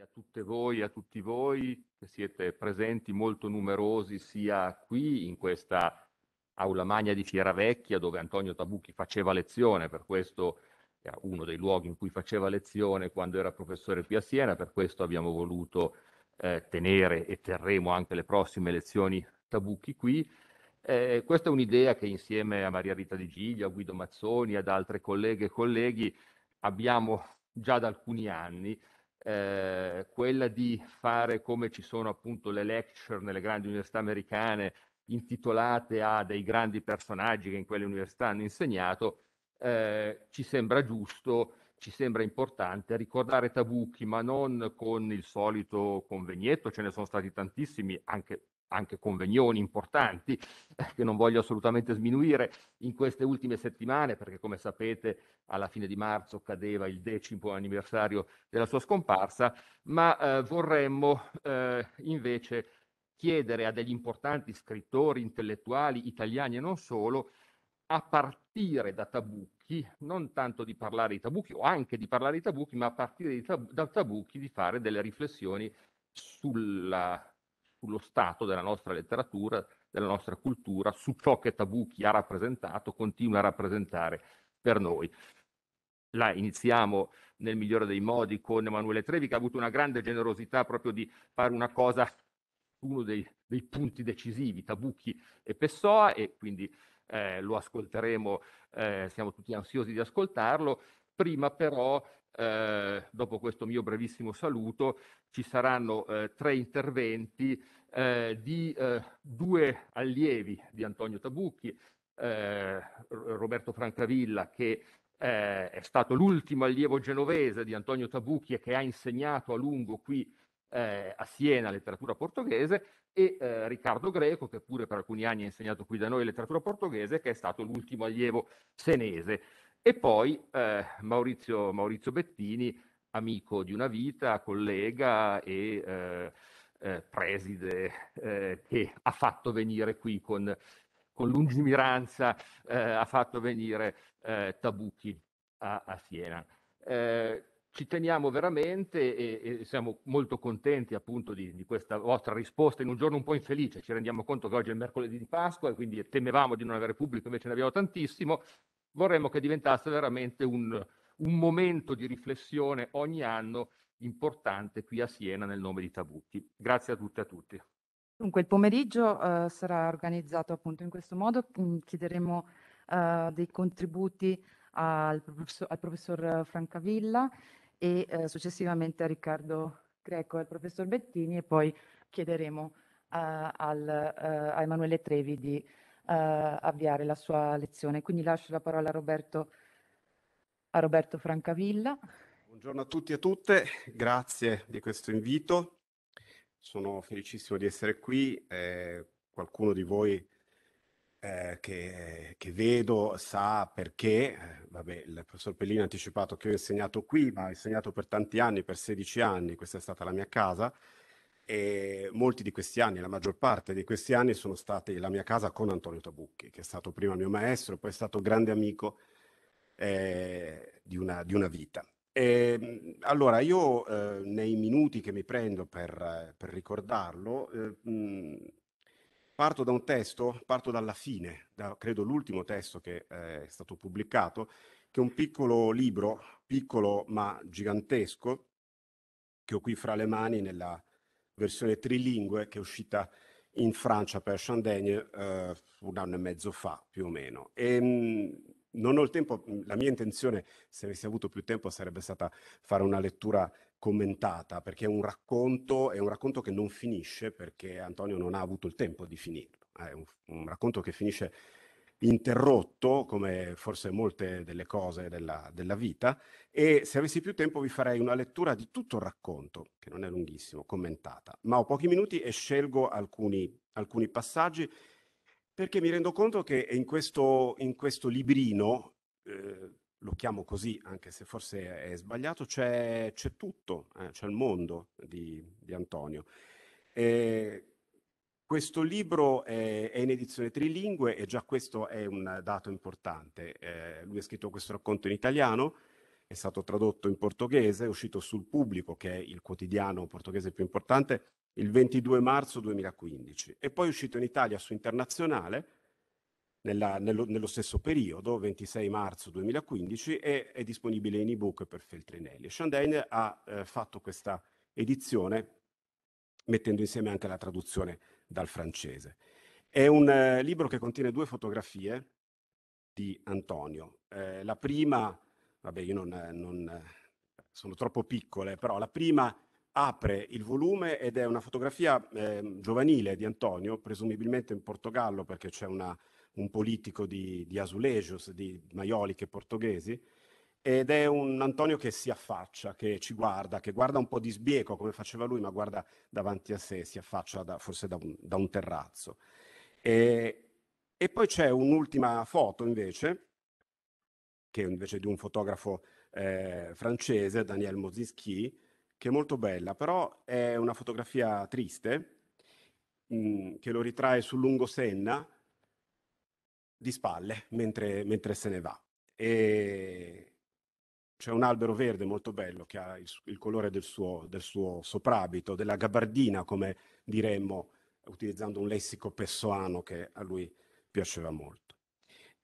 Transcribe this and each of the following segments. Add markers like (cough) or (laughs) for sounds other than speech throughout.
a tutte voi, a tutti voi che siete presenti molto numerosi sia qui in questa aula magna di Fieravecchia dove Antonio Tabucchi faceva lezione, per questo era uno dei luoghi in cui faceva lezione quando era professore qui a Siena, per questo abbiamo voluto eh, tenere e terremo anche le prossime lezioni Tabucchi qui. Eh, questa è un'idea che insieme a Maria Rita Di Giglia, a Guido Mazzoni, ad altre colleghe e colleghi abbiamo già da alcuni anni eh, quella di fare come ci sono appunto le lecture nelle grandi università americane intitolate a dei grandi personaggi che in quelle università hanno insegnato, eh, ci sembra giusto, ci sembra importante ricordare Tabucchi, ma non con il solito convegnetto, ce ne sono stati tantissimi, anche anche convenioni importanti (laughs) che non voglio assolutamente sminuire in queste ultime settimane perché come sapete alla fine di marzo cadeva il decimo anniversario della sua scomparsa, ma eh, vorremmo eh, invece chiedere a degli importanti scrittori, intellettuali italiani e non solo, a partire da Tabucchi, non tanto di parlare di Tabucchi o anche di parlare di Tabucchi, ma a partire tab- da Tabucchi di fare delle riflessioni sulla sullo stato della nostra letteratura, della nostra cultura, su ciò che Tabucchi ha rappresentato, continua a rappresentare per noi. La iniziamo nel migliore dei modi con Emanuele Trevi, che ha avuto una grande generosità proprio di fare una cosa, uno dei, dei punti decisivi, Tabucchi e Pessoa, e quindi eh, lo ascolteremo, eh, siamo tutti ansiosi di ascoltarlo. Prima però eh, dopo questo mio brevissimo saluto, ci saranno eh, tre interventi eh, di eh, due allievi di Antonio Tabucchi, eh, Roberto Francavilla che è stato l'ultimo allievo genovese di Antonio Tabucchi e che ha insegnato a lungo qui a Siena letteratura portoghese, e eh, Riccardo Greco, che pure per alcuni anni ha insegnato qui da noi letteratura portoghese, che è stato l'ultimo allievo senese. E poi eh, Maurizio, Maurizio, Bettini, amico di una vita, collega e eh, eh, preside eh, che ha fatto venire qui con, con lungimiranza, eh, ha fatto venire eh, Tabucchi a, a Siena. ci teniamo veramente e, e, siamo molto contenti appunto di, di questa vostra risposta in un giorno un po' infelice. Ci rendiamo conto che oggi è il mercoledì di Pasqua e quindi temevamo di non avere pubblico, invece ne abbiamo tantissimo vorremmo che diventasse veramente un, un momento di riflessione ogni anno importante qui a Siena nel nome di Tabutti. Grazie a tutte e a tutti. Dunque, il pomeriggio eh, sarà organizzato appunto in questo modo, mm, chiederemo eh, dei contributi al professor, al professor Francavilla e eh, successivamente a Riccardo Greco e al professor Bettini e poi chiederemo a, eh, al, eh, a Emanuele Trevi di avviare la sua lezione. Quindi lascio la parola a Roberto, a Roberto Francavilla. Buongiorno a tutti e a tutte, grazie di questo invito. Sono felicissimo di essere qui. Eh, qualcuno di voi eh, che, che, vedo sa perché, eh, vabbè, il professor Pellini ha anticipato che ho insegnato qui, ma ho insegnato per tanti anni, per 16 anni, questa è stata la mia casa e molti di questi anni, la maggior parte di questi anni, sono stati la mia casa con Antonio Tabucchi, che è stato prima mio maestro, poi è stato grande amico eh, di, una, di, una, vita. E, ehm, allora, io eh, nei minuti che mi prendo per, per ricordarlo, eh, mh, parto da un testo, parto dalla fine, da, credo l'ultimo testo che eh, è stato pubblicato, che è un piccolo libro, piccolo ma gigantesco, che ho qui fra le mani nella, versione trilingue che è uscita in Francia per Chandaigne eh, un anno e mezzo fa più o meno. E, ehm, mh, non ho il tempo, la mia intenzione, se avessi avuto più tempo, sarebbe stata fare una lettura commentata, perché è un racconto, è un racconto che non finisce, perché Antonio non ha avuto il tempo di finirlo. Eh, è un, un racconto che finisce interrotto, come forse molte delle cose della, della, vita, e se avessi più tempo vi farei una lettura di tutto il racconto, che non è lunghissimo, commentata, ma ho pochi minuti e scelgo alcuni, alcuni passaggi perché mi rendo conto che in questo, in questo librino, eh, lo chiamo così anche se forse è sbagliato, c'è, c'è tutto, eh, c'è il mondo di, di Antonio. Eh, questo libro è, è in edizione trilingue e già questo è un dato importante. Eh, lui ha scritto questo racconto in italiano, è stato tradotto in portoghese, è uscito sul pubblico, che è il quotidiano portoghese più importante, il 22 marzo 2015 e poi è uscito in Italia su internazionale nella, nello, nello, stesso periodo, 26 marzo 2015, e è disponibile in ebook per Feltrinelli. Shandain ha eh, fatto questa edizione mettendo insieme anche la traduzione dal francese. È un eh, libro che contiene due fotografie di Antonio. Eh, la prima, vabbè, io non, eh, non, eh, sono troppo piccole, però la prima apre il volume ed è una fotografia eh, giovanile di Antonio, presumibilmente in Portogallo perché c'è una, un politico di, di Azulejos, di Maioliche portoghesi, ed è un Antonio che si affaccia, che ci guarda, che guarda un po' di sbieco come faceva lui, ma guarda davanti a sé, si affaccia da, forse da un, da un terrazzo. E, e, poi c'è un'ultima foto invece, che è invece di un fotografo eh, francese, Daniel Mosischi, che è molto bella, però è una fotografia triste, mh, mm, che lo ritrae sul lungo Senna, di spalle, mentre, mentre se ne va. E, c'è un albero verde molto bello che ha il, il colore del suo, del suo, soprabito, della gabardina, come diremmo, utilizzando un lessico pessoano che a lui piaceva molto.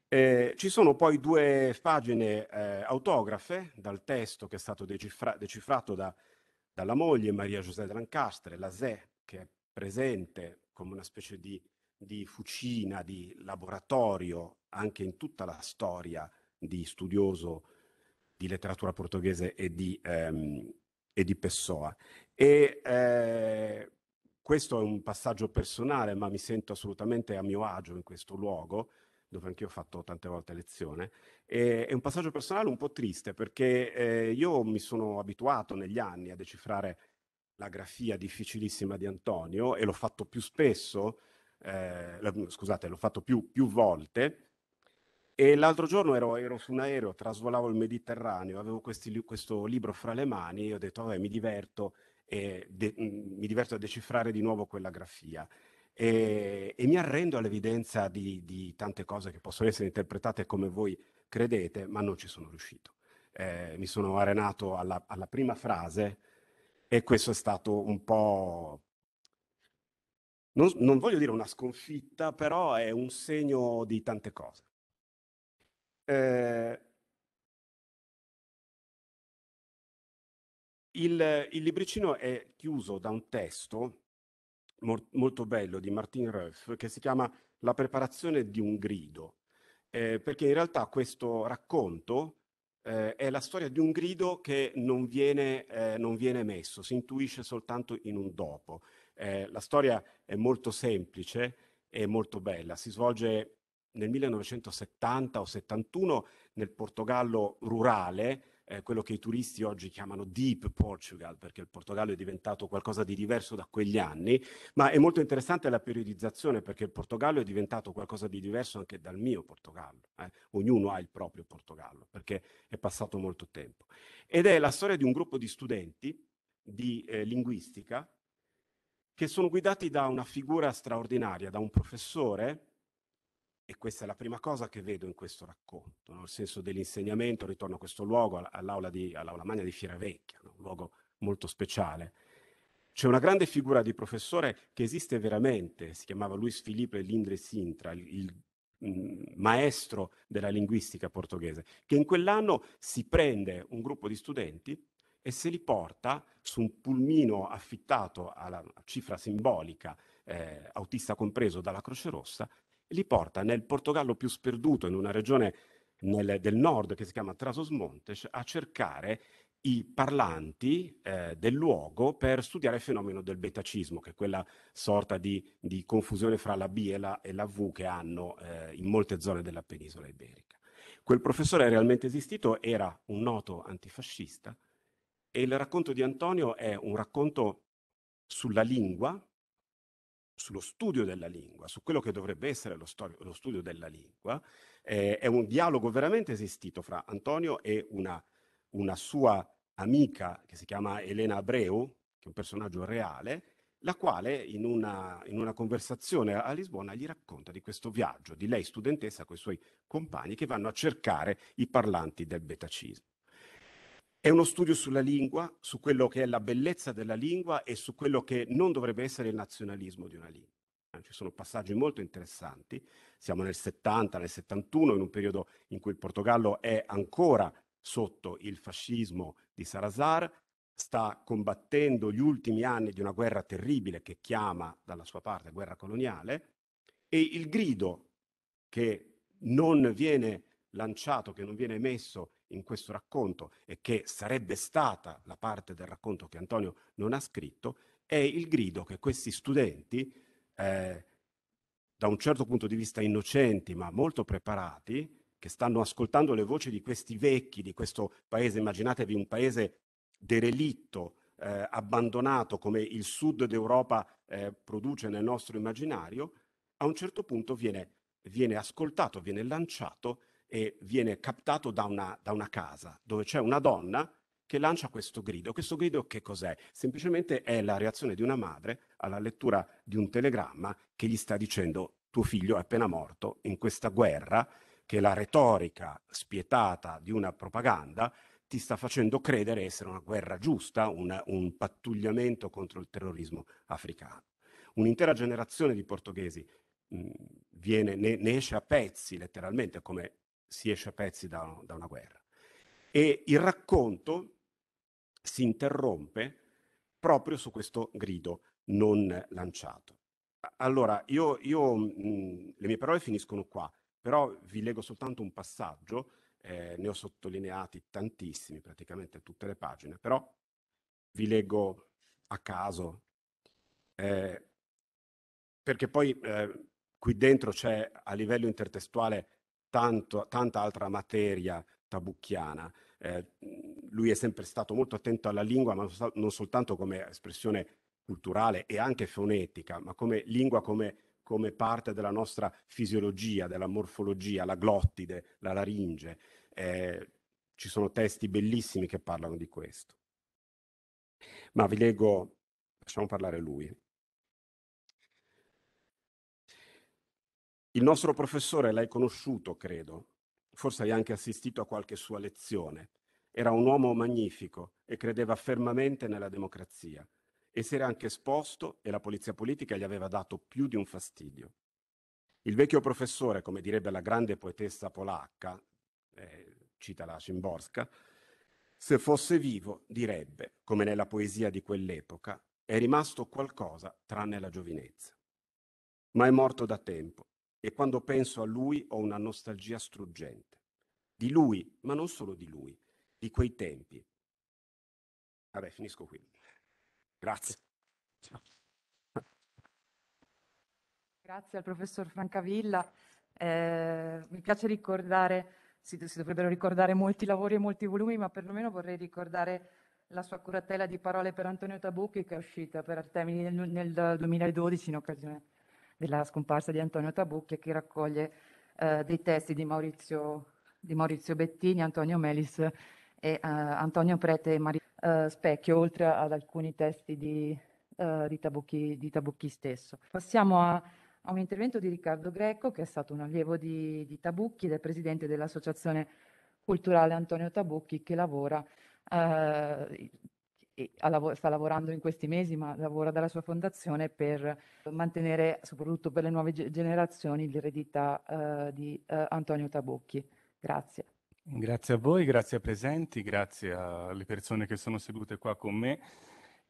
Eh, ci sono poi due pagine eh, autografe dal testo che è stato decifra- decifrato da, dalla moglie Maria Giuseppe Lancastre, la Zè, che è presente come una specie di, di fucina, di laboratorio anche in tutta la storia di studioso di letteratura portoghese e di, ehm, e di Pessoa. E, eh, questo è un passaggio personale, ma mi sento assolutamente a mio agio in questo luogo, dove anch'io ho fatto tante volte lezione. E, è un passaggio personale un po' triste, perché eh, io mi sono abituato negli anni a decifrare la grafia difficilissima di Antonio e l'ho fatto più spesso, eh, scusate, l'ho fatto più, più volte, e l'altro giorno ero, ero su un aereo, trasvolavo il Mediterraneo, avevo questi, questo libro fra le mani e ho detto, vabbè, mi diverto, eh, de- mm, mi diverto a decifrare di nuovo quella grafia. E, e mi arrendo all'evidenza di, di tante cose che possono essere interpretate come voi credete, ma non ci sono riuscito. Eh, mi sono arenato alla, alla, prima frase e questo è stato un po'... Non, non, voglio dire una sconfitta, però è un segno di tante cose. Eh, il, il, libricino è chiuso da un testo mol, molto bello di Martin Ruff che si chiama La preparazione di un grido, eh, perché in realtà questo racconto eh, è la storia di un grido che non viene, eh, non viene messo, si intuisce soltanto in un dopo. Eh, la storia è molto semplice e molto bella, si svolge nel 1970 o 71 nel Portogallo rurale, eh, quello che i turisti oggi chiamano Deep Portugal, perché il Portogallo è diventato qualcosa di diverso da quegli anni, ma è molto interessante la periodizzazione perché il Portogallo è diventato qualcosa di diverso anche dal mio Portogallo, eh. ognuno ha il proprio Portogallo perché è passato molto tempo. Ed è la storia di un gruppo di studenti di eh, linguistica che sono guidati da una figura straordinaria, da un professore e questa è la prima cosa che vedo in questo racconto, no? senso dell'insegnamento, ritorno a questo luogo, all'aula, di, all'aula magna di Fieravecchia, no? un luogo molto speciale. C'è una grande figura di professore che esiste veramente, si chiamava Luis Filipe Lindre Sintra, il mm, maestro della linguistica portoghese, che in quell'anno si prende un gruppo di studenti e se li porta su un pulmino affittato alla cifra simbolica, eh, autista compreso dalla Croce Rossa, li porta nel Portogallo più sperduto, in una regione nel, del nord che si chiama Trasos Montes, a cercare i parlanti eh, del luogo per studiare il fenomeno del betacismo, che è quella sorta di, di confusione fra la B e la, e la V che hanno eh, in molte zone della penisola iberica. Quel professore è realmente esistito, era un noto antifascista e il racconto di Antonio è un racconto sulla lingua sullo studio della lingua, su quello che dovrebbe essere lo, stor- lo studio della lingua, eh, è un dialogo veramente esistito fra Antonio e una, una sua amica che si chiama Elena Abreu, che è un personaggio reale, la quale in una, in una, conversazione a Lisbona gli racconta di questo viaggio di lei studentessa con i suoi compagni che vanno a cercare i parlanti del betacismo. È uno studio sulla lingua, su quello che è la bellezza della lingua e su quello che non dovrebbe essere il nazionalismo di una lingua. Ci sono passaggi molto interessanti, siamo nel 70, nel 71, in un periodo in cui il Portogallo è ancora sotto il fascismo di Salazar, sta combattendo gli ultimi anni di una guerra terribile che chiama dalla sua parte guerra coloniale e il grido che non viene lanciato, che non viene emesso in questo racconto e che sarebbe stata la parte del racconto che Antonio non ha scritto, è il grido che questi studenti, eh, da un certo punto di vista innocenti ma molto preparati, che stanno ascoltando le voci di questi vecchi di questo paese, immaginatevi un paese derelitto, eh, abbandonato come il sud d'Europa eh, produce nel nostro immaginario, a un certo punto viene, viene ascoltato, viene lanciato e viene captato da una, da una casa dove c'è una donna che lancia questo grido. Questo grido che cos'è? Semplicemente è la reazione di una madre alla lettura di un telegramma che gli sta dicendo tuo figlio è appena morto in questa guerra che la retorica spietata di una propaganda ti sta facendo credere essere una guerra giusta, una, un pattugliamento contro il terrorismo africano. Un'intera generazione di portoghesi mh, mm, viene, ne, ne esce a pezzi letteralmente come si esce a pezzi da, da una guerra. E il racconto si interrompe proprio su questo grido non lanciato. Allora, io, io mh, mhmm, le mie parole finiscono qua, però vi leggo soltanto un passaggio, eh, ne ho sottolineati tantissimi, praticamente tutte le pagine, però vi leggo a caso, eh, perché poi eh, qui dentro c'è a livello intertestuale tanto, tanta altra materia tabucchiana. Eh, lui è sempre stato molto attento alla lingua, ma non soltanto come espressione culturale e anche fonetica, ma come lingua come, come parte della nostra fisiologia, della morfologia, la glottide, la laringe. Eh, ci sono testi bellissimi che parlano di questo. Ma vi leggo, facciamo parlare lui. Il nostro professore l'hai conosciuto, credo. Forse hai anche assistito a qualche sua lezione. Era un uomo magnifico e credeva fermamente nella democrazia e si era anche esposto e la polizia politica gli aveva dato più di un fastidio. Il vecchio professore, come direbbe la grande poetessa polacca, eh, cita la Szymborska, se fosse vivo direbbe, come nella poesia di quell'epoca, è rimasto qualcosa tranne la giovinezza. Ma è morto da tempo e quando penso a lui ho una nostalgia struggente. Di lui, ma non solo di lui, di quei tempi. Vabbè, finisco qui. Grazie. Ciao. (laughs) Grazie al professor Francavilla. Eh, mi piace ricordare, si, si, dovrebbero ricordare molti lavori e molti volumi, ma perlomeno vorrei ricordare la sua curatela di parole per Antonio Tabucchi che è uscita per Artemini nel, nel 2012 in occasione della scomparsa di Antonio Tabucchi che raccoglie eh, dei testi di Maurizio, di Maurizio, Bettini, Antonio Melis e eh, Antonio Prete e Maria eh, Specchio, oltre ad alcuni testi di, eh, di, Tabucchi, di Tabucchi, stesso. Passiamo a, a, un intervento di Riccardo Greco, che è stato un allievo di, di Tabucchi ed è presidente dell'Associazione Culturale Antonio Tabucchi, che lavora Uh, sta lavorando in questi mesi, ma lavora dalla sua fondazione per mantenere, soprattutto per le nuove generazioni, l'eredità eh, di eh, Antonio Tabocchi. Grazie. Grazie a voi, grazie ai presenti, grazie alle persone che sono sedute qua con me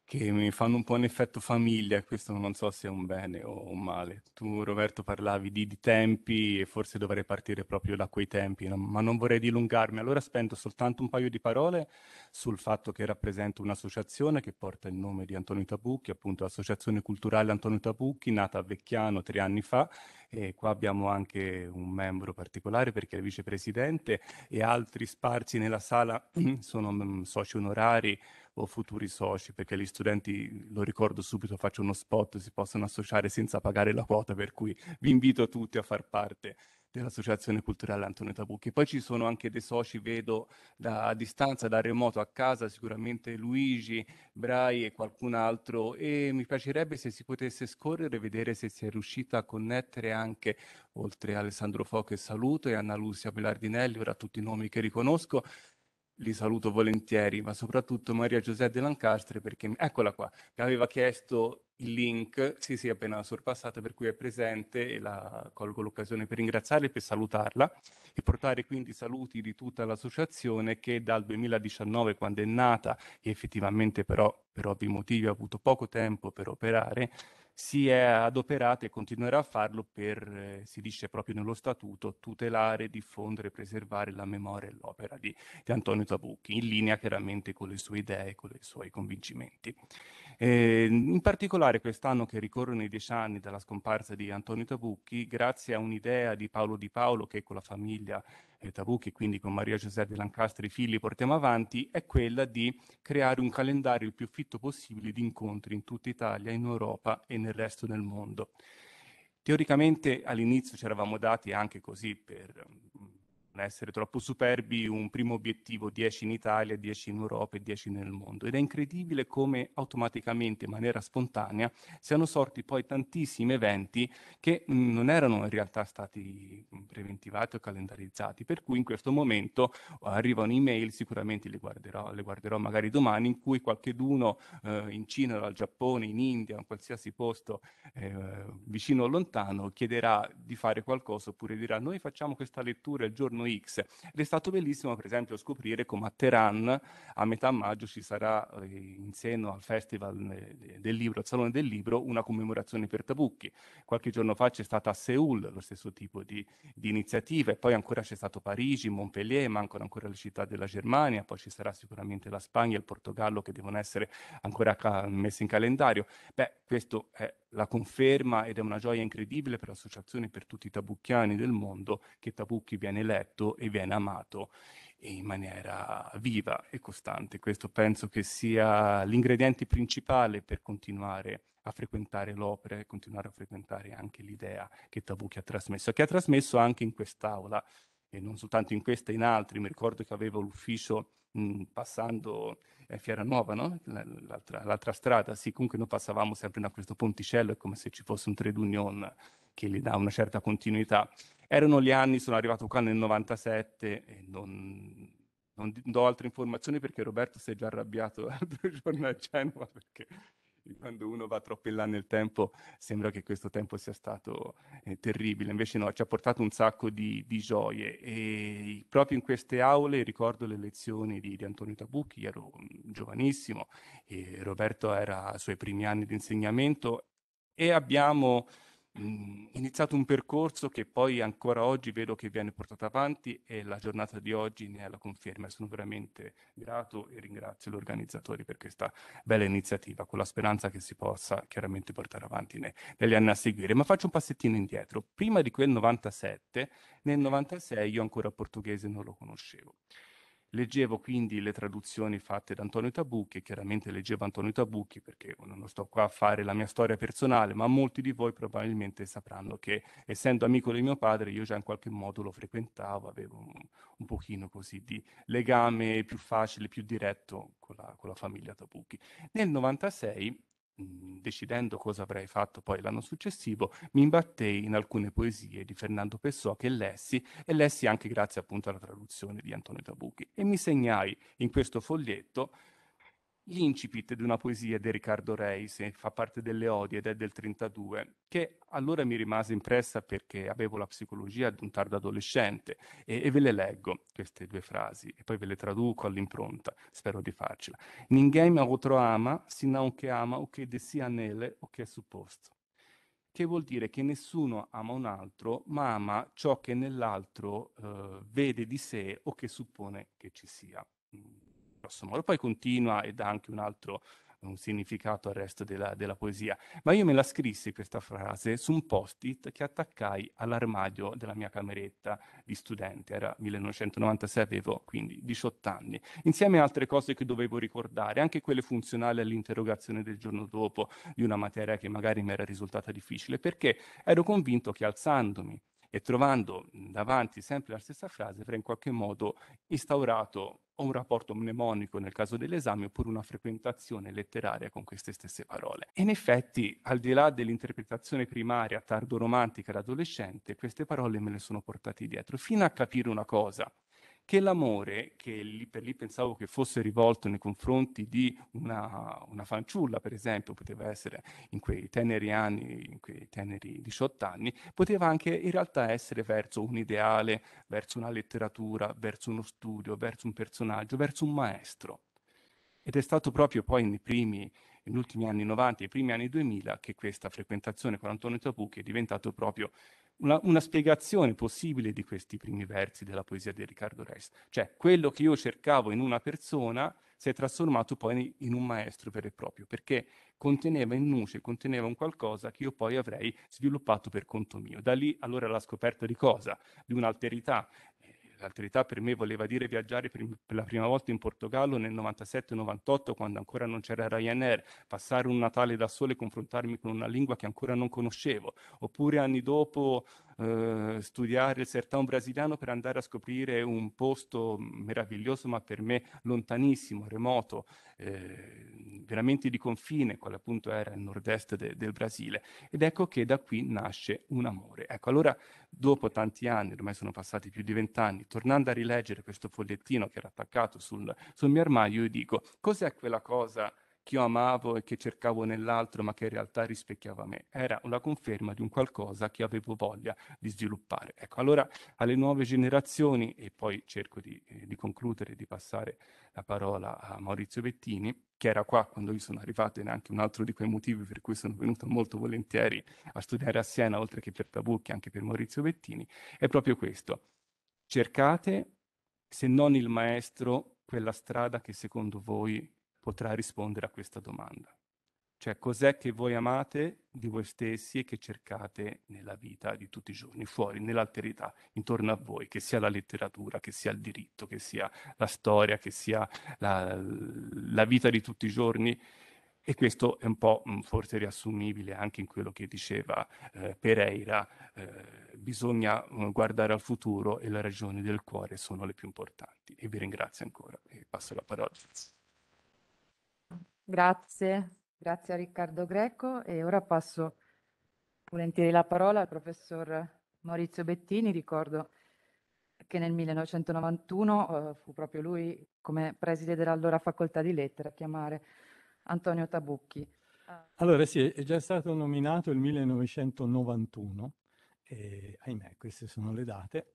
che mi fanno un po' un effetto famiglia, questo non so se è un bene o un male. Tu Roberto parlavi di, di tempi e forse dovrei partire proprio da quei tempi, no? ma non vorrei dilungarmi, allora spendo soltanto un paio di parole sul fatto che rappresento un'associazione che porta il nome di Antonio Tabucchi, appunto l'Associazione Culturale Antonio Tabucchi, nata a Vecchiano tre anni fa e qua abbiamo anche un membro particolare perché è vicepresidente e altri sparsi nella sala (clears throat) sono mm, soci onorari o futuri soci, perché gli studenti, lo ricordo subito, faccio uno spot, si possono associare senza pagare la quota, per cui vi invito tutti a far parte dell'Associazione Culturale Antonio Tabucchi. Poi ci sono anche dei soci, vedo da, distanza, da remoto a casa, sicuramente Luigi, Brai e qualcun altro. E mi piacerebbe se si potesse scorrere e vedere se si è riuscita a connettere anche, oltre a Alessandro Foco e saluto, e Anna Lucia Belardinelli, ora tutti i nomi che riconosco, li saluto volentieri, ma soprattutto Maria Giuseppe De Lancastre perché, eccola qua, mi aveva chiesto il link, sì sì, appena sorpassata, per cui è presente e la colgo l'occasione per ringraziarla e per salutarla e portare quindi i saluti di tutta l'associazione che dal 2019, quando è nata e effettivamente però per ovvi motivi ha avuto poco tempo per operare, si è adoperata e continuerà a farlo per, eh, si dice proprio nello statuto, tutelare, diffondere, preservare la memoria e l'opera di, di Antonio Tabucchi, in linea chiaramente con le sue idee, con i suoi convincimenti. Eh, in particolare quest'anno che ricorrono i dieci anni dalla scomparsa di Antonio Tabucchi, grazie a un'idea di Paolo Di Paolo che con la famiglia eh, Tabucchi, quindi con Maria Giuseppe Lancastri, i figli portiamo avanti, è quella di creare un calendario il più fitto possibile di incontri in tutta Italia, in Europa e nel resto del mondo. Teoricamente all'inizio ci eravamo dati anche così per non essere troppo superbi, un primo obiettivo 10 in Italia, 10 in Europa e 10 nel mondo. Ed è incredibile come automaticamente, in maniera spontanea, siano sorti poi tantissimi eventi che mm, non erano in realtà stati mm, preventivati o calendarizzati. Per cui in questo momento eh, arrivano email, sicuramente le guarderò, le guarderò magari domani, in cui qualcheduno eh, in Cina, dal Giappone, in India, in qualsiasi posto eh, vicino o lontano, chiederà di fare qualcosa oppure dirà noi facciamo questa lettura il giorno X. Ed è stato bellissimo, per esempio, scoprire come a Teheran a metà maggio ci sarà, eh, in seno al Festival eh, del Libro, al Salone del Libro, una commemorazione per Tabucchi. Qualche giorno fa c'è stata a Seoul lo stesso tipo di, di iniziativa, e poi ancora c'è stato Parigi, Montpellier, mancano ancora le città della Germania, poi ci sarà sicuramente la Spagna e il Portogallo che devono essere ancora ca- messi in calendario. Beh, questo è la conferma ed è una gioia incredibile per l'associazione e per tutti i tabucchiani del mondo che Tabucchi viene eletto protetto e viene amato in maniera viva e costante. Questo penso che sia l'ingrediente principale per continuare a frequentare l'opera e continuare a frequentare anche l'idea che Tabucchi ha trasmesso, che ha trasmesso anche in quest'aula e non soltanto in questa e in altri. Mi ricordo che avevo l'ufficio mh, passando eh, Fiera Nuova, no? l'altra, l'altra, strada, sì, comunque noi passavamo sempre da questo ponticello, è come se ci fosse un trade union che gli dà una certa continuità. Erano gli anni, sono arrivato qua nel 97 e non, non do altre informazioni perché Roberto si è già arrabbiato (laughs) l'altro giorno a Genova perché quando uno va troppo in là nel tempo sembra che questo tempo sia stato eh, terribile, invece no, ci ha portato un sacco di, di, gioie e proprio in queste aule ricordo le lezioni di, di Antonio Tabucchi, ero mm, giovanissimo e Roberto era ai suoi primi anni di insegnamento e abbiamo mh, mm, iniziato un percorso che poi ancora oggi vedo che viene portato avanti e la giornata di oggi ne è la conferma. Sono veramente grato e ringrazio gli organizzatori per questa bella iniziativa, con la speranza che si possa chiaramente portare avanti ne, negli anni a seguire. Ma faccio un passettino indietro. Prima di quel 97, nel 96 io ancora portoghese non lo conoscevo. Leggevo quindi le traduzioni fatte da Antonio Tabucchi, chiaramente leggevo Antonio Tabucchi perché oh, non sto qua a fare la mia storia personale, ma molti di voi probabilmente sapranno che essendo amico di mio padre io già in qualche modo lo frequentavo, avevo un, un pochino così di legame più facile, più diretto con la, con la famiglia Tabucchi. Nel 96 decidendo cosa avrei fatto poi l'anno successivo, mi imbattei in alcune poesie di Fernando Pessoa che lessi e lessi anche grazie appunto alla traduzione di Antonio Tabucchi e mi segnai in questo foglietto l'incipit di una poesia di Riccardo Reis, fa parte delle Odie ed è del 32, che allora mi rimase impressa perché avevo la psicologia di un tardo adolescente e, e ve le leggo queste due frasi e poi ve le traduco all'impronta, spero di farcela. Ninguém me outro ama, sinão che ama o che desia nele o che è supposto. Che vuol dire che nessuno ama un altro, ma ama ciò che nell'altro eh, vede di sé o che suppone che ci sia grosso modo. Poi continua e dà anche un altro un significato al resto della, della, poesia. Ma io me la scrissi questa frase su un post-it che attaccai all'armadio della mia cameretta di studente. Era 1996, avevo quindi 18 anni. Insieme a altre cose che dovevo ricordare, anche quelle funzionali all'interrogazione del giorno dopo di una materia che magari mi era risultata difficile, perché ero convinto che alzandomi e trovando davanti sempre la stessa frase avrà in qualche modo instaurato o un rapporto mnemonico nel caso dell'esame oppure una frequentazione letteraria con queste stesse parole. E in effetti, al di là dell'interpretazione primaria tardo-romantica da adolescente, queste parole me le sono portate dietro, fino a capire una cosa, che l'amore, che lì per lì pensavo che fosse rivolto nei confronti di una, una fanciulla, per esempio, poteva essere in quei teneri anni, in quei teneri 18 anni, poteva anche in realtà essere verso un ideale, verso una letteratura, verso uno studio, verso un personaggio, verso un maestro. Ed è stato proprio poi nei primi negli ultimi anni 90 e i primi anni 2000 che questa frequentazione con Antonio Tapucchi è diventato proprio una, una, spiegazione possibile di questi primi versi della poesia di Riccardo Reis. Cioè, quello che io cercavo in una persona si è trasformato poi in un maestro vero e proprio, perché conteneva in nuce, conteneva un qualcosa che io poi avrei sviluppato per conto mio. Da lì allora la scoperta di cosa? Di un'alterità, eh, l'alterità per me voleva dire viaggiare per, per la prima volta in Portogallo nel 97-98 quando ancora non c'era Ryanair, passare un Natale da sole e confrontarmi con una lingua che ancora non conoscevo, oppure anni dopo eh, studiare il sertão brasiliano per andare a scoprire un posto meraviglioso, ma per me lontanissimo, remoto, eh, veramente di confine, quale appunto era il nord-est de- del Brasile. Ed ecco che da qui nasce un amore. Ecco, allora dopo tanti anni, ormai sono passati più di vent'anni, tornando a rileggere questo fogliettino che era attaccato sul, sul mio armadio, io dico, cos'è quella cosa che io amavo e che cercavo nell'altro, ma che in realtà rispecchiava me. Era una conferma di un qualcosa che avevo voglia di sviluppare. Ecco, allora alle nuove generazioni, e poi cerco di, eh, di concludere, di passare la parola a Maurizio Bettini, che era qua quando io sono arrivato e neanche un altro di quei motivi per cui sono venuto molto volentieri a studiare a Siena, oltre che per Tabucchi, anche per Maurizio Bettini, è proprio questo. Cercate, se non il maestro, quella strada che secondo voi potrà rispondere a questa domanda. Cioè cos'è che voi amate di voi stessi e che cercate nella vita di tutti i giorni, fuori, nell'alterità, intorno a voi, che sia la letteratura, che sia il diritto, che sia la storia, che sia la, la vita di tutti i giorni. E questo è un po' mm, forse riassumibile anche in quello che diceva eh, Pereira, eh, bisogna mm, guardare al futuro e le ragioni del cuore sono le più importanti. E vi ringrazio ancora e passo la parola. Grazie, grazie a Riccardo Greco e ora passo volentieri la parola al professor Maurizio Bettini. Ricordo che nel 1991 eh, fu proprio lui, come preside dell'allora facoltà di lettere, a chiamare Antonio Tabucchi. Allora sì, è già stato nominato il 1991, e, ahimè queste sono le date,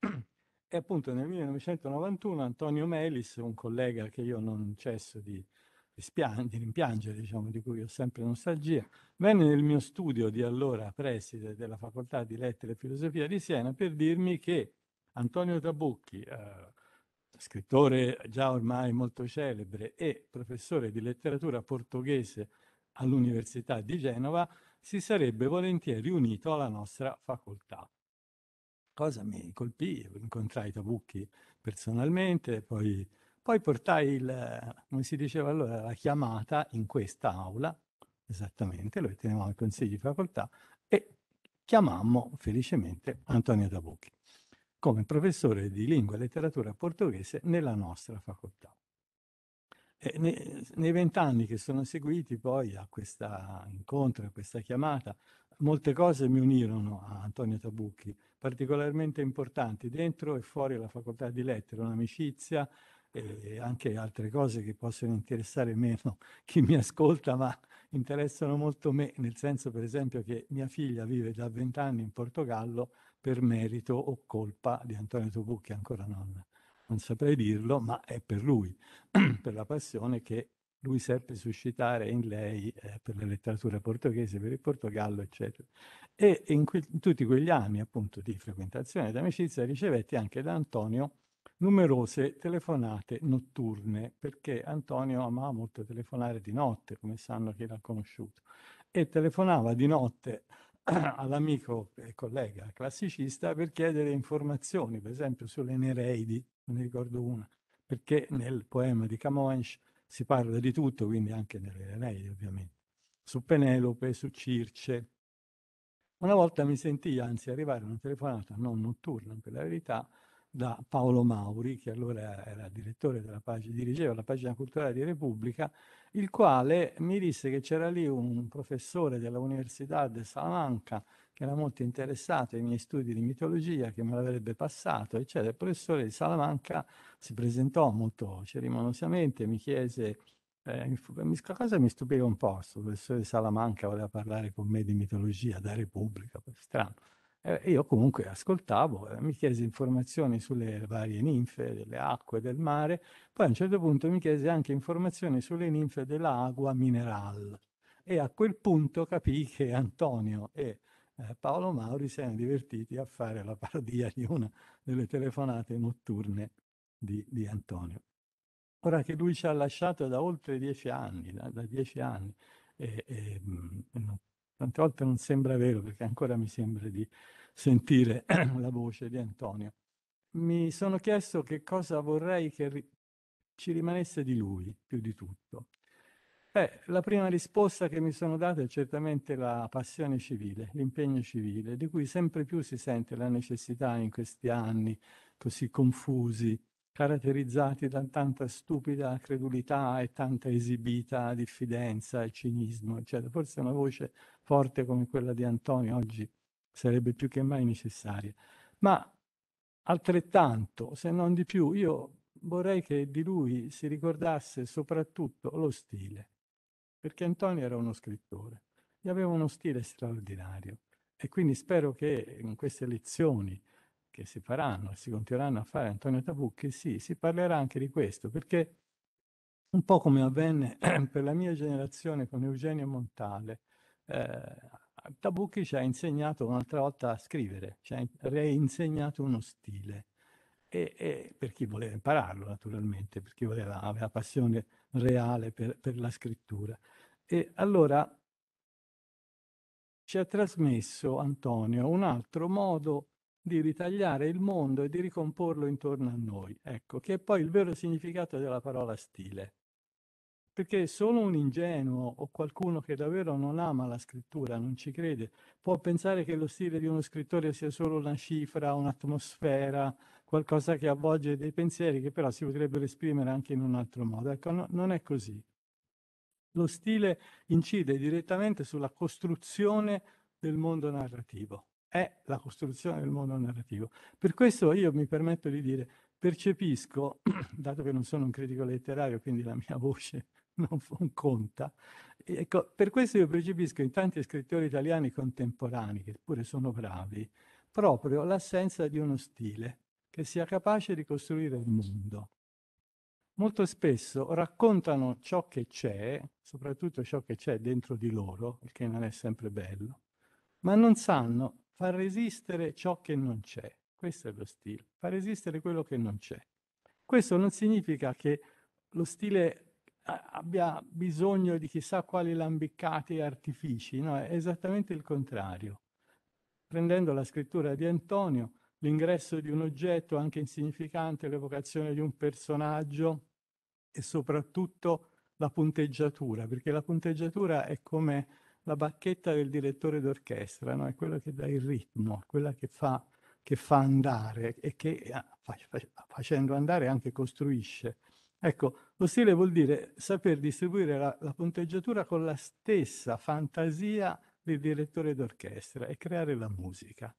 e appunto nel 1991 Antonio Melis, un collega che io non cesso di di rimpiangere, diciamo, di cui ho sempre nostalgia, venne nel mio studio di allora preside della Facoltà di Lettere e Filosofia di Siena per dirmi che Antonio Tabucchi, eh, scrittore già ormai molto celebre e professore di letteratura portoghese all'Università di Genova, si sarebbe volentieri unito alla nostra facoltà. Cosa mi colpì? Incontrai Tabucchi personalmente, poi poi portai il, come si diceva allora, la chiamata in questa aula, esattamente, lo tenevamo al consiglio di facoltà, e chiamammo felicemente Antonio Tabucchi come professore di lingua e letteratura portoghese nella nostra facoltà. E nei vent'anni che sono seguiti poi a questo incontro, a questa chiamata, molte cose mi unirono a Antonio Tabucchi, particolarmente importanti dentro e fuori la facoltà di lettere, un'amicizia, e eh, anche altre cose che possono interessare meno (laughs) chi mi ascolta, ma interessano molto me, nel senso per esempio che mia figlia vive da vent'anni in Portogallo per merito o colpa di Antonio Tobucchi, ancora non, non saprei dirlo, ma è per lui, (clears throat) per la passione che lui seppe suscitare in lei eh, per la letteratura portoghese, per il Portogallo, eccetera. E in, que- in tutti quegli anni appunto di frequentazione e amicizia ricevetti anche da Antonio numerose telefonate notturne, perché Antonio amava molto telefonare di notte, come sanno chi l'ha conosciuto, e telefonava di notte (clears throat) all'amico e collega classicista per chiedere informazioni, per esempio sulle Nereidi, non ne ricordo una, perché nel poema di Camões si parla di tutto, quindi anche nelle Nereidi ovviamente, su Penelope, su Circe. Una volta mi sentì, anzi arrivare una telefonata non notturna, per la verità, da Paolo Mauri, che allora era direttore della pagina, dirigeva la pagina culturale di Repubblica, il quale mi disse che c'era lì un professore dell'Università Università di Salamanca che era molto interessato ai miei studi di mitologia, che me l'avrebbe passato, eccetera. Il professore di Salamanca si presentò molto cerimoniosamente, mi chiese eh, cosa mi stupiva un po', il professore di Salamanca voleva parlare con me di mitologia da Repubblica, strano. Eh, io comunque ascoltavo, eh, mi chiese informazioni sulle varie ninfe delle acque del mare, poi a un certo punto mi chiese anche informazioni sulle ninfe dell'acqua mineral. E a quel punto capì che Antonio e eh, Paolo Mauri si erano divertiti a fare la parodia di una delle telefonate notturne di, di Antonio. Ora che lui ci ha lasciato da oltre dieci anni, da, da dieci anni, e, e, mh, mm, Tante volte non sembra vero perché ancora mi sembra di sentire (clears throat) la voce di Antonio. Mi sono chiesto che cosa vorrei che ri- ci rimanesse di lui più di tutto. Eh, la prima risposta che mi sono data è certamente la passione civile, l'impegno civile, di cui sempre più si sente la necessità in questi anni così confusi caratterizzati da tanta stupida credulità e tanta esibita diffidenza e cinismo, eccetera. Forse una voce forte come quella di Antonio oggi sarebbe più che mai necessaria. Ma altrettanto, se non di più, io vorrei che di lui si ricordasse soprattutto lo stile, perché Antonio era uno scrittore e aveva uno stile straordinario. E quindi spero che in queste lezioni che si faranno e si continueranno a fare Antonio Tabucchi, sì, si parlerà anche di questo, perché un po' come avvenne (clears throat) per la mia generazione con Eugenio Montale, eh, Tabucchi ci ha insegnato un'altra volta a scrivere, ci ha reinsegnato uno stile. E, e, per chi voleva impararlo naturalmente, per chi voleva, aveva passione reale per, per la scrittura. E allora ci ha trasmesso Antonio un altro modo di ritagliare il mondo e di ricomporlo intorno a noi, ecco, che è poi il vero significato della parola stile. Perché solo un ingenuo o qualcuno che davvero non ama la scrittura, non ci crede, può pensare che lo stile di uno scrittore sia solo una cifra, un'atmosfera, qualcosa che avvolge dei pensieri che però si potrebbero esprimere anche in un altro modo. Ecco, no, non è così. Lo stile incide direttamente sulla costruzione del mondo narrativo è la costruzione del mondo narrativo. Per questo io mi permetto di dire, percepisco, (clears throat) dato che non sono un critico letterario, quindi la mia (laughs) voce non, conta, ecco, per questo io percepisco in tanti scrittori italiani contemporanei, che pure sono bravi, proprio l'assenza di uno stile che sia capace di costruire il mondo. Molto spesso raccontano ciò che c'è, soprattutto ciò che c'è dentro di loro, il che non è sempre bello, ma non sanno far resistere ciò che non c'è. Questo è lo stile, far resistere quello che non c'è. Questo non significa che lo stile abbia bisogno di chissà quali lambiccati e artifici, no, è esattamente il contrario. Prendendo la scrittura di Antonio, l'ingresso di un oggetto anche insignificante, l'evocazione di un personaggio e soprattutto la punteggiatura, perché la punteggiatura è come la bacchetta del direttore d'orchestra, no? è quella che dà il ritmo, quella che fa, che fa andare e che eh, facendo andare anche costruisce. Ecco, lo stile vuol dire saper distribuire la, la punteggiatura con la stessa fantasia del direttore d'orchestra e creare la musica.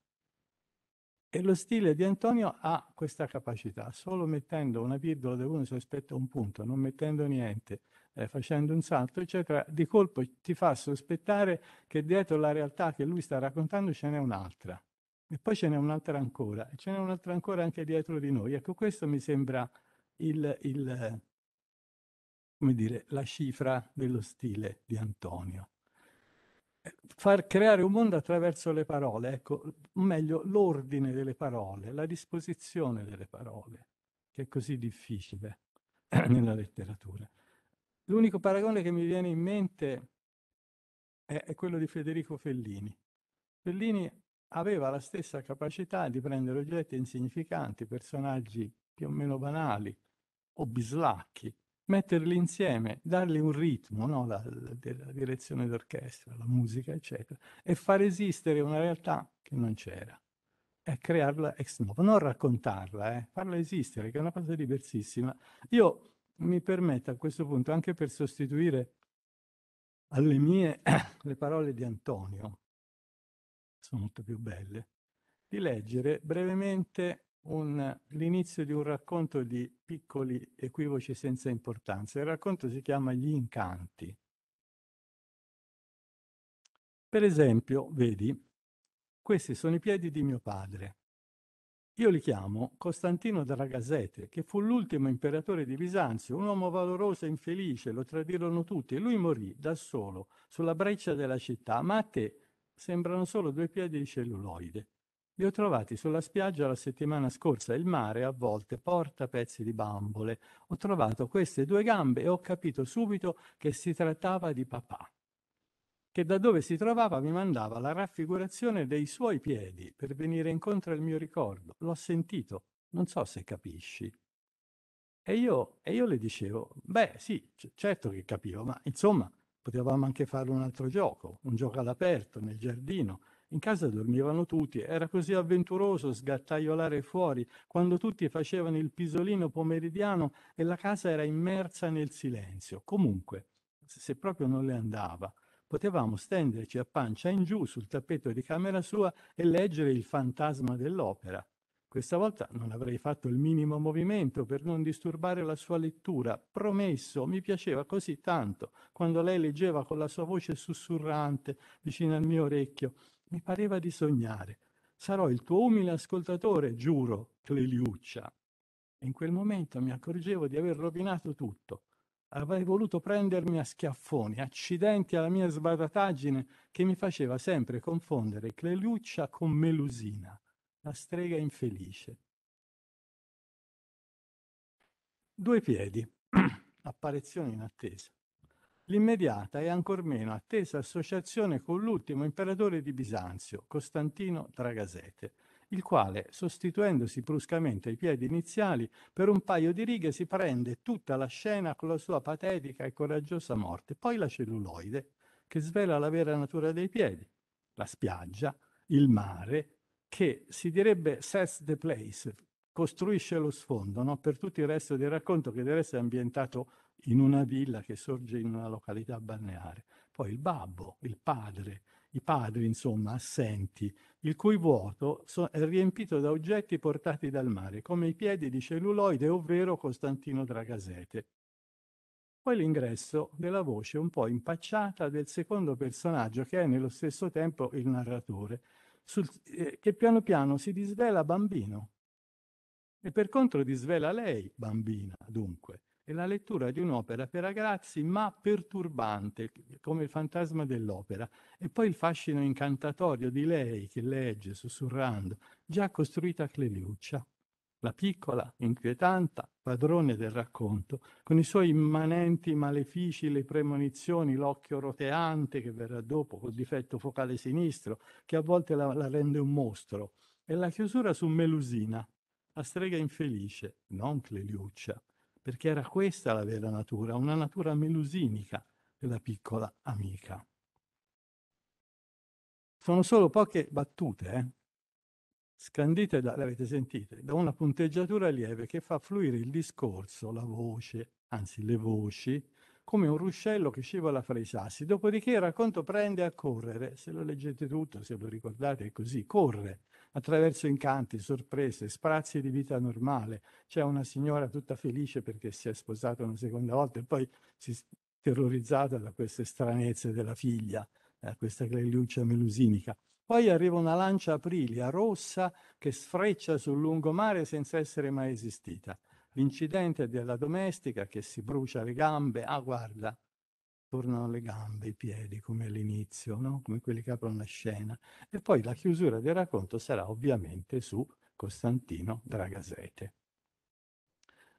E lo stile di Antonio ha questa capacità, solo mettendo una virgola dove uno si aspetta un punto, non mettendo niente, eh, facendo un salto, eccetera, di colpo ti fa sospettare che dietro la realtà che lui sta raccontando ce n'è un'altra. E poi ce n'è un'altra ancora, e ce n'è un'altra ancora anche dietro di noi. Ecco, questo mi sembra il, il, come dire, la cifra dello stile di Antonio. Eh, far creare un mondo attraverso le parole, ecco, meglio l'ordine delle parole, la disposizione delle parole, che è così difficile (clears throat) nella letteratura. L'unico paragone che mi viene in mente è, è quello di Federico Fellini. Fellini aveva la stessa capacità di prendere oggetti insignificanti, personaggi più o meno banali o bislacchi, metterli insieme, dargli un ritmo, no? la, la, la, direzione d'orchestra, la musica, eccetera, e far esistere una realtà che non c'era. E crearla ex novo, non raccontarla, eh? farla esistere, che è una cosa diversissima. Io mi permetta a questo punto, anche per sostituire alle mie (coughs) le parole di Antonio, sono molto più belle, di leggere brevemente un, l'inizio di un racconto di piccoli equivoci senza importanza. Il racconto si chiama Gli incanti. Per esempio, vedi, questi sono i piedi di mio padre. Io li chiamo Costantino d'Aragazete, che fu l'ultimo imperatore di Bisanzio, un uomo valoroso e infelice, lo tradirono tutti e lui morì da solo sulla breccia della città, ma a te sembrano solo due piedi di celluloide. Li ho trovati sulla spiaggia la settimana scorsa, il mare a volte porta pezzi di bambole. Ho trovato queste due gambe e ho capito subito che si trattava di papà che da dove si trovava mi mandava la raffigurazione dei suoi piedi per venire incontro al mio ricordo. L'ho sentito, non so se capisci. E io, e io le dicevo, beh sì, c- certo che capivo, ma insomma potevamo anche fare un altro gioco, un gioco all'aperto, nel giardino. In casa dormivano tutti, era così avventuroso sgattaiolare fuori, quando tutti facevano il pisolino pomeridiano e la casa era immersa nel silenzio. Comunque, se proprio non le andava, potevamo stenderci a pancia in giù sul tappeto di camera sua e leggere il fantasma dell'opera. Questa volta non avrei fatto il minimo movimento per non disturbare la sua lettura. Promesso, mi piaceva così tanto quando lei leggeva con la sua voce sussurrante vicino al mio orecchio. Mi pareva di sognare. Sarò il tuo umile ascoltatore, giuro, Cleliuccia. in quel momento mi accorgevo di aver rovinato tutto. Avrei voluto prendermi a schiaffoni, accidenti alla mia sbadataggine che mi faceva sempre confondere Cleluccia con Melusina, la strega infelice. Due piedi, (clears throat) apparizione in attesa. L'immediata e ancor meno attesa associazione con l'ultimo imperatore di Bisanzio, Costantino Tragasete, il quale, sostituendosi bruscamente ai piedi iniziali, per un paio di righe si prende tutta la scena con la sua patetica e coraggiosa morte, poi la celluloide, che svela la vera natura dei piedi, la spiaggia, il mare, che si direbbe sets the place, costruisce lo sfondo no? per tutto il resto del racconto, che deve essere ambientato in una villa che sorge in una località balneare. Poi il babbo, il padre, i padri, insomma, assenti, il cui vuoto so- è riempito da oggetti portati dal mare, come i piedi di celluloide, ovvero Costantino Dragasete. Poi l'ingresso della voce un po' impacciata del secondo personaggio, che è nello stesso tempo il narratore, sul, eh, che piano piano si disvela bambino. E per contro disvela lei, bambina, dunque è la lettura di un'opera per ragazzi ma perturbante, come il fantasma dell'opera, e poi il fascino incantatorio di lei che legge sussurrando, già costruita a Cleliuccia, la piccola, inquietanta, padrone del racconto, con i suoi immanenti malefici, le premonizioni, l'occhio roteante che verrà dopo, col difetto focale sinistro, che a volte la, la rende un mostro, e la chiusura su Melusina, la strega infelice, non Cleliuccia, perché era questa la vera natura, una natura melusinica della piccola amica. Sono solo poche battute, eh? scandite, da, l'avete sentite, da una punteggiatura lieve che fa fluire il discorso, la voce, anzi le voci, come un ruscello che scivola fra i sassi. Dopodiché il racconto prende a correre, se lo leggete tutto, se lo ricordate è così, corre attraverso incanti, sorprese, sprazzi di vita normale. C'è una signora tutta felice perché si è sposata una seconda volta e poi si è terrorizzata da queste stranezze della figlia, eh, questa Cleliuccia melusinica. Poi arriva una lancia aprilia rossa che sfreccia sul lungomare senza essere mai esistita. L'incidente della domestica che si brucia le gambe, ah guarda, tornano le gambe, i piedi, come all'inizio, no? come quelli che aprono la scena. E poi la chiusura del racconto sarà ovviamente su Costantino Dragasete.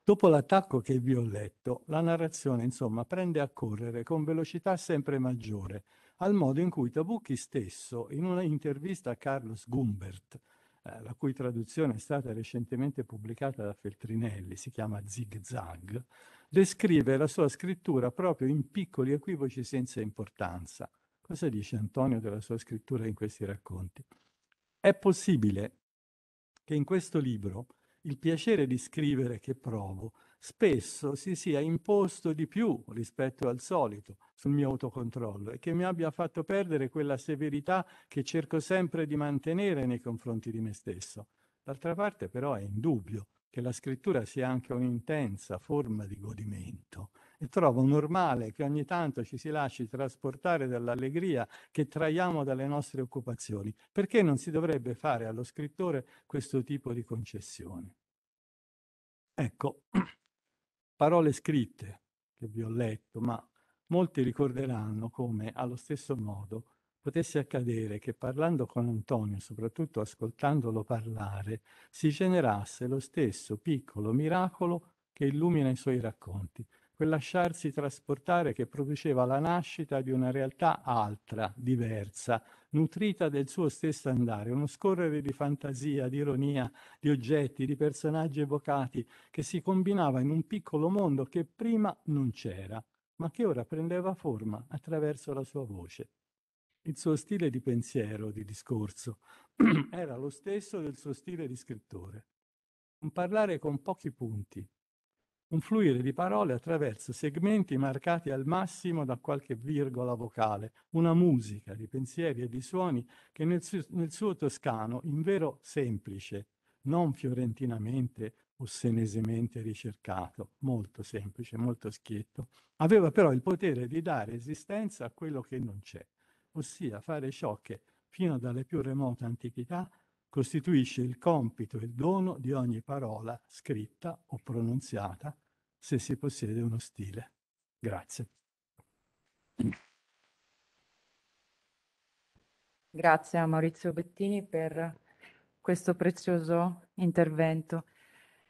Dopo l'attacco che vi ho letto, la narrazione insomma prende a correre con velocità sempre maggiore, al modo in cui Tabucchi stesso, in un'intervista a Carlos Gumbert, eh, la cui traduzione è stata recentemente pubblicata da Feltrinelli, si chiama Zig Zag, descrive la sua scrittura proprio in piccoli equivoci senza importanza. Cosa dice Antonio della sua scrittura in questi racconti? È possibile che in questo libro il piacere di scrivere che provo spesso si sia imposto di più rispetto al solito sul mio autocontrollo e che mi abbia fatto perdere quella severità che cerco sempre di mantenere nei confronti di me stesso. D'altra parte però è indubbio che la scrittura sia anche un'intensa forma di godimento e trovo normale che ogni tanto ci si lasci trasportare dall'allegria che traiamo dalle nostre occupazioni. Perché non si dovrebbe fare allo scrittore questo tipo di concessione? Ecco, (clears throat) parole scritte che vi ho letto, ma molti ricorderanno come allo stesso modo potesse accadere che parlando con Antonio, soprattutto ascoltandolo parlare, si generasse lo stesso piccolo miracolo che illumina i suoi racconti, quel lasciarsi trasportare che produceva la nascita di una realtà altra, diversa, nutrita del suo stesso andare, uno scorrere di fantasia, di ironia, di oggetti, di personaggi evocati, che si combinava in un piccolo mondo che prima non c'era, ma che ora prendeva forma attraverso la sua voce. Il suo stile di pensiero, di discorso, (clears throat) era lo stesso del suo stile di scrittore. Un parlare con pochi punti, un fluire di parole attraverso segmenti marcati al massimo da qualche virgola vocale, una musica di pensieri e di suoni che nel, su- nel suo toscano, in vero semplice, non fiorentinamente o senesemente ricercato, molto semplice, molto schietto, aveva però il potere di dare esistenza a quello che non c'è ossia fare ciò che, fino dalle più remote antichità, costituisce il compito e il dono di ogni parola scritta o pronunziata, se si possiede uno stile. Grazie. Grazie a Maurizio Bettini per questo prezioso intervento.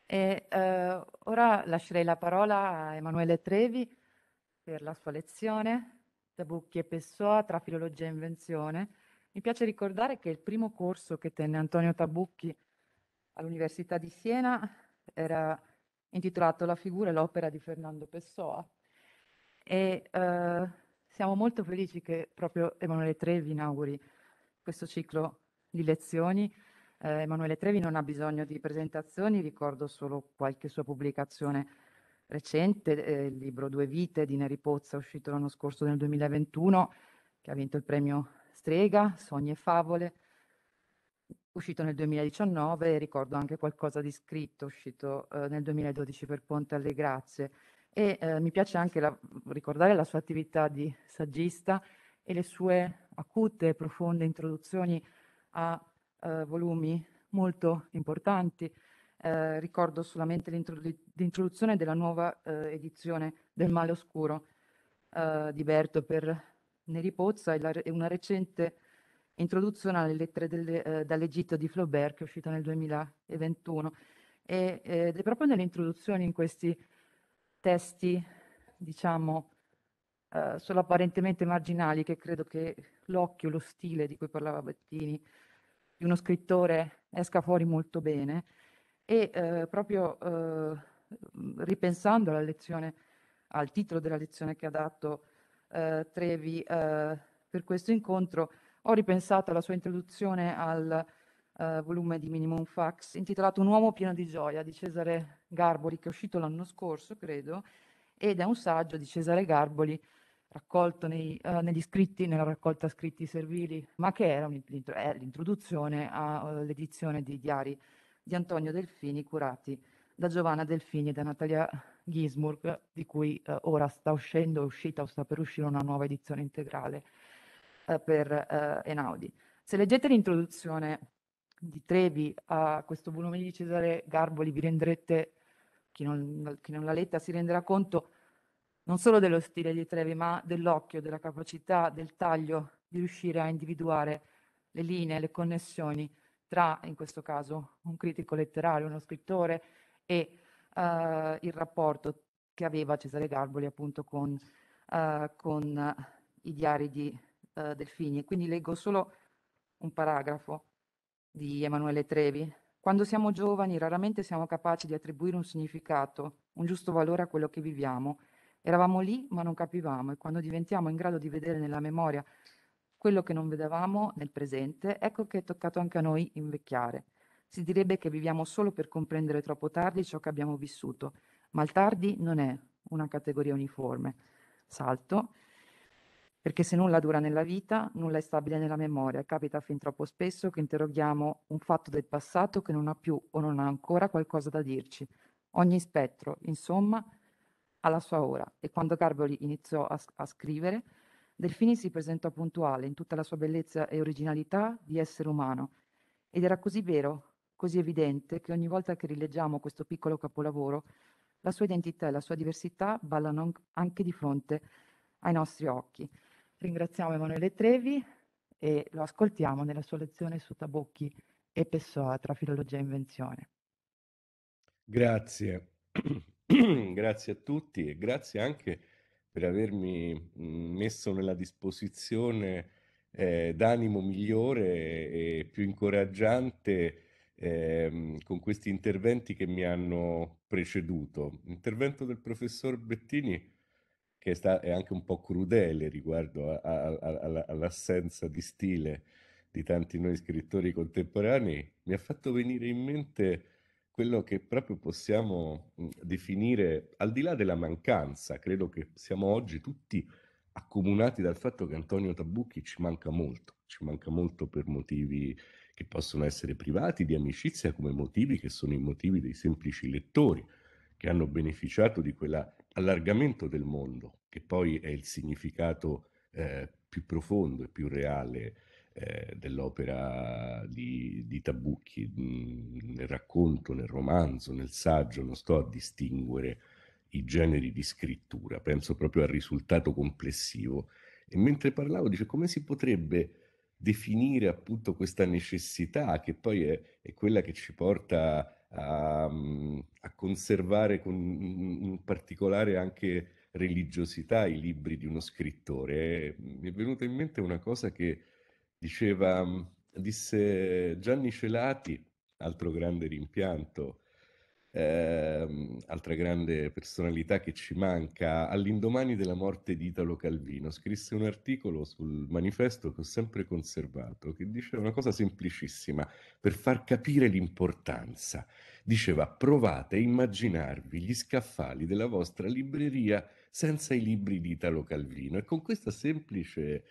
E, eh, ora lascerei la parola a Emanuele Trevi per la sua lezione. Tabucchi e Pessoa tra filologia e invenzione, mi piace ricordare che il primo corso che tenne Antonio Tabucchi all'Università di Siena era intitolato La figura e l'opera di Fernando Pessoa e eh, siamo molto felici che proprio Emanuele Trevi inauguri questo ciclo di lezioni. Eh, Emanuele Trevi non ha bisogno di presentazioni, ricordo solo qualche sua pubblicazione recente, eh, il libro Due vite di Neri Pozza, uscito l'anno scorso nel 2021, che ha vinto il premio Strega, Sogni e favole, uscito nel 2019, ricordo anche qualcosa di scritto uscito eh, nel 2012 per Ponte alle Grazie. E eh, mi piace anche la, ricordare la sua attività di saggista e le sue acute e profonde introduzioni a eh, volumi molto importanti eh, ricordo solamente l'introduzione della nuova eh, edizione del Male Oscuro eh, di Berto per Neri Pozza e, la, e una recente introduzione alle lettere eh, dall'Egitto di Flaubert che è uscita nel 2021. E, ed eh, è proprio nelle introduzioni in questi testi, diciamo, solo apparentemente marginali che credo che l'occhio, lo stile di cui parlava Bettini, di uno scrittore esca fuori molto bene e eh, proprio eh, ripensando alla lezione, al titolo della lezione che ha dato eh, Trevi eh, per questo incontro, ho ripensato alla sua introduzione al eh, volume di Minimum Fax intitolato Un uomo pieno di gioia di Cesare Garboli, che è uscito l'anno scorso, credo, ed è un saggio di Cesare Garboli raccolto nei, uh, negli scritti, nella raccolta scritti servili, ma che era l'introduzione all'edizione di Diari di Antonio Delfini curati da Giovanna Delfini e da Natalia Gisburg, di cui eh, ora sta uscendo, è uscita o sta per uscire una nuova edizione integrale eh, per eh, Enaudi. Se leggete l'introduzione di Trevi a questo volume di Cesare Garboli, vi renderete, chi non, chi non l'ha letta si renderà conto non solo dello stile di Trevi, ma dell'occhio, della capacità, del taglio di riuscire a individuare le linee, le connessioni tra, in questo caso, un critico letterario, uno scrittore e eh, il rapporto che aveva Cesare Garboli appunto con, eh, con i diari di eh, Delfini. Quindi leggo solo un paragrafo di Emanuele Trevi. Quando siamo giovani raramente siamo capaci di attribuire un significato, un giusto valore a quello che viviamo. Eravamo lì ma non capivamo e quando diventiamo in grado di vedere nella memoria quello che non vedevamo nel presente, ecco che è toccato anche a noi invecchiare. Si direbbe che viviamo solo per comprendere troppo tardi ciò che abbiamo vissuto, ma il tardi non è una categoria uniforme. Salto, perché se nulla dura nella vita, nulla è stabile nella memoria. Capita fin troppo spesso che interroghiamo un fatto del passato che non ha più o non ha ancora qualcosa da dirci. Ogni spettro, insomma, ha la sua ora. E quando Garboli iniziò a, a scrivere, Delfini si presentò puntuale, in tutta la sua bellezza e originalità di essere umano, ed era così vero, così evidente, che ogni volta che rileggiamo questo piccolo capolavoro, la sua identità e la sua diversità ballano anche di fronte ai nostri occhi. Ringraziamo Emanuele Trevi e lo ascoltiamo nella sua lezione su Tabocchi e Pessoa tra filologia e invenzione. Grazie, (clears throat) grazie a tutti e grazie anche a per avermi mhmm, messo nella disposizione eh, d'animo migliore e più incoraggiante eh, con questi interventi che mi hanno preceduto. L'intervento del professor Bettini che è, sta- è anche un po' crudele riguardo all'assenza di stile di tanti noi scrittori contemporanei, mi ha fatto venire in mente quello che proprio possiamo mhmm, definire, al di là della mancanza, credo che siamo oggi tutti accomunati dal fatto che Antonio Tabucchi ci manca molto, ci manca molto per motivi che possono essere privati di amicizia come motivi che sono i motivi dei semplici lettori che hanno beneficiato di quell'allargamento del mondo, che poi è il significato eh, più profondo e più reale eh, dell'opera di, di Tabucchi, mm, nel racconto, nel romanzo, nel saggio, non sto a distinguere i generi di scrittura, penso proprio al risultato complessivo. E mentre parlavo dice come si potrebbe definire appunto questa necessità che poi è, è quella che ci porta a, a, conservare con un particolare anche religiosità i libri di uno scrittore. Mi è venuta in mente una cosa che Diceva, mm, disse Gianni Celati, altro grande rimpianto, eh, altra grande personalità che ci manca, all'indomani della morte di Italo Calvino, scrisse un articolo sul manifesto che ho sempre conservato, che diceva una cosa semplicissima per far capire l'importanza. Diceva: provate a immaginarvi gli scaffali della vostra libreria senza i libri di Italo Calvino. E con questa semplice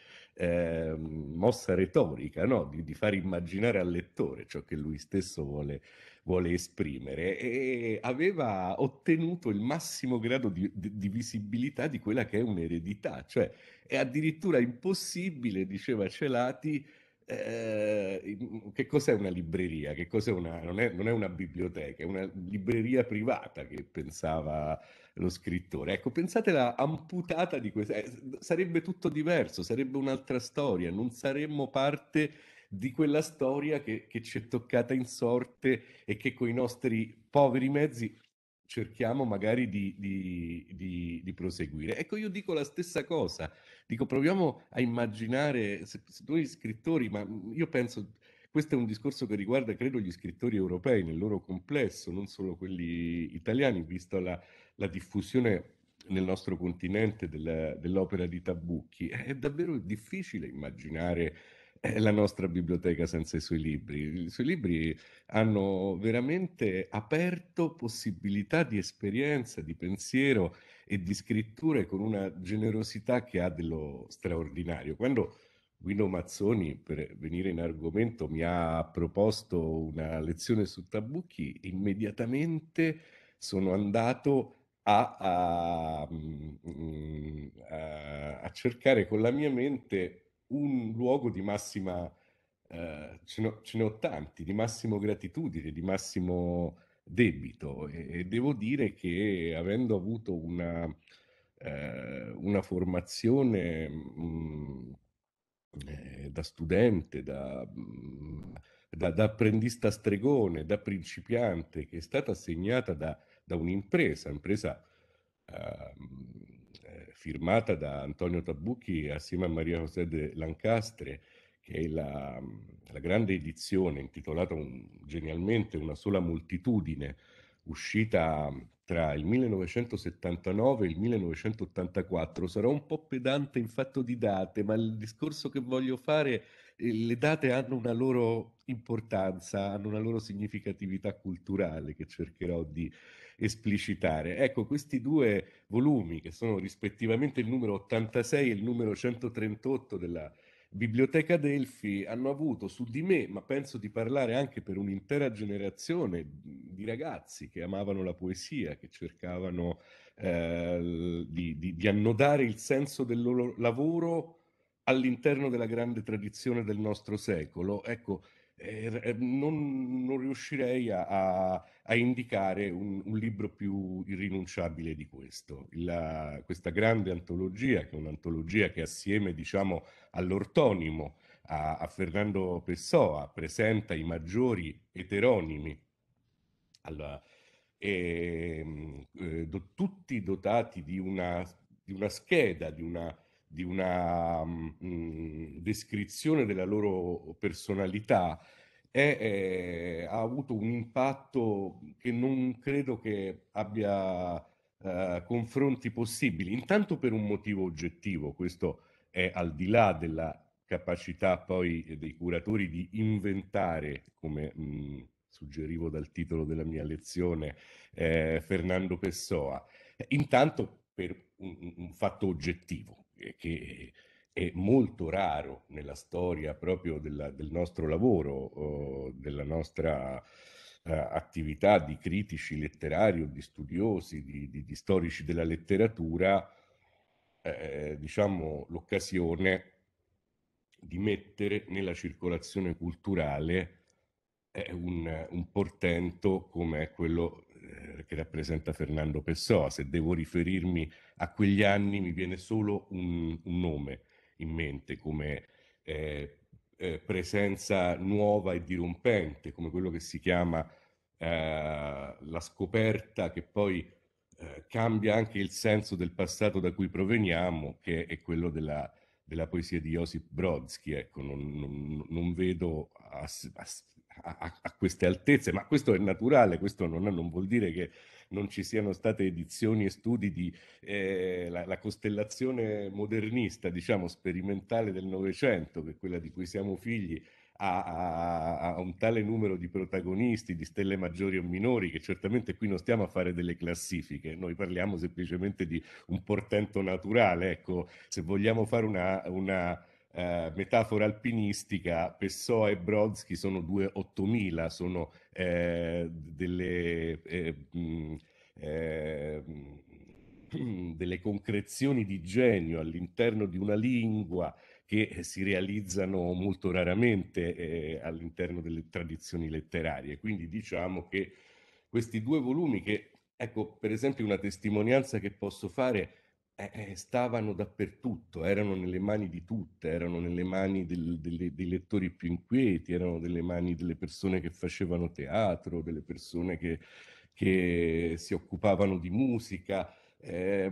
eh, mossa retorica, no? di, di, far immaginare al lettore ciò che lui stesso vuole, vuole esprimere e aveva ottenuto il massimo grado di, di, visibilità di quella che è un'eredità, cioè è addirittura impossibile, diceva Celati, eh, che cos'è una libreria? Che cos'è una, non, è, non è una biblioteca, è una libreria privata che pensava lo scrittore. Ecco, pensatela amputata di questa... Eh, sarebbe tutto diverso, sarebbe un'altra storia, non saremmo parte di quella storia che, che ci è toccata in sorte e che con i nostri poveri mezzi cerchiamo magari di, di, di, di, proseguire. Ecco, io dico la stessa cosa, dico proviamo a immaginare, se, se noi scrittori, ma mm, io penso questo è un discorso che riguarda, credo, gli scrittori europei nel loro complesso, non solo quelli italiani, vista la, la diffusione nel nostro continente della, dell'opera di Tabucchi. È davvero difficile immaginare eh, la nostra biblioteca senza i suoi libri. I suoi libri hanno veramente aperto possibilità di esperienza, di pensiero e di scritture con una generosità che ha dello straordinario. Quando Guido Mazzoni, per venire in argomento, mi ha proposto una lezione su Tabucchi, immediatamente sono andato a, a, mm, a, a cercare con la mia mente un luogo di massima, eh, ce, ne, ce ne ho tanti, di massimo gratitudine, di massimo debito e, e devo dire che avendo avuto una, eh, una formazione... Mh, mm, eh, da studente, da, mm, da, da, apprendista stregone, da principiante, che è stata assegnata da, da un'impresa, impresa ehm, eh, firmata da Antonio Tabucchi assieme a Maria José de Lancastre, che è la, la grande edizione intitolata un, genialmente Una sola moltitudine, uscita tra il 1979 e il 1984. Sarò un po' pedante in fatto di date, ma il discorso che voglio fare, eh, le date hanno una loro importanza, hanno una loro significatività culturale che cercherò di esplicitare. Ecco, questi due volumi, che sono rispettivamente il numero 86 e il numero 138 della Biblioteca Delfi hanno avuto su di me, ma penso di parlare anche per un'intera generazione mhmm, di ragazzi che amavano la poesia, che cercavano eh, di, di, di, annodare il senso del loro lavoro all'interno della grande tradizione del nostro secolo. Ecco, eh, eh, non, non, riuscirei a, a, a indicare un, un, libro più irrinunciabile di questo. La, questa grande antologia, che è un'antologia che assieme diciamo, all'ortonimo a, a Fernando Pessoa presenta i maggiori eteronimi, alla, e, ehm, eh, do, tutti dotati di una, di una scheda, di una di una mh, mm, descrizione della loro personalità è, è, eh, ha avuto un impatto che non credo che abbia uh, confronti possibili, intanto per un motivo oggettivo, questo è al di là della capacità poi dei curatori di inventare, come mh, mm, suggerivo dal titolo della mia lezione, eh, Fernando Pessoa, intanto per un, un fatto oggettivo che è molto raro nella storia proprio della, del nostro lavoro, della nostra eh, attività di critici letterari o di studiosi, di, di, di storici della letteratura, eh, diciamo, l'occasione di mettere nella circolazione culturale eh, un, un portento come quello eh, che rappresenta Fernando Pessoa. Se devo riferirmi a quegli anni mi viene solo un, un nome in mente come eh, eh, presenza nuova e dirompente, come quello che si chiama eh, la scoperta che poi eh, cambia anche il senso del passato da cui proveniamo, che è quello della, della poesia di Josip Brodsky. Ecco, non, non, non vedo ass, ass, a, a, queste altezze, ma questo è naturale, questo non, non, vuol dire che non ci siano state edizioni e studi di eh, la, la, costellazione modernista, diciamo sperimentale del Novecento, che è quella di cui siamo figli, a, a, un tale numero di protagonisti, di stelle maggiori o minori, che certamente qui non stiamo a fare delle classifiche, noi parliamo semplicemente di un portento naturale. Ecco, se vogliamo fare una, una eh, metafora alpinistica, Pessoa e Brodsky sono due 8000, sono eh, delle, eh, mh, mm, eh, mm, delle concrezioni di genio all'interno di una lingua che si realizzano molto raramente eh, all'interno delle tradizioni letterarie. Quindi diciamo che questi due volumi che, ecco, per esempio una testimonianza che posso fare eh, eh, stavano dappertutto, erano nelle mani di tutte, erano nelle mani del, delle, dei lettori più inquieti, erano nelle mani delle persone che facevano teatro, delle persone che, che si occupavano di musica. Eh,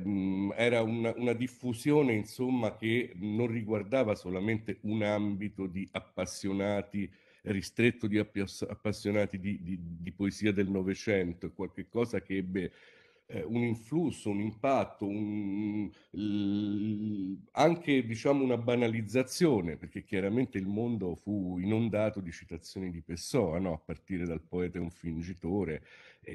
era una, una, diffusione insomma che non riguardava solamente un ambito di appassionati ristretto di appassionati di, di, di poesia del Novecento, qualche cosa che ebbe eh, un influsso, un impatto, un, anche diciamo una banalizzazione, perché chiaramente il mondo fu inondato di citazioni di Pessoa, no? a partire dal poeta è un fingitore,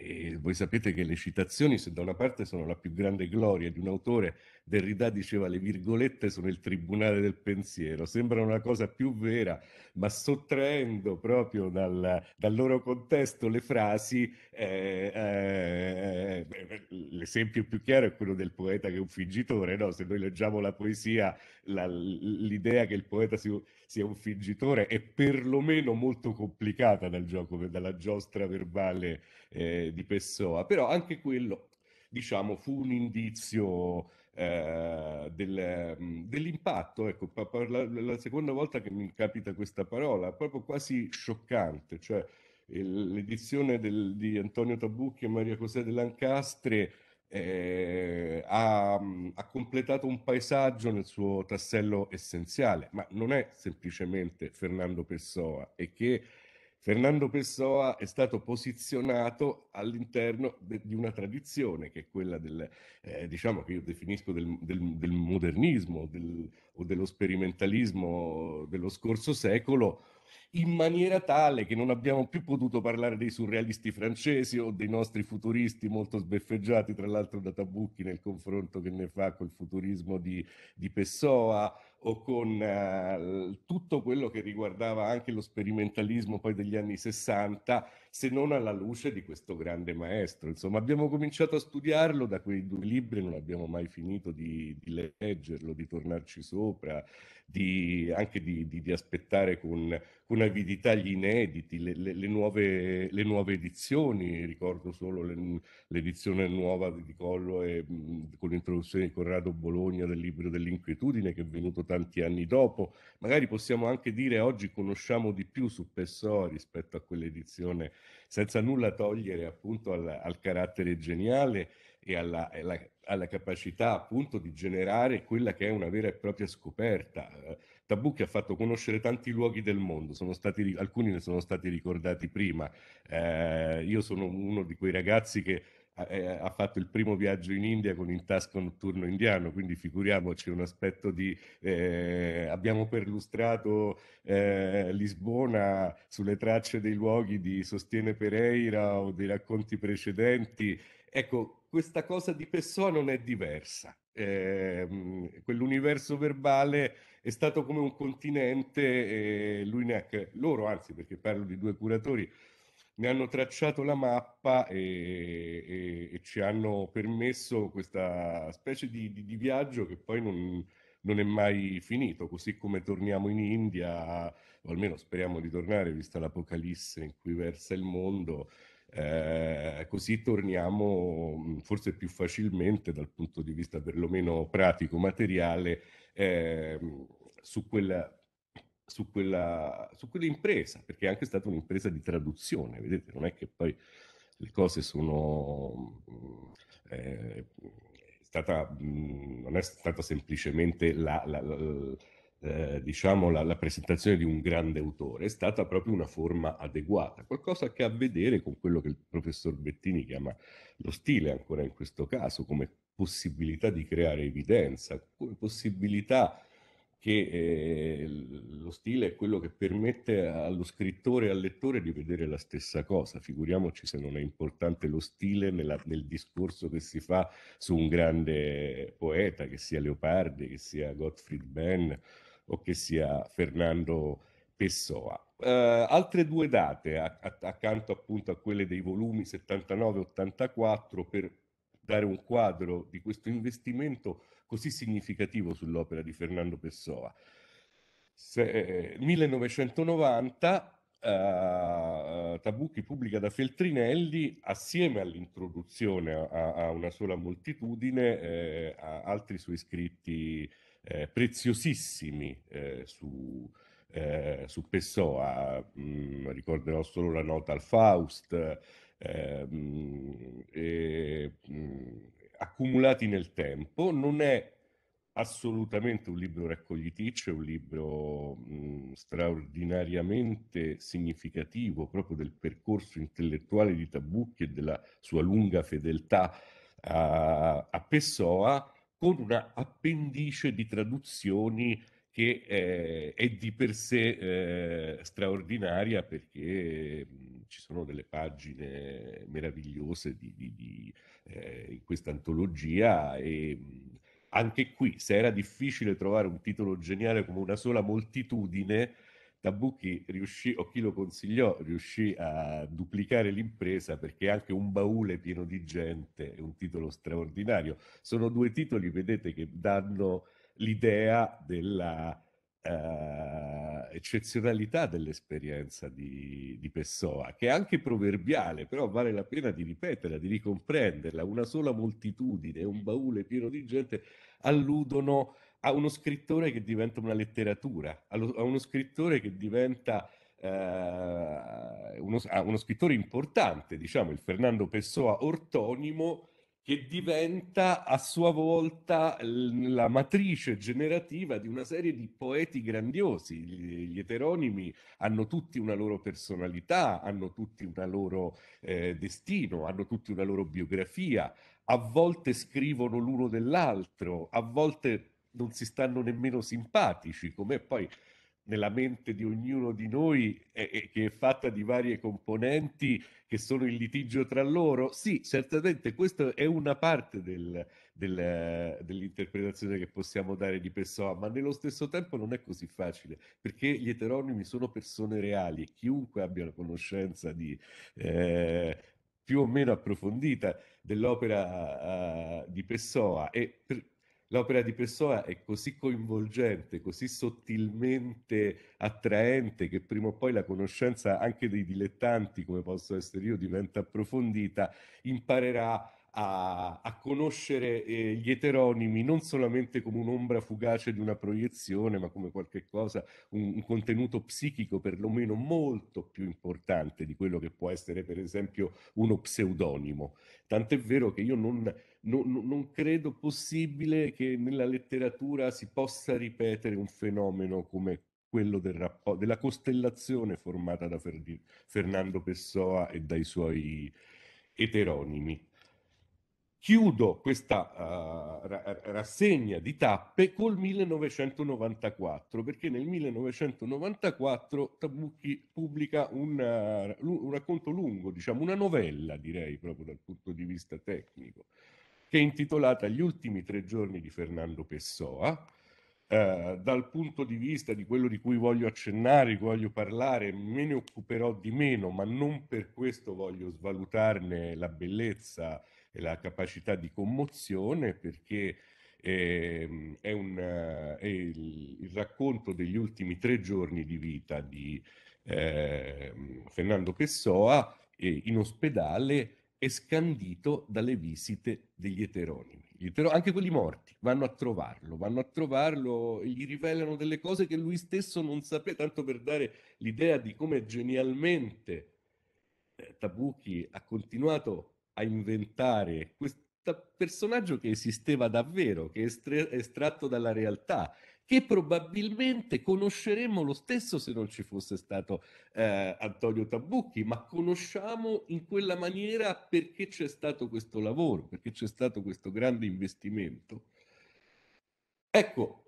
e voi sapete che le citazioni, se da una parte sono la più grande gloria di un autore, Derrida diceva le virgolette sono il tribunale del pensiero, sembra una cosa più vera, ma sottraendo proprio dal, dal loro contesto le frasi, eh, eh, eh, eh l'esempio più chiaro è quello del poeta che è un fingitore, no? se noi leggiamo la poesia la, l'idea che il poeta si, sia un fingitore è perlomeno molto complicata dal gioco, dalla giostra verbale eh, di Pessoa, però anche quello, diciamo, fu un indizio eh, del, mm, dell'impatto, ecco, la, la seconda volta che mi capita questa parola, proprio quasi scioccante, cioè l'edizione del, di Antonio Tabucchi e Maria José Cosè dell'Ancastre eh, ha, ha, completato un paesaggio nel suo tassello essenziale, ma non è semplicemente Fernando Pessoa, è che Fernando Pessoa è stato posizionato all'interno de, di una tradizione che è quella del, eh, diciamo che io definisco del, del, del modernismo del, o dello sperimentalismo dello scorso secolo, in maniera tale che non abbiamo più potuto parlare dei surrealisti francesi o dei nostri futuristi molto sbeffeggiati, tra l'altro da Tabucchi nel confronto che ne fa col futurismo di, di Pessoa o con eh, tutto quello che riguardava anche lo sperimentalismo poi degli anni 60, se non alla luce di questo grande maestro. Insomma, abbiamo cominciato a studiarlo da quei due libri, non abbiamo mai finito di, di leggerlo, di tornarci sopra, di, anche di, di, aspettare con, con avidità gli inediti, le, le, le, nuove, le nuove, edizioni, ricordo solo l'edizione nuova di Collo e, con l'introduzione di Corrado Bologna del libro dell'inquietudine che è venuto tanti anni dopo. Magari possiamo anche dire oggi conosciamo di più su Pessoa rispetto a quell'edizione, senza nulla togliere appunto al, al carattere geniale e alla, alla, alla, capacità appunto di generare quella che è una vera e propria scoperta. Tabù che ha fatto conoscere tanti luoghi del mondo, stati, alcuni ne sono stati ricordati prima. Eh, io sono uno di quei ragazzi che ha eh, fatto il primo viaggio in India con in tasca notturno indiano, quindi figuriamoci un aspetto di eh, abbiamo perlustrato eh, Lisbona sulle tracce dei luoghi di Sostiene Pereira o dei racconti precedenti. Ecco, questa cosa di Pessoa non è diversa. Eh, quell'universo verbale è stato come un continente e eh, lui ne ha, loro anzi perché parlo di due curatori, ne hanno tracciato la mappa e, e, e ci hanno permesso questa specie di, di, di viaggio che poi non, non, è mai finito, così come torniamo in India, o almeno speriamo di tornare, vista l'apocalisse in cui versa il mondo, eh, così torniamo forse più facilmente dal punto di vista perlomeno pratico, materiale, Ehm, su, quella, su, quella, su quell'impresa, perché è anche stata un'impresa di traduzione, vedete, non è che poi le cose sono... Mm, eh, stata, mm, non è stata semplicemente la, la, la eh, diciamo, la, la, presentazione di un grande autore, è stata proprio una forma adeguata, qualcosa che ha a che vedere con quello che il professor Bettini chiama lo stile ancora in questo caso, come possibilità di creare evidenza, come possibilità che eh, lo stile è quello che permette allo scrittore e al lettore di vedere la stessa cosa. Figuriamoci se non è importante lo stile nella, nel discorso che si fa su un grande poeta, che sia Leopardi, che sia Gottfried Benn o che sia Fernando Pessoa. Eh, altre due date, a, a, accanto appunto a quelle dei volumi 79-84, per dare un quadro di questo investimento così significativo sull'opera di Fernando Pessoa. Se, eh, 1990 eh, Tabucchi pubblica da Feltrinelli assieme all'introduzione a, a una sola moltitudine eh, a altri suoi scritti eh, preziosissimi eh, su, eh, su Pessoa, mh, mm, ricorderò solo la nota al Faust, eh, eh, accumulati nel tempo. Non è assolutamente un libro raccogliticcio, è un libro mh, mm, straordinariamente significativo proprio del percorso intellettuale di Tabucchi e della sua lunga fedeltà a, a Pessoa, con una appendice di traduzioni che eh, è di per sé eh, straordinaria perché ci sono delle pagine meravigliose di, di, di, eh, in questa antologia e anche qui se era difficile trovare un titolo geniale come una sola moltitudine, Tabucchi riuscì, o chi lo consigliò, riuscì a duplicare l'impresa perché anche un baule pieno di gente è un titolo straordinario. Sono due titoli, vedete, che danno l'idea della eh, eccezionalità dell'esperienza di, di Pessoa, che è anche proverbiale, però vale la pena di ripeterla, di ricomprenderla. Una sola moltitudine, un baule pieno di gente alludono a uno scrittore che diventa una letteratura, a uno scrittore che diventa eh, uno, uno, scrittore importante, diciamo il Fernando Pessoa ortonimo che diventa a sua volta la matrice generativa di una serie di poeti grandiosi. Gli, eteronimi hanno tutti una loro personalità, hanno tutti un loro eh, destino, hanno tutti una loro biografia, a volte scrivono l'uno dell'altro, a volte non si stanno nemmeno simpatici, come poi nella mente di ognuno di noi è, è, che è fatta di varie componenti che sono in litigio tra loro? Sì, certamente questa è una parte del, del, dell'interpretazione che possiamo dare di Pessoa, ma nello stesso tempo non è così facile, perché gli eteronimi sono persone reali e chiunque abbia una conoscenza di... Eh, più o meno approfondita dell'opera uh, di Pessoa e per, l'opera di Pessoa è così coinvolgente, così sottilmente attraente che prima o poi la conoscenza anche dei dilettanti, come posso essere io, diventa approfondita, imparerà a, a conoscere eh, gli eteronimi non solamente come un'ombra fugace di una proiezione, ma come qualcosa, un, un, contenuto psichico perlomeno molto più importante di quello che può essere per esempio uno pseudonimo. Tant'è vero che io non, non, non credo possibile che nella letteratura si possa ripetere un fenomeno come quello del rapporto, della costellazione formata da Ferdi, Fernando Pessoa e dai suoi eteronimi. Chiudo questa uh, ra- rassegna di tappe col 1994, perché nel 1994 Tabucchi pubblica una, eh, un racconto lungo, diciamo una novella, direi proprio dal punto di vista tecnico, che è intitolata Gli ultimi tre giorni di Fernando Pessoa. Eh, dal punto di vista di quello di cui voglio accennare, voglio parlare, me ne occuperò di meno, ma non per questo voglio svalutarne la bellezza, la capacità di commozione perché eh, è, un, è il, il, racconto degli ultimi tre giorni di vita di eh, Fernando Pessoa eh, in ospedale è scandito dalle visite degli eteronimi. Etero, anche quelli morti vanno a trovarlo, vanno a trovarlo e gli rivelano delle cose che lui stesso non sapeva, tanto per dare l'idea di come genialmente eh, Tabucchi ha continuato a inventare questo personaggio che esisteva davvero, che è estre- estratto dalla realtà, che probabilmente conosceremmo lo stesso se non ci fosse stato eh, Antonio Tabucchi, ma conosciamo in quella maniera perché c'è stato questo lavoro, perché c'è stato questo grande investimento. Ecco,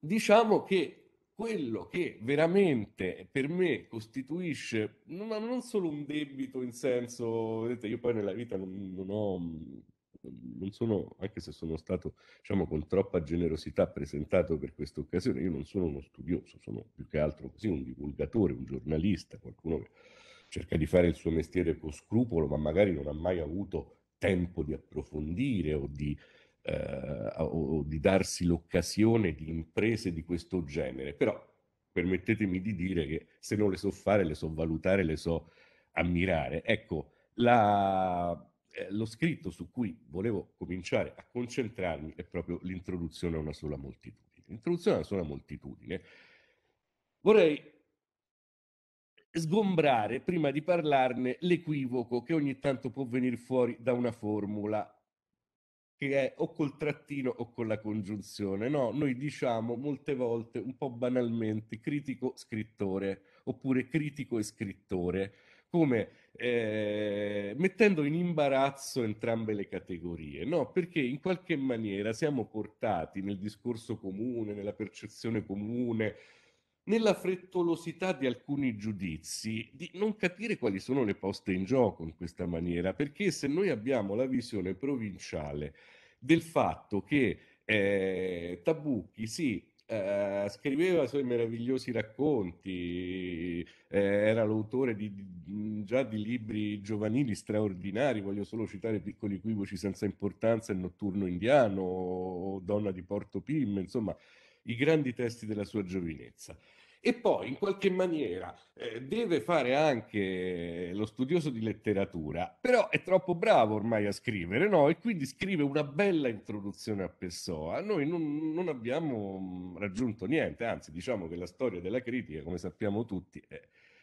diciamo che quello che veramente per me costituisce non, non solo un debito in senso, vedete, io poi nella vita non, non ho non sono, anche se sono stato diciamo, con troppa generosità presentato per questa occasione, io non sono uno studioso, sono più che altro così un divulgatore, un giornalista, qualcuno che cerca di fare il suo mestiere con scrupolo, ma magari non ha mai avuto tempo di approfondire o di eh, o, o di darsi l'occasione di imprese di questo genere, però permettetemi di dire che se non le so fare, le so valutare, le so ammirare. Ecco, la, eh, lo scritto su cui volevo cominciare a concentrarmi è proprio l'introduzione a una sola moltitudine. L'introduzione a una sola moltitudine. Vorrei sgombrare prima di parlarne l'equivoco che ogni tanto può venire fuori da una formula che è o col trattino o con la congiunzione. No, noi diciamo molte volte, un po' banalmente, critico-scrittore oppure critico e scrittore, come eh, mettendo in imbarazzo entrambe le categorie, no? Perché in qualche maniera siamo portati nel discorso comune, nella percezione comune, nella frettolosità di alcuni giudizi, di non capire quali sono le poste in gioco in questa maniera, perché se noi abbiamo la visione provinciale del fatto che eh, Tabucchi sì, eh, scriveva i suoi meravigliosi racconti, eh, era l'autore di, di, già di libri giovanili straordinari, voglio solo citare Piccoli equivoci senza importanza, Il notturno indiano, Donna di Porto Pim, insomma i grandi testi della sua giovinezza e poi in qualche maniera eh, deve fare anche lo studioso di letteratura, però è troppo bravo ormai a scrivere, no? E quindi scrive una bella introduzione a Pessoa. Noi non, non abbiamo mm, raggiunto niente, anzi diciamo che la storia della critica, come sappiamo tutti, è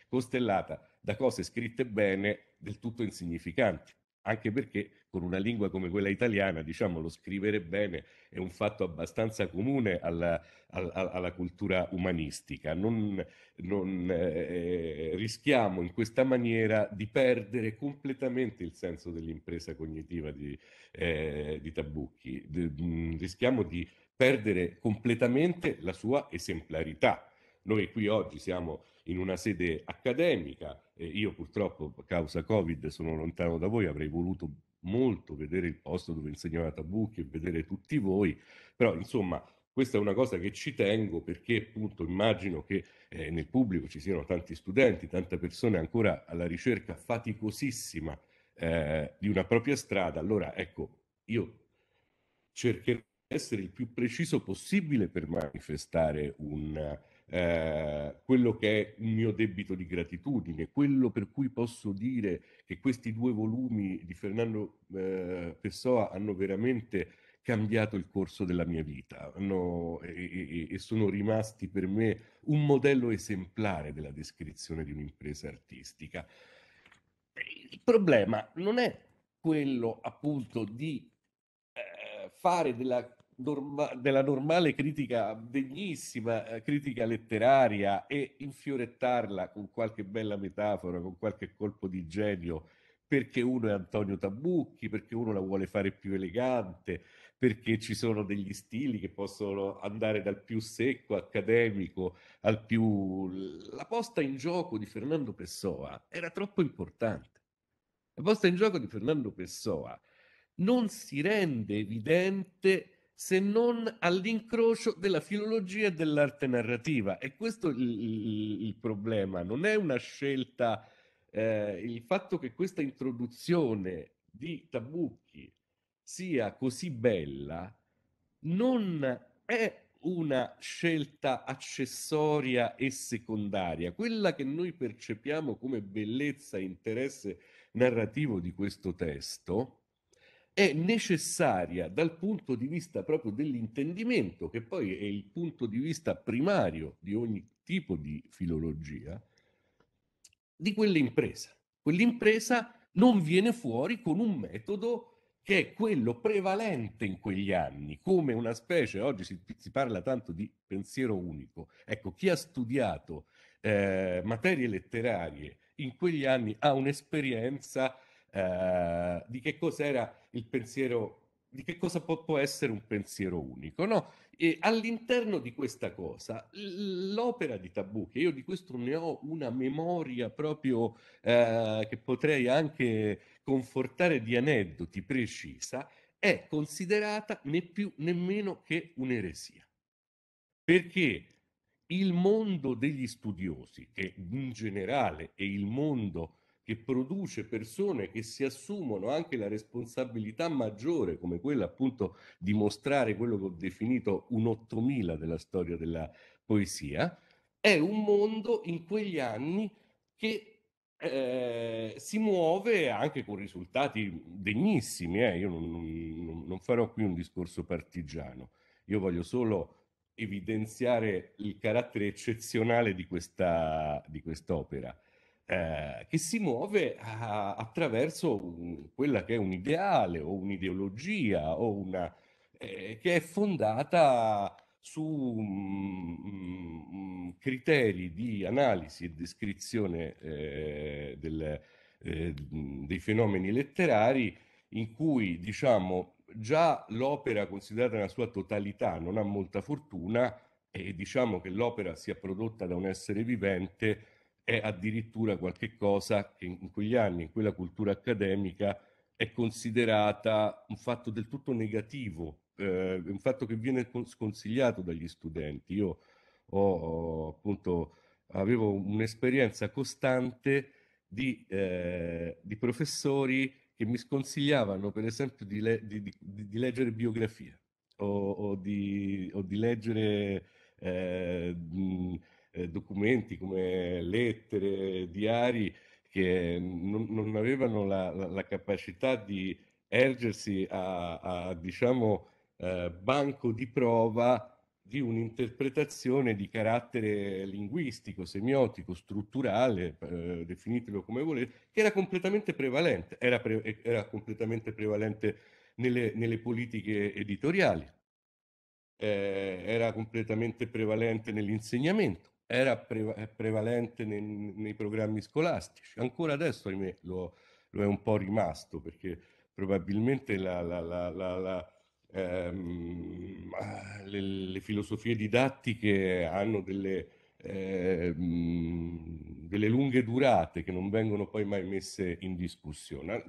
costellata da cose scritte bene del tutto insignificanti, anche perché con una lingua come quella italiana, diciamo, lo scrivere bene è un fatto abbastanza comune alla, alla, alla cultura umanistica. Non, non eh, rischiamo in questa maniera di perdere completamente il senso dell'impresa cognitiva di, eh, di Tabucchi, de, mm, rischiamo di perdere completamente la sua esemplarità. Noi qui oggi siamo in una sede accademica. Eh, io purtroppo, causa Covid, sono lontano da voi, avrei voluto molto vedere il posto dove insegnava Tabucchi e vedere tutti voi, però insomma questa è una cosa che ci tengo perché appunto immagino che eh, nel pubblico ci siano tanti studenti, tante persone ancora alla ricerca faticosissima eh, di una propria strada. Allora ecco, io cercherò di essere il più preciso possibile per manifestare un eh, quello che è un mio debito di gratitudine, quello per cui posso dire che questi due volumi di Fernando eh, Pessoa hanno veramente cambiato il corso della mia vita hanno, e, e, e sono rimasti per me un modello esemplare della descrizione di un'impresa artistica. Il problema non è quello appunto di eh, fare della norma- della normale critica, degnissima eh, critica letteraria e infiorettarla con qualche bella metafora, con qualche colpo di genio, perché uno è Antonio Tabucchi, perché uno la vuole fare più elegante, perché ci sono degli stili che possono andare dal più secco accademico al più... La posta in gioco di Fernando Pessoa era troppo importante. La posta in gioco di Fernando Pessoa non si rende evidente se non all'incrocio della filologia e dell'arte narrativa. E questo è il, il, il problema, non è una scelta, eh, il fatto che questa introduzione di Tabucchi sia così bella non è una scelta accessoria e secondaria. Quella che noi percepiamo come bellezza e interesse narrativo di questo testo è necessaria dal punto di vista proprio dell'intendimento, che poi è il punto di vista primario di ogni tipo di filologia, di quell'impresa. Quell'impresa non viene fuori con un metodo che è quello prevalente in quegli anni, come una specie, oggi si, si parla tanto di pensiero unico. Ecco, chi ha studiato eh, materie letterarie in quegli anni ha un'esperienza eh, di che cosa era il pensiero di che cosa può, può, essere un pensiero unico, no? E all'interno di questa cosa, l'opera di Tabù, che io di questo ne ho una memoria proprio eh, che potrei anche confortare di aneddoti precisa, è considerata né più né meno che un'eresia. Perché il mondo degli studiosi, che in generale è il mondo che produce persone che si assumono anche la responsabilità maggiore, come quella appunto di mostrare quello che ho definito un 8000 della storia della poesia, è un mondo in quegli anni che eh, si muove anche con risultati degnissimi. Eh. Io non, non, non farò qui un discorso partigiano, io voglio solo evidenziare il carattere eccezionale di, questa, di quest'opera eh, che si muove a, attraverso un, quella che è un ideale o un'ideologia o una, eh, che è fondata su mm, mm criteri di analisi e descrizione eh, del, eh, dei fenomeni letterari in cui diciamo già l'opera considerata nella sua totalità non ha molta fortuna e diciamo che l'opera sia prodotta da un essere vivente è addirittura qualcosa che in quegli anni, in quella cultura accademica, è considerata un fatto del tutto negativo, eh, un fatto che viene sconsigliato dagli studenti. Io ho, appunto avevo un'esperienza costante di, eh, di, professori che mi sconsigliavano, per esempio, di, le, di, di leggere biografie o, o, o, di, leggere eh, mh, eh, documenti come lettere, diari, che non, non avevano la, la, la, capacità di ergersi a, a diciamo, eh, banco di prova di un'interpretazione di carattere linguistico, semiotico, strutturale, eh, definitelo come volete, che era completamente prevalente, era, pre- era completamente prevalente nelle, nelle politiche editoriali, eh, era completamente prevalente nell'insegnamento era prevalente nei, nei, programmi scolastici. Ancora adesso, ahimè, lo, lo, è un po' rimasto perché probabilmente la, la, la, ehm, le, le, filosofie didattiche hanno delle, ehm, delle, lunghe durate che non vengono poi mai messe in discussione.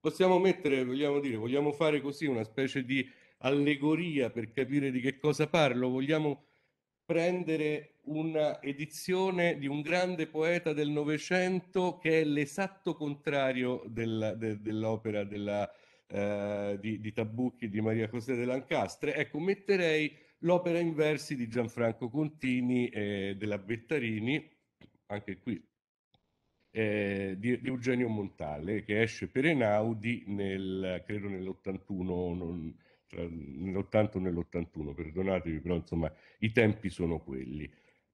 Possiamo mettere, vogliamo dire, vogliamo fare così una specie di allegoria per capire di che cosa parlo, vogliamo prendere un'edizione di un grande poeta del Novecento che è l'esatto contrario della, de, dell'opera della, eh, di, di, Tabucchi di Maria José de Lancastre. Ecco, metterei l'opera in versi di Gianfranco Contini eh, della Bettarini, anche qui, eh, di, di, Eugenio Montale, che esce per Enaudi nel, credo nell'81. Non, tra, cioè, nell'80 o nell'81, perdonatevi, però insomma i tempi sono quelli.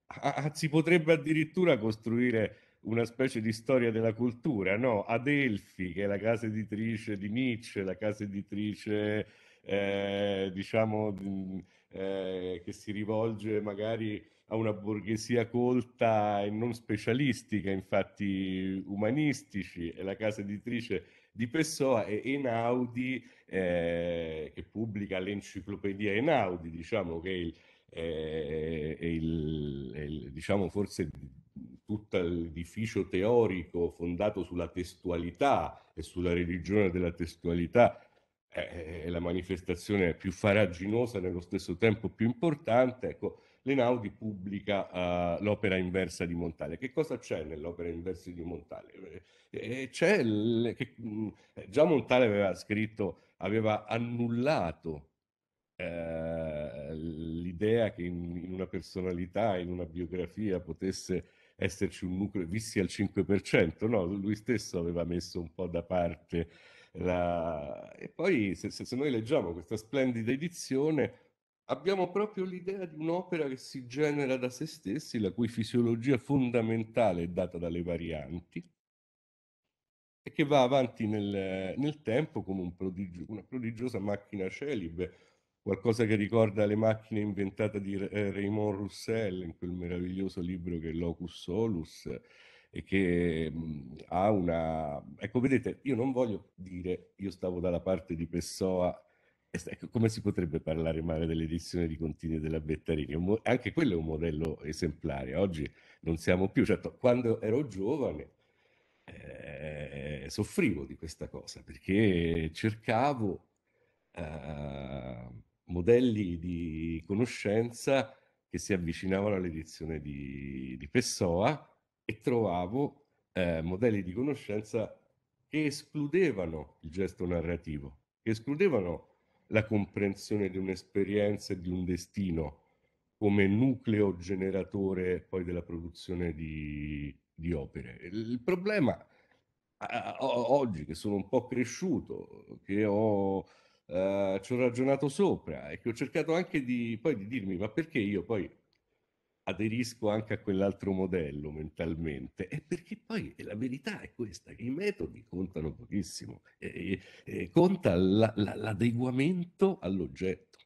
Ah, si potrebbe addirittura costruire una specie di storia della cultura, no? Adelphi, che è la casa editrice di Nietzsche, la casa editrice, eh, diciamo, mm, eh, che si rivolge magari a una borghesia colta e non specialistica, infatti umanistici, è la casa editrice di Pessoa e Einaudi eh, che pubblica l'enciclopedia Einaudi, diciamo che è il, eh, è il, è il diciamo forse tutto l'edificio teorico fondato sulla testualità e sulla religione della testualità eh, è la manifestazione più faraginosa e nello stesso tempo più importante, ecco, l'Einaudi pubblica uh, l'opera inversa di Montale. Che cosa c'è nell'opera inversa di Montale? Eh, eh c'è le, che, mh, mm, eh, già Montale aveva scritto, aveva annullato eh, l'idea che in, in, una personalità, in una biografia potesse esserci un nucleo vissi al 5%, no? Lui stesso aveva messo un po' da parte la... E poi se, se noi leggiamo questa splendida edizione abbiamo proprio l'idea di un'opera che si genera da se stessi, la cui fisiologia fondamentale è data dalle varianti e che va avanti nel, nel tempo come un prodigio, una prodigiosa macchina celibe, qualcosa che ricorda le macchine inventate di eh, Raymond Roussel in quel meraviglioso libro che è Locus Solus e che mh, mm, ha una... Ecco, vedete, io non voglio dire io stavo dalla parte di Pessoa Ecco, come si potrebbe parlare male dell'edizione di Contini della Bettarini? Anche quello è un modello esemplare. Oggi non siamo più. Certo, quando ero giovane eh, soffrivo di questa cosa perché cercavo eh, modelli di conoscenza che si avvicinavano all'edizione di, di Pessoa e trovavo eh, modelli di conoscenza che escludevano il gesto narrativo, che escludevano la comprensione di un'esperienza e di un destino come nucleo generatore poi della produzione di, di opere. Il problema oggi che sono un po' cresciuto, che ho, eh, ci ho ragionato sopra e che ho cercato anche di, poi di dirmi ma perché io poi aderisco anche a quell'altro modello mentalmente, E perché poi la verità è questa, che i metodi contano pochissimo, eh, eh, conta la, la, l'adeguamento all'oggetto.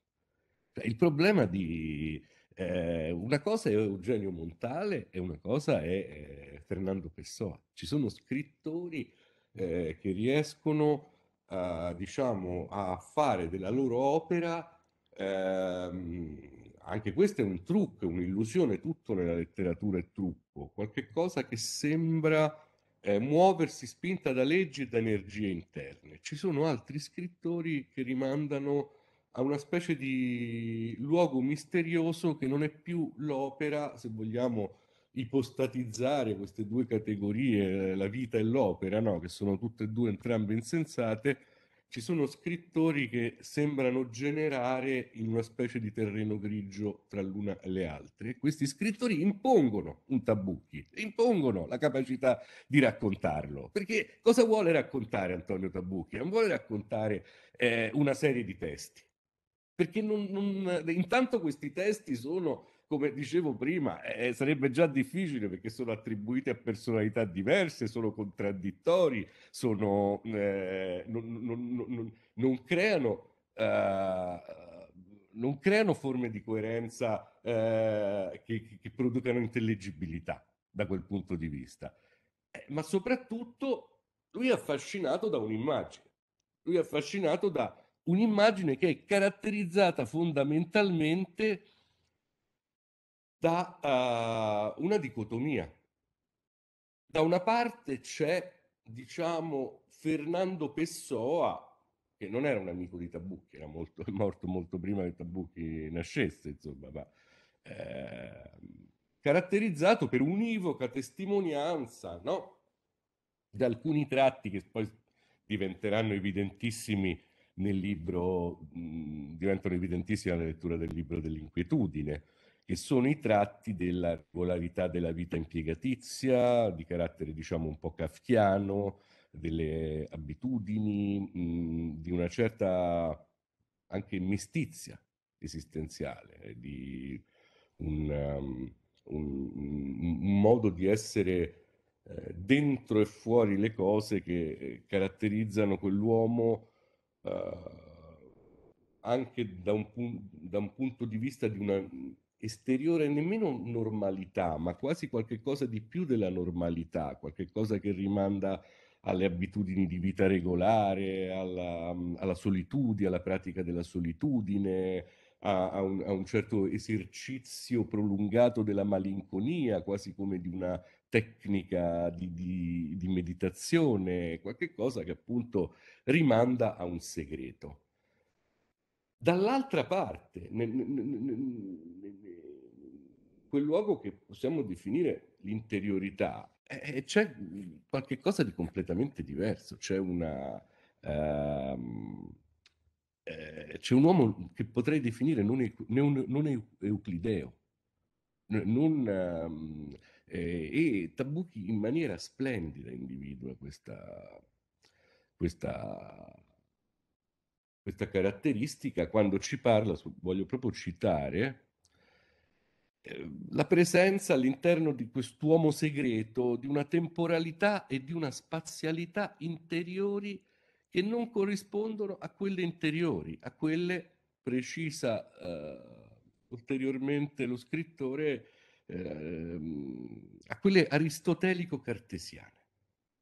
Cioè, il problema di... Eh, una cosa è Eugenio Montale e una cosa è eh, Fernando Pessoa. Ci sono scrittori eh, che riescono a, diciamo, a fare della loro opera ehm, anche questo è un trucco, un'illusione, tutto nella letteratura è trucco, qualche cosa che sembra eh, muoversi spinta da leggi e da energie interne. Ci sono altri scrittori che rimandano a una specie di luogo misterioso che non è più l'opera, se vogliamo ipostatizzare queste due categorie, la vita e l'opera, no? che sono tutte e due entrambe insensate, ci sono scrittori che sembrano generare in una specie di terreno grigio tra l'una e le altre. Questi scrittori impongono un Tabucchi, impongono la capacità di raccontarlo. Perché cosa vuole raccontare Antonio Tabucchi? Non vuole raccontare eh, una serie di testi. Perché non, non, intanto questi testi sono come dicevo prima, eh, eh, sarebbe già difficile perché sono attribuite a personalità diverse, sono contraddittori, sono, eh, non, non, non, non, creano, eh, non creano forme di coerenza eh, che, che, producano intellegibilità da quel punto di vista. Eh, ma soprattutto lui è affascinato da un'immagine, lui è affascinato da un'immagine che è caratterizzata fondamentalmente da uh, una dicotomia. Da una parte c'è, diciamo, Fernando Pessoa, che non era un amico di Tabucchi, era molto, (laughs) morto molto prima che Tabucchi nascesse, insomma, ma, eh, caratterizzato per univoca testimonianza, no? Da alcuni tratti che poi diventeranno evidentissimi nel libro, mh, diventano evidentissimi alla lettura del libro dell'inquietudine che sono i tratti della regolarità della vita impiegatizia, di carattere diciamo un po' kafkiano, delle abitudini, mh, mm, di una certa anche mestizia esistenziale, eh, di un, um, un, un modo di essere eh, dentro e fuori le cose che eh, caratterizzano quell'uomo eh, anche da un, da un punto di vista di una esteriore nemmeno normalità, ma quasi qualcosa di più della normalità, qualcosa che rimanda alle abitudini di vita regolare, alla, mm, alla solitudine, alla pratica della solitudine, a, a, un, a, un, certo esercizio prolungato della malinconia, quasi come di una tecnica di, di, di meditazione, qualcosa che appunto rimanda a un segreto. Dall'altra parte, nel, nel, nel, quel luogo che possiamo definire l'interiorità, eh, c'è qualcosa di completamente diverso, c'è una... Ehm, eh, c'è un uomo che potrei definire non, eu, non, euclideo, non, ehm, eh, e Tabucchi in maniera splendida individua questa, questa, questa caratteristica quando ci parla, voglio proprio citare, Ehm, la presenza all'interno di quest'uomo segreto di una temporalità e di una spazialità interiori che non corrispondono a quelle interiori, a quelle precisa eh, ulteriormente lo scrittore, eh, a quelle aristotelico-cartesiane.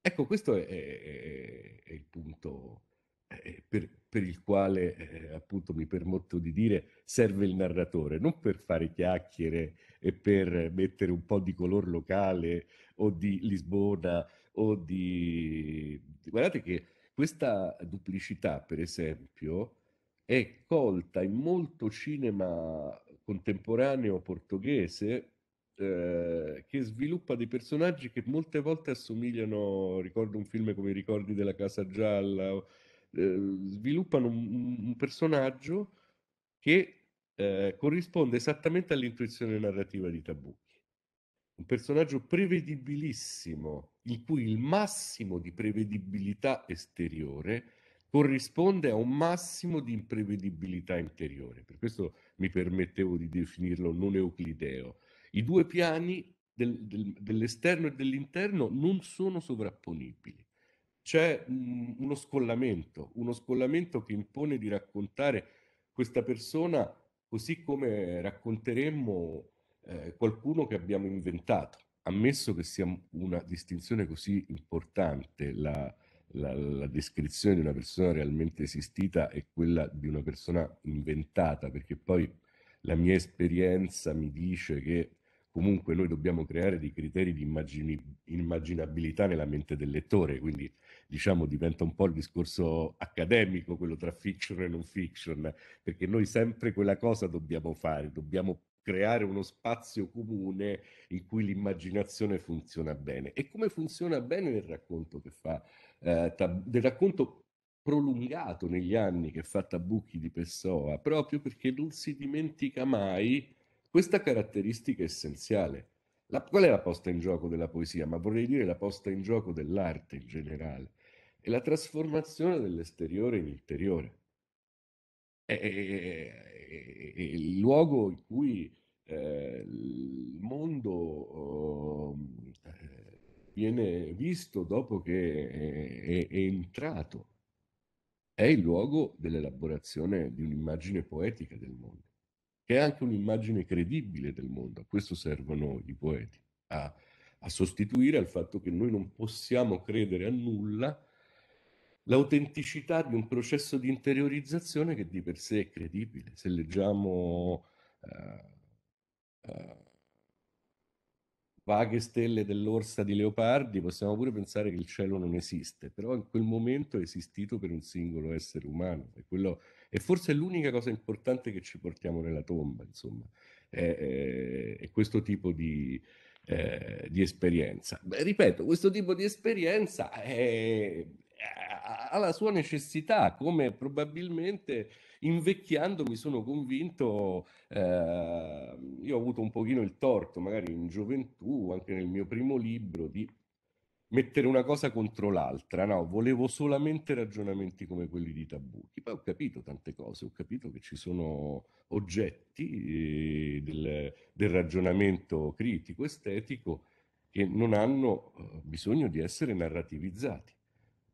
Ecco, questo è, è, è il punto eh, per, per, il quale eh, appunto mi permetto di dire serve il narratore, non per fare chiacchiere e per mettere un po' di color locale o di Lisbona o di... Guardate che questa duplicità, per esempio, è colta in molto cinema contemporaneo portoghese eh, che sviluppa dei personaggi che molte volte assomigliano, ricordo un film come I ricordi della Casa Gialla Ehm, sviluppano un, un personaggio che eh, corrisponde esattamente all'intuizione narrativa di Tabucchi. Un personaggio prevedibilissimo, in cui il massimo di prevedibilità esteriore corrisponde a un massimo di imprevedibilità interiore. Per questo mi permettevo di definirlo non euclideo. I due piani del, del, dell'esterno e dell'interno non sono sovrapponibili c'è uno scollamento, uno scollamento che impone di raccontare questa persona così come racconteremmo eh, qualcuno che abbiamo inventato, ammesso che sia una distinzione così importante la, la, la, descrizione di una persona realmente esistita e quella di una persona inventata, perché poi la mia esperienza mi dice che comunque noi dobbiamo creare dei criteri di immagini, immaginabilità nella mente del lettore, quindi diciamo diventa un po' il discorso accademico, quello tra fiction e non fiction, perché noi sempre quella cosa dobbiamo fare, dobbiamo creare uno spazio comune in cui l'immaginazione funziona bene. E come funziona bene nel racconto che fa, eh, tab- del racconto prolungato negli anni che fa Tabucchi di Pessoa, proprio perché non si dimentica mai questa caratteristica essenziale. La, qual è la posta in gioco della poesia? Ma vorrei dire la posta in gioco dell'arte in generale. È la trasformazione dell'esteriore in interiore. È, è, è il luogo in cui eh, il mondo oh, viene visto dopo che è, è, è, entrato. È il luogo dell'elaborazione di un'immagine poetica del mondo che è anche un'immagine credibile del mondo. A questo servono i poeti, a, a sostituire al fatto che noi non possiamo credere a nulla l'autenticità di un processo di interiorizzazione che di per sé è credibile. Se leggiamo uh, uh, vaghe stelle dell'orsa di Leopardi, possiamo pure pensare che il cielo non esiste, però in quel momento è esistito per un singolo essere umano e quello e forse è l'unica cosa importante che ci portiamo nella tomba, insomma, è, è, è questo tipo di, eh, di esperienza. Beh, ripeto, questo tipo di esperienza è, ha la sua necessità, come probabilmente invecchiando mi sono convinto, eh, io ho avuto un pochino il torto, magari in gioventù, anche nel mio primo libro, di mettere una cosa contro l'altra, no, volevo solamente ragionamenti come quelli di Tabucchi. Poi ho capito tante cose, ho capito che ci sono oggetti eh, del, del ragionamento critico, estetico, che non hanno eh, bisogno di essere narrativizzati,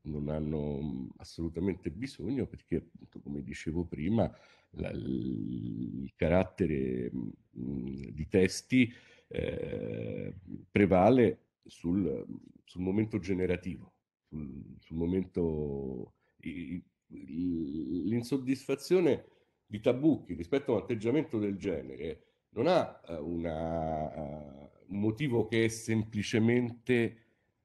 non hanno mm, assolutamente bisogno perché, appunto, come dicevo prima, la, il carattere mh, mm, di testi eh, prevale sul, mhmm, sul momento generativo, sul, sul momento... l'insoddisfazione di Tabucchi rispetto a un atteggiamento del genere non ha eh, una, uh, un motivo che è semplicemente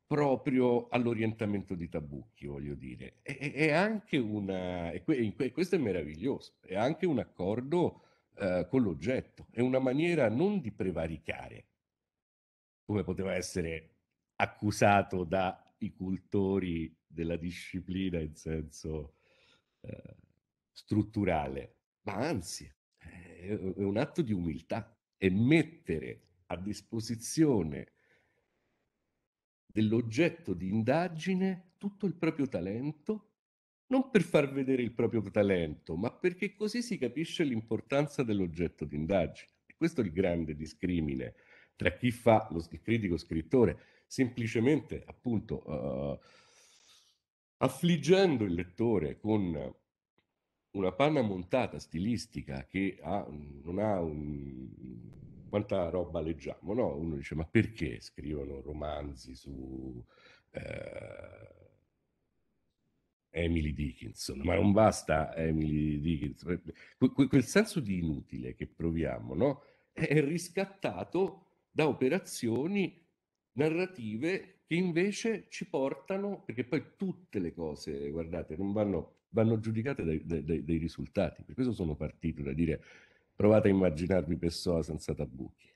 proprio all'orientamento di Tabucchi, voglio dire. È, è anche una, e, que, questo è meraviglioso, è anche un accordo uh, con l'oggetto, è una maniera non di prevaricare, come poteva essere accusato dai cultori della disciplina in senso eh, strutturale, ma anzi è un atto di umiltà e mettere a disposizione dell'oggetto di indagine tutto il proprio talento, non per far vedere il proprio talento, ma perché così si capisce l'importanza dell'oggetto di indagine. E questo è il grande discrimine tra chi fa lo, il critico scrittore, semplicemente appunto uh, affliggendo il lettore con una panna montata stilistica che ha, non ha un... quanta roba leggiamo, no? Uno dice ma perché scrivono romanzi su... Eh, Emily Dickinson, ma non basta Emily Dickinson, quel, senso di inutile che proviamo, no? È riscattato da operazioni narrative che invece ci portano, perché poi tutte le cose, guardate, non vanno, vanno giudicate dai, dai, dai risultati. Per questo sono partito da dire provate a immaginarvi Pessoa senza tabucchi.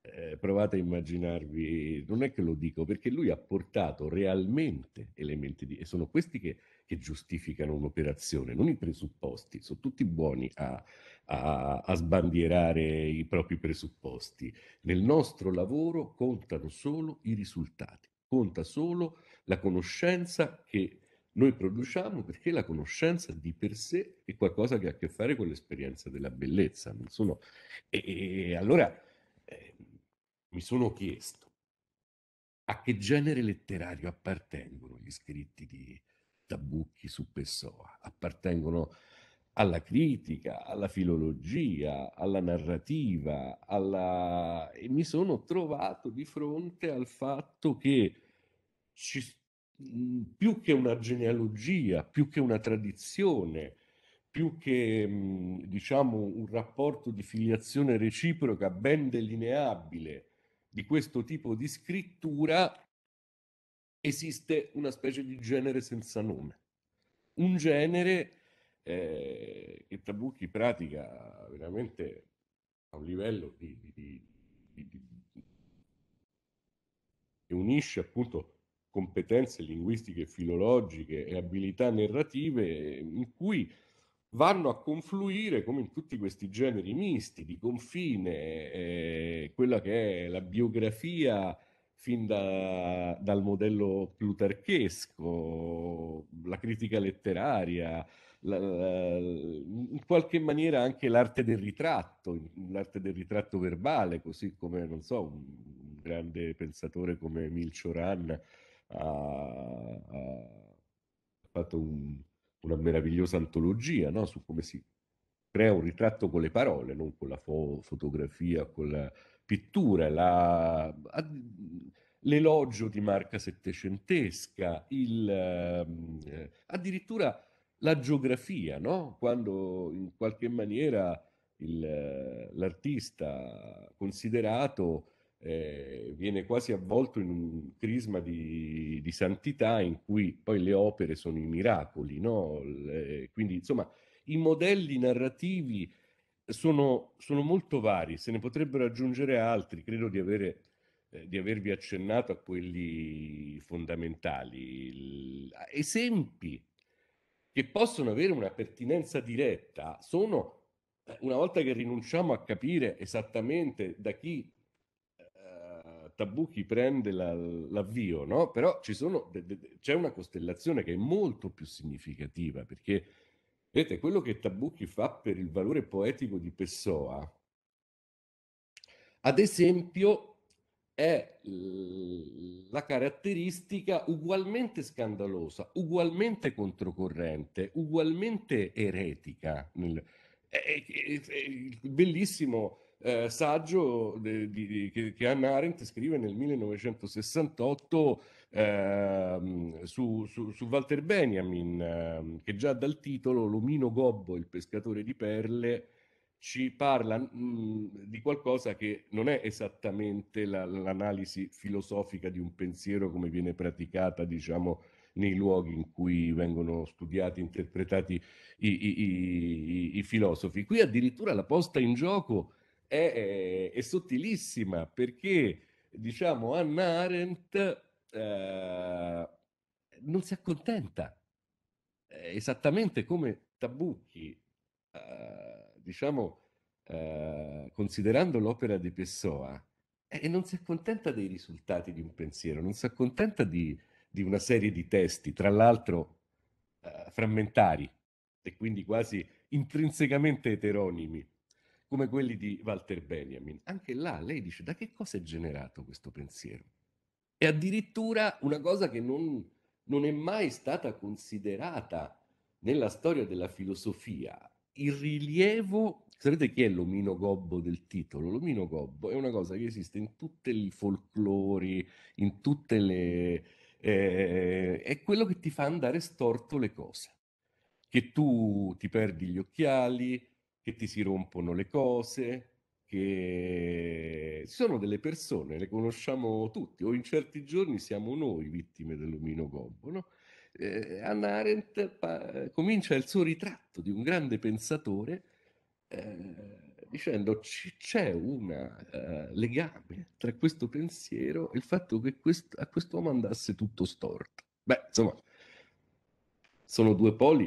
Eh, provate a immaginarvi, non è che lo dico, perché lui ha portato realmente elementi di... e sono questi che, che giustificano un'operazione, non i presupposti, sono tutti buoni a, a, a sbandierare i propri presupposti. Nel nostro lavoro contano solo i risultati, conta solo la conoscenza che noi produciamo perché la conoscenza di per sé è qualcosa che ha a che fare con l'esperienza della bellezza. Non Sono... E, e, allora eh, mi sono chiesto a che genere letterario appartengono gli scritti di Tabucchi su Pessoa? Appartengono alla critica, alla filologia, alla narrativa, alla... e mi sono trovato di fronte al fatto che ci... Mhmm, più che una genealogia, più che una tradizione, più che mhmm, diciamo un rapporto di filiazione reciproca ben delineabile di questo tipo di scrittura, esiste una specie di genere senza nome. Un genere eh, che Tabucchi pratica veramente a un livello di, di, di, di, che unisce appunto competenze linguistiche, filologiche e abilità narrative in cui vanno a confluire, come in tutti questi generi misti, di confine, eh, quella che è la biografia fin da, dal modello plutarchesco, la critica letteraria, la, la, in qualche maniera anche l'arte del ritratto, l'arte del ritratto verbale, così come, non so, un, grande pensatore come Milcio Rann ha, ha fatto un, una meravigliosa antologia no? su come si crea un ritratto con le parole, non con la fo- fotografia, con la pittura, la, l'elogio di marca settecentesca, il, ehm, eh, addirittura la geografia, no? quando in qualche maniera il, l'artista considerato eh, viene quasi avvolto in un crisma di, di, santità in cui poi le opere sono i miracoli. No? Le, quindi insomma i modelli narrativi sono, sono, molto vari, se ne potrebbero aggiungere altri, credo di, avere, eh, di avervi accennato a quelli fondamentali. esempi che possono avere una pertinenza diretta sono eh, una volta che rinunciamo a capire esattamente da chi eh, Tabucchi prende la, l'avvio, no? però ci sono, de, de, c'è una costellazione che è molto più significativa, perché vedete, quello che Tabucchi fa per il valore poetico di Pessoa, ad esempio, è la caratteristica ugualmente scandalosa, ugualmente controcorrente, ugualmente eretica. Nel, è, è, è il bellissimo eh, saggio di, di, che, che Anna Arendt scrive nel 1968 eh, su, su, su, Walter Benjamin, eh, che già dal titolo L'omino gobbo, il pescatore di perle, ci parla mh, mm, di qualcosa che non è esattamente la, l'analisi filosofica di un pensiero come viene praticata, diciamo, nei luoghi in cui vengono studiati, interpretati i, i, i, i filosofi. Qui addirittura la posta in gioco è, è, è sottilissima perché, diciamo, Anna Arendt eh, non si accontenta, eh, esattamente come Tabucchi. Eh, diciamo, eh, considerando l'opera di Pessoa, e eh, non si accontenta dei risultati di un pensiero, non si accontenta di, di una serie di testi, tra l'altro eh, frammentari e quindi quasi intrinsecamente eteronimi, come quelli di Walter Benjamin. Anche là lei dice da che cosa è generato questo pensiero? E addirittura una cosa che non, non è mai stata considerata nella storia della filosofia, il rilievo Sapete chi è l'omino gobbo del titolo? L'omino gobbo è una cosa che esiste in tutti i folklori, in tutte le... Eh, è quello che ti fa andare storto le cose, che tu ti perdi gli occhiali, che ti si rompono le cose, che ci sono delle persone, le conosciamo tutti, o in certi giorni siamo noi vittime dell'omino gobbo, no? eh, Anna Arendt pa- comincia il suo ritratto di un grande pensatore eh, dicendo c- c'è un eh, legame tra questo pensiero e il fatto che quest- a quest'uomo andasse tutto storto. Beh, insomma, sono due poli.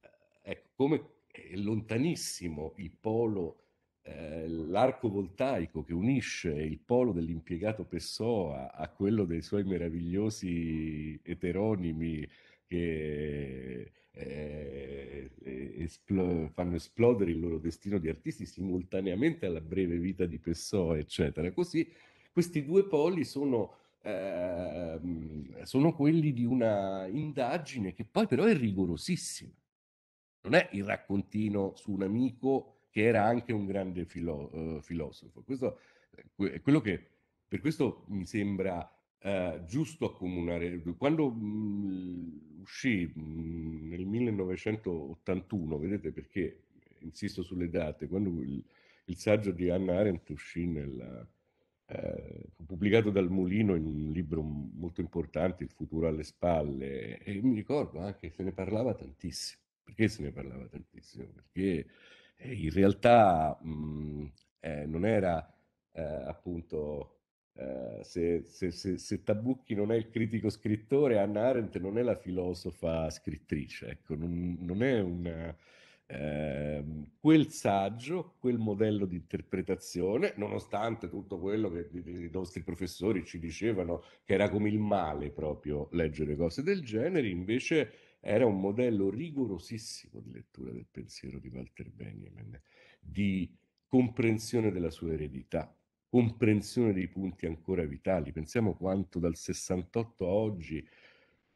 Eh, ecco, come è lontanissimo il polo eh, l'arco voltaico che unisce il polo dell'impiegato Pessoa a quello dei suoi meravigliosi eteronimi che eh, eh espl- fanno esplodere il loro destino di artisti simultaneamente alla breve vita di Pessoa, eccetera. Così questi due poli sono, eh, sono quelli di una indagine che poi però è rigorosissima. Non è il raccontino su un amico che era anche un grande filo- uh, filosofo. Questo eh, è quello che per questo mi sembra uh, giusto accomunare. Quando mh, mhmm, uscì mh, mhmm, nel 1981, vedete perché eh, insisto sulle date, quando il, il saggio di Anna Arendt uscì nel Uh, pubblicato dal Mulino in un libro molto importante, Il futuro alle spalle, e mi ricordo anche che se ne parlava tantissimo. Perché se ne parlava tantissimo? Perché in realtà mh, mhmm, eh, non era eh, appunto eh, se, se, se, se, Tabucchi non è il critico scrittore, Anna Arendt non è la filosofa scrittrice, ecco, non, non è una, ehm, quel saggio, quel modello di interpretazione, nonostante tutto quello che i nostri professori ci dicevano che era come il male proprio leggere cose del genere, invece era un modello rigorosissimo di lettura del pensiero di Walter Benjamin, di comprensione della sua eredità, comprensione dei punti ancora vitali. Pensiamo quanto dal 68 a oggi,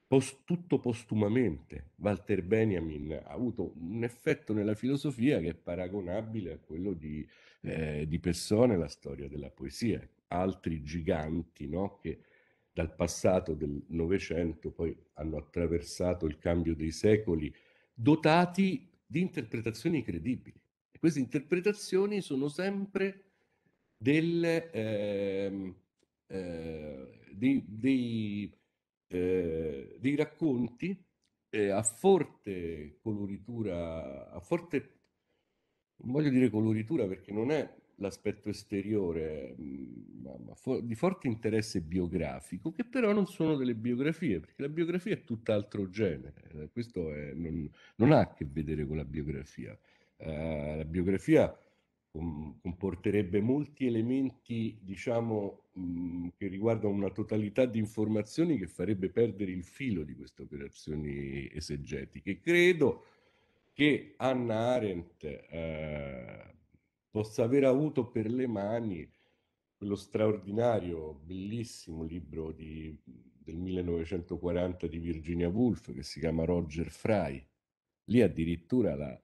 post, tutto postumamente, Walter Benjamin ha avuto un effetto nella filosofia che è paragonabile a quello di, eh, di Persone, la storia della poesia, altri giganti no, che dal passato del Novecento, poi hanno attraversato il cambio dei secoli, dotati di interpretazioni credibili. E queste interpretazioni sono sempre delle, eh, eh, dei, dei, eh, dei, racconti eh, a forte coloritura, a forte, non voglio dire coloritura perché non è l'aspetto esteriore mh, mm, for- di forte interesse biografico, che però non sono delle biografie, perché la biografia è tutt'altro genere, eh, questo è, non, non, ha a che vedere con la biografia. Uh, la biografia com- comporterebbe molti elementi, diciamo, mh, mm, che riguardano una totalità di informazioni che farebbe perdere il filo di queste operazioni esegetiche. Credo che Anna Arendt... Uh, possa aver avuto per le mani quello straordinario, bellissimo libro di, del 1940 di Virginia Woolf che si chiama Roger Fry. Lì addirittura la,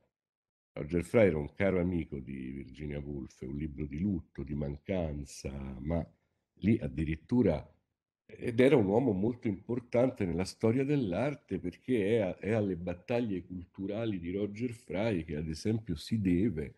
Roger Fry era un caro amico di Virginia Woolf, un libro di lutto, di mancanza, ma lì addirittura ed era un uomo molto importante nella storia dell'arte perché è, a, è alle battaglie culturali di Roger Fry che ad esempio si deve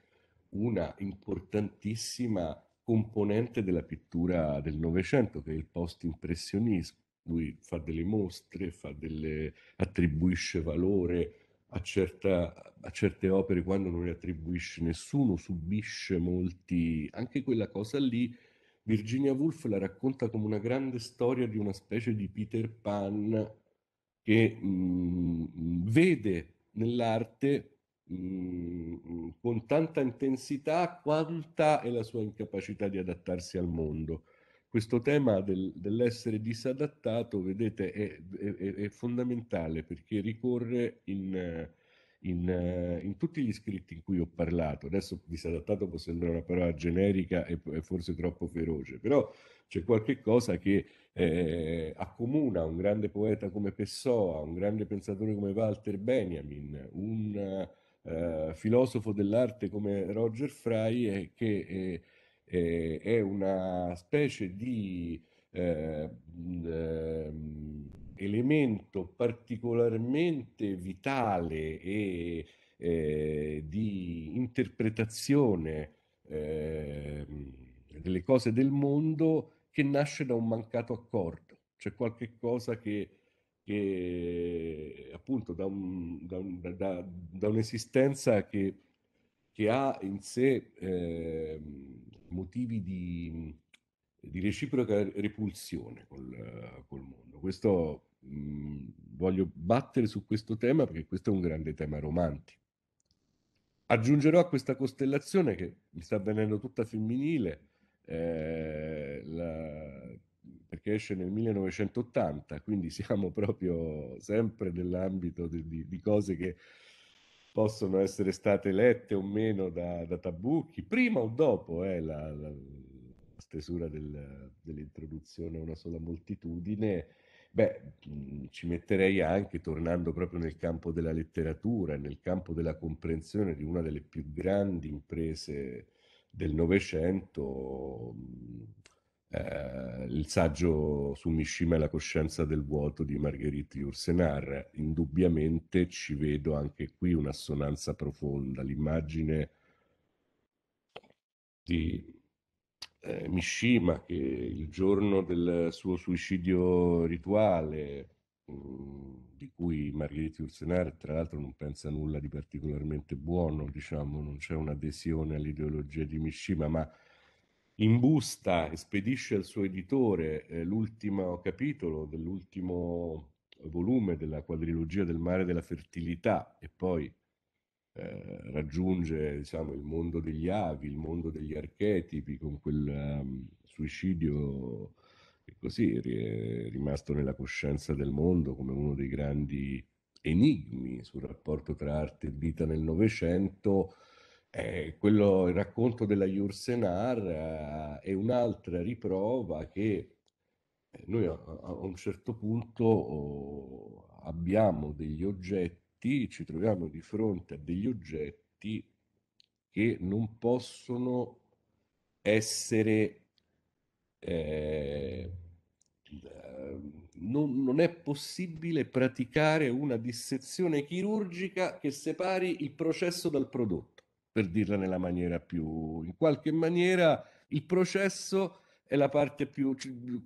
una importantissima componente della pittura del Novecento, che è il post-impressionismo. Lui fa delle mostre, fa delle... attribuisce valore a, certa, a, certe opere quando non le attribuisce nessuno, subisce molti... Anche quella cosa lì, Virginia Woolf la racconta come una grande storia di una specie di Peter Pan che mh, mm, vede nell'arte Mm, mm, con tanta intensità quanta è la sua incapacità di adattarsi al mondo. Questo tema del, dell'essere disadattato, vedete, è, è, è, fondamentale perché ricorre in, in, in, tutti gli scritti in cui ho parlato. Adesso disadattato può sembrare una parola generica e, e forse troppo feroce, però c'è qualche cosa che eh, accomuna un grande poeta come Pessoa, un grande pensatore come Walter Benjamin, un eh, filosofo dell'arte come Roger Fry è che è, eh, eh, è una specie di eh, eh, elemento particolarmente vitale e eh, di interpretazione eh, delle cose del mondo che nasce da un mancato accordo. C'è qualche cosa che che appunto da, un, da, un, da, da un'esistenza che, che, ha in sé eh, motivi di, di, reciproca repulsione col, col mondo. Questo mh, mm, voglio battere su questo tema perché questo è un grande tema romantico. Aggiungerò a questa costellazione che mi sta venendo tutta femminile eh, la, perché esce nel 1980, quindi siamo proprio sempre nell'ambito di, di, di cose che possono essere state lette o meno da, da Tabucchi, prima o dopo eh, la, la, stesura del, dell'introduzione a una sola moltitudine. Beh, mm, ci metterei anche, tornando proprio nel campo della letteratura, nel campo della comprensione di una delle più grandi imprese del Novecento, mm, eh, il saggio su Mishima e la coscienza del vuoto di Marguerite Yourcenar. Indubbiamente ci vedo anche qui un'assonanza profonda, l'immagine di eh, Mishima che il giorno del suo suicidio rituale, mh, mm, di cui Margherita Ursenar tra l'altro non pensa nulla di particolarmente buono, diciamo, non c'è un'adesione all'ideologia di Mishima, ma in busta e spedisce al suo editore eh, l'ultimo capitolo dell'ultimo volume della quadrilogia del mare della fertilità e poi eh, raggiunge diciamo, il mondo degli avi, il mondo degli archetipi con quel um, suicidio che così è rimasto nella coscienza del mondo come uno dei grandi enigmi sul rapporto tra arte e vita nel Novecento eh, quello, il racconto della Jursenar eh, è un'altra riprova che eh, noi a, a un certo punto oh, abbiamo degli oggetti, ci troviamo di fronte a degli oggetti che non possono essere eh, non, non, è possibile praticare una dissezione chirurgica che separi il processo dal prodotto per dirla nella maniera più... In qualche maniera il processo è la parte più...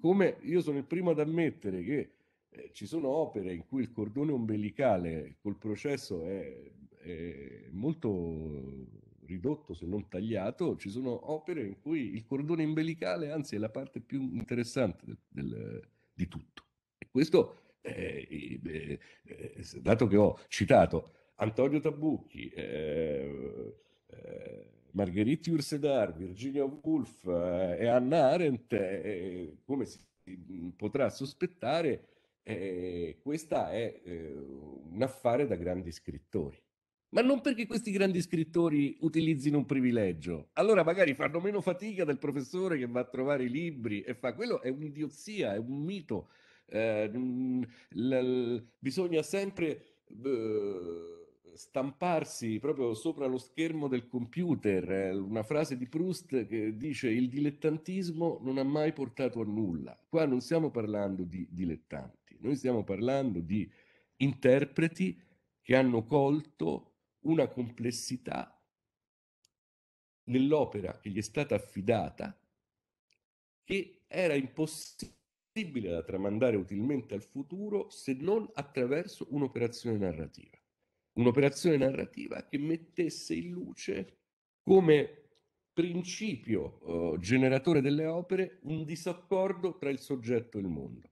come io sono il primo ad ammettere che eh, ci sono opere in cui il cordone ombelicale col processo è, è molto ridotto se non tagliato, ci sono opere in cui il cordone ombelicale anzi è la parte più interessante del, del, di tutto. E questo, eh, eh, dato che ho citato Antonio Tabucchi, eh, eh, Marguerite Ursedar, Virginia Woolf eh, e Anna Arendt, eh, come si potrà sospettare, eh, questa è eh, un affare da grandi scrittori. Ma non perché questi grandi scrittori utilizzino un privilegio. Allora magari fanno meno fatica del professore che va a trovare i libri e fa quello è un'idiozia, è un mito. Eh, mm, l- l- bisogna sempre... Uh, stamparsi proprio sopra lo schermo del computer eh, una frase di Proust che dice il dilettantismo non ha mai portato a nulla. Qua non stiamo parlando di dilettanti, noi stiamo parlando di interpreti che hanno colto una complessità nell'opera che gli è stata affidata che era impossibile da tramandare utilmente al futuro se non attraverso un'operazione narrativa un'operazione narrativa che mettesse in luce come principio eh, generatore delle opere un disaccordo tra il soggetto e il mondo.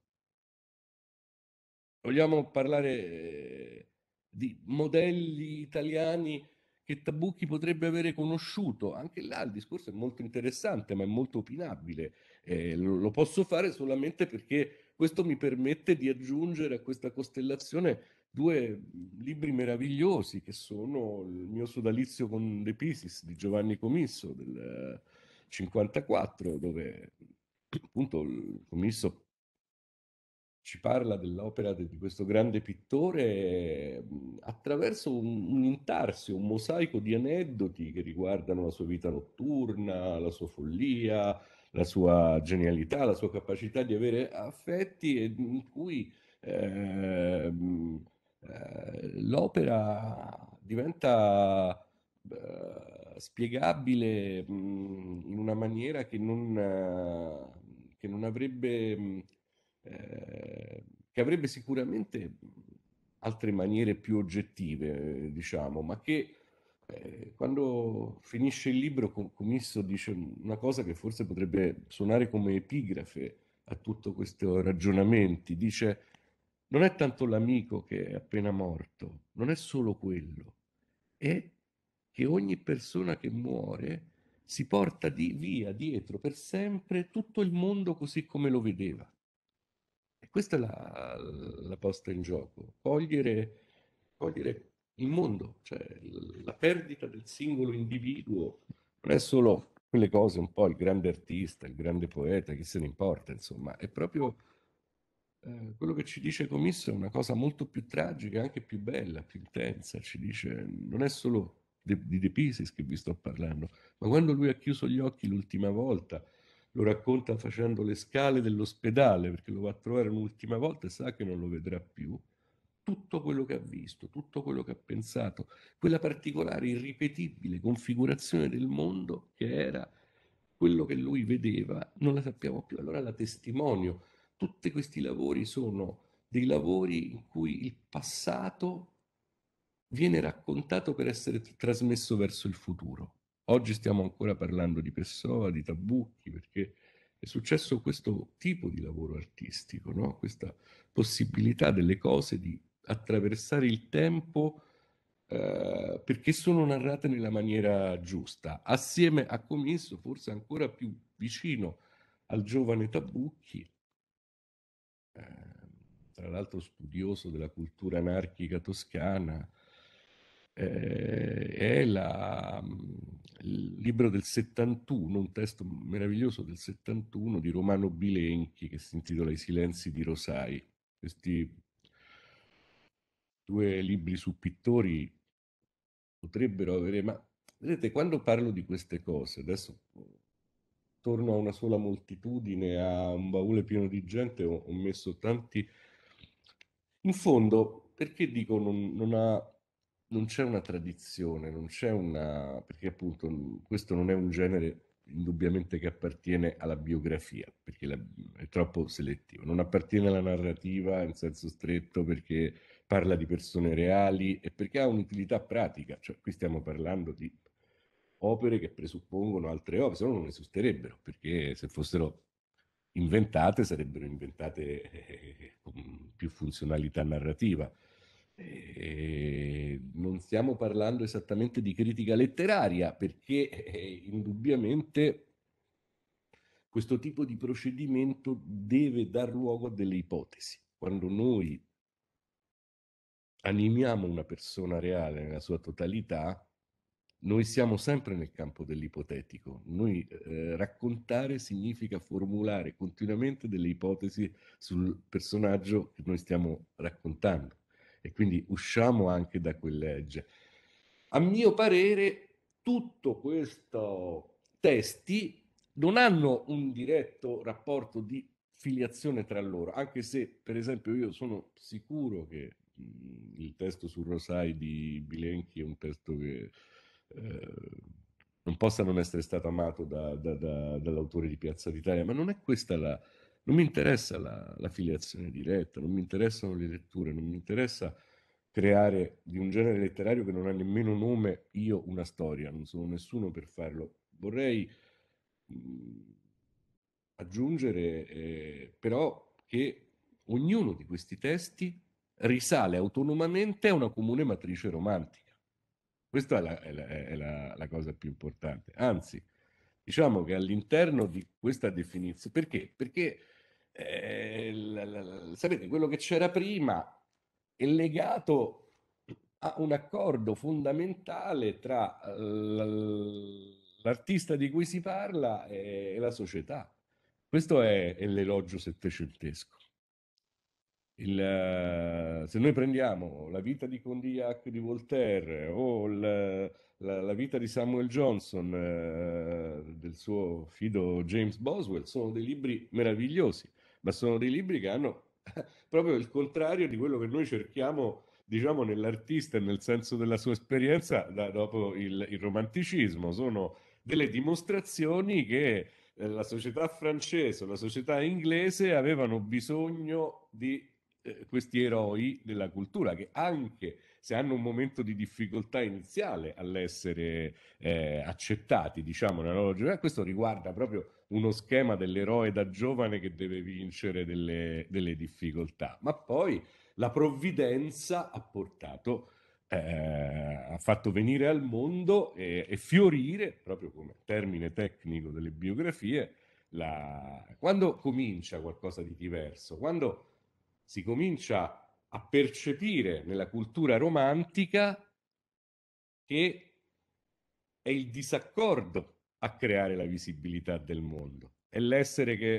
Vogliamo parlare eh, di modelli italiani che Tabucchi potrebbe avere conosciuto. Anche là il discorso è molto interessante, ma è molto opinabile. Eh, lo posso fare solamente perché questo mi permette di aggiungere a questa costellazione due libri meravigliosi che sono il mio sodalizio con De Pisis di Giovanni Comisso del 54, eh, dove appunto il Comisso ci parla dell'opera di, questo grande pittore attraverso un, un intarsio, un mosaico di aneddoti che riguardano la sua vita notturna, la sua follia, la sua genialità, la sua capacità di avere affetti e in cui eh, eh, l'opera diventa eh, spiegabile mh, in una maniera che non, eh, che non avrebbe, mh, eh, che avrebbe sicuramente altre maniere più oggettive, diciamo, ma che eh, quando finisce il libro, Comisso dice una cosa che forse potrebbe suonare come epigrafe a tutto questo ragionamento. Dice non è tanto l'amico che è appena morto, non è solo quello, è che ogni persona che muore si porta di via dietro per sempre tutto il mondo così come lo vedeva. E questa è la, la posta in gioco, cogliere, cogliere il mondo, cioè la perdita del singolo individuo non è solo quelle cose un po' il grande artista, il grande poeta, chi se ne importa, insomma, è proprio eh, quello che ci dice Comisso è una cosa molto più tragica, anche più bella, più intensa. Ci dice, non è solo di De Pisis che vi sto parlando, ma quando lui ha chiuso gli occhi l'ultima volta, lo racconta facendo le scale dell'ospedale, perché lo va a trovare un'ultima volta e sa che non lo vedrà più, tutto quello che ha visto, tutto quello che ha pensato, quella particolare, irripetibile configurazione del mondo che era quello che lui vedeva, non la sappiamo più. Allora la testimonio tutti questi lavori sono dei lavori in cui il passato viene raccontato per essere trasmesso verso il futuro. Oggi stiamo ancora parlando di Pessoa, di Tabucchi, perché è successo questo tipo di lavoro artistico, no? questa possibilità delle cose di attraversare il tempo eh, perché sono narrate nella maniera giusta, assieme a Comisso, forse ancora più vicino al giovane Tabucchi, Ehm, tra l'altro studioso della cultura anarchica toscana, eh, è la, mm, il libro del 71, un testo meraviglioso del 71 di Romano Bilenchi che si intitola I silenzi di Rosai. Questi due libri su pittori potrebbero avere, ma vedete, quando parlo di queste cose, adesso attorno a una sola moltitudine, a un baule pieno di gente, ho, ho messo tanti... In fondo, perché dico non, non, ha, non c'è una tradizione, non c'è una... perché appunto mm, questo non è un genere indubbiamente che appartiene alla biografia, perché la, è troppo selettivo, non appartiene alla narrativa in senso stretto perché parla di persone reali e perché ha un'utilità pratica, cioè qui stiamo parlando di opere che presuppongono altre opere, se no non esisterebbero, perché se fossero inventate sarebbero inventate eh, con più funzionalità narrativa. Eh, non stiamo parlando esattamente di critica letteraria, perché eh, indubbiamente questo tipo di procedimento deve dar luogo a delle ipotesi. Quando noi animiamo una persona reale nella sua totalità, noi siamo sempre nel campo dell'ipotetico. Noi eh, raccontare significa formulare continuamente delle ipotesi sul personaggio che noi stiamo raccontando e quindi usciamo anche da quel legge. A mio parere, tutto questo testi non hanno un diretto rapporto di filiazione tra loro, anche se per esempio io sono sicuro che mh, mm, il testo sul Rosai di Bilenchi è un testo che eh, non possa non essere stato amato da, da, da, dall'autore di Piazza d'Italia, ma non è questa la... Non mi interessa la, la filiazione diretta, non mi interessano le letture, non mi interessa creare di un genere letterario che non ha nemmeno nome io una storia, non sono nessuno per farlo. Vorrei mh, mm, aggiungere eh, però che ognuno di questi testi risale autonomamente a una comune matrice romantica. Questa è, la, è, la, è la, la, cosa più importante. Anzi, diciamo che all'interno di questa definizione, perché? Perché eh, sapete, quello che c'era prima è legato a un accordo fondamentale tra l'artista di cui si parla e la società. Questo è, è l'elogio settecentesco. Il, eh, se noi prendiamo la vita di Condillac di Voltaire o la, la, la vita di Samuel Johnson, eh, del suo fido James Boswell, sono dei libri meravigliosi, ma sono dei libri che hanno (laughs) proprio il contrario di quello che noi cerchiamo, diciamo, nell'artista e nel senso della sua esperienza da, dopo il, il romanticismo. Sono delle dimostrazioni che eh, la società francese, la società inglese avevano bisogno di eh, questi eroi della cultura che anche se hanno un momento di difficoltà iniziale all'essere eh, accettati, diciamo, nella loro gioventù, questo riguarda proprio uno schema dell'eroe da giovane che deve vincere delle, delle difficoltà, ma poi la provvidenza ha portato eh, ha fatto venire al mondo e, e, fiorire, proprio come termine tecnico delle biografie, la... quando comincia qualcosa di diverso, quando si comincia a percepire nella cultura romantica che è il disaccordo a creare la visibilità del mondo, è l'essere che,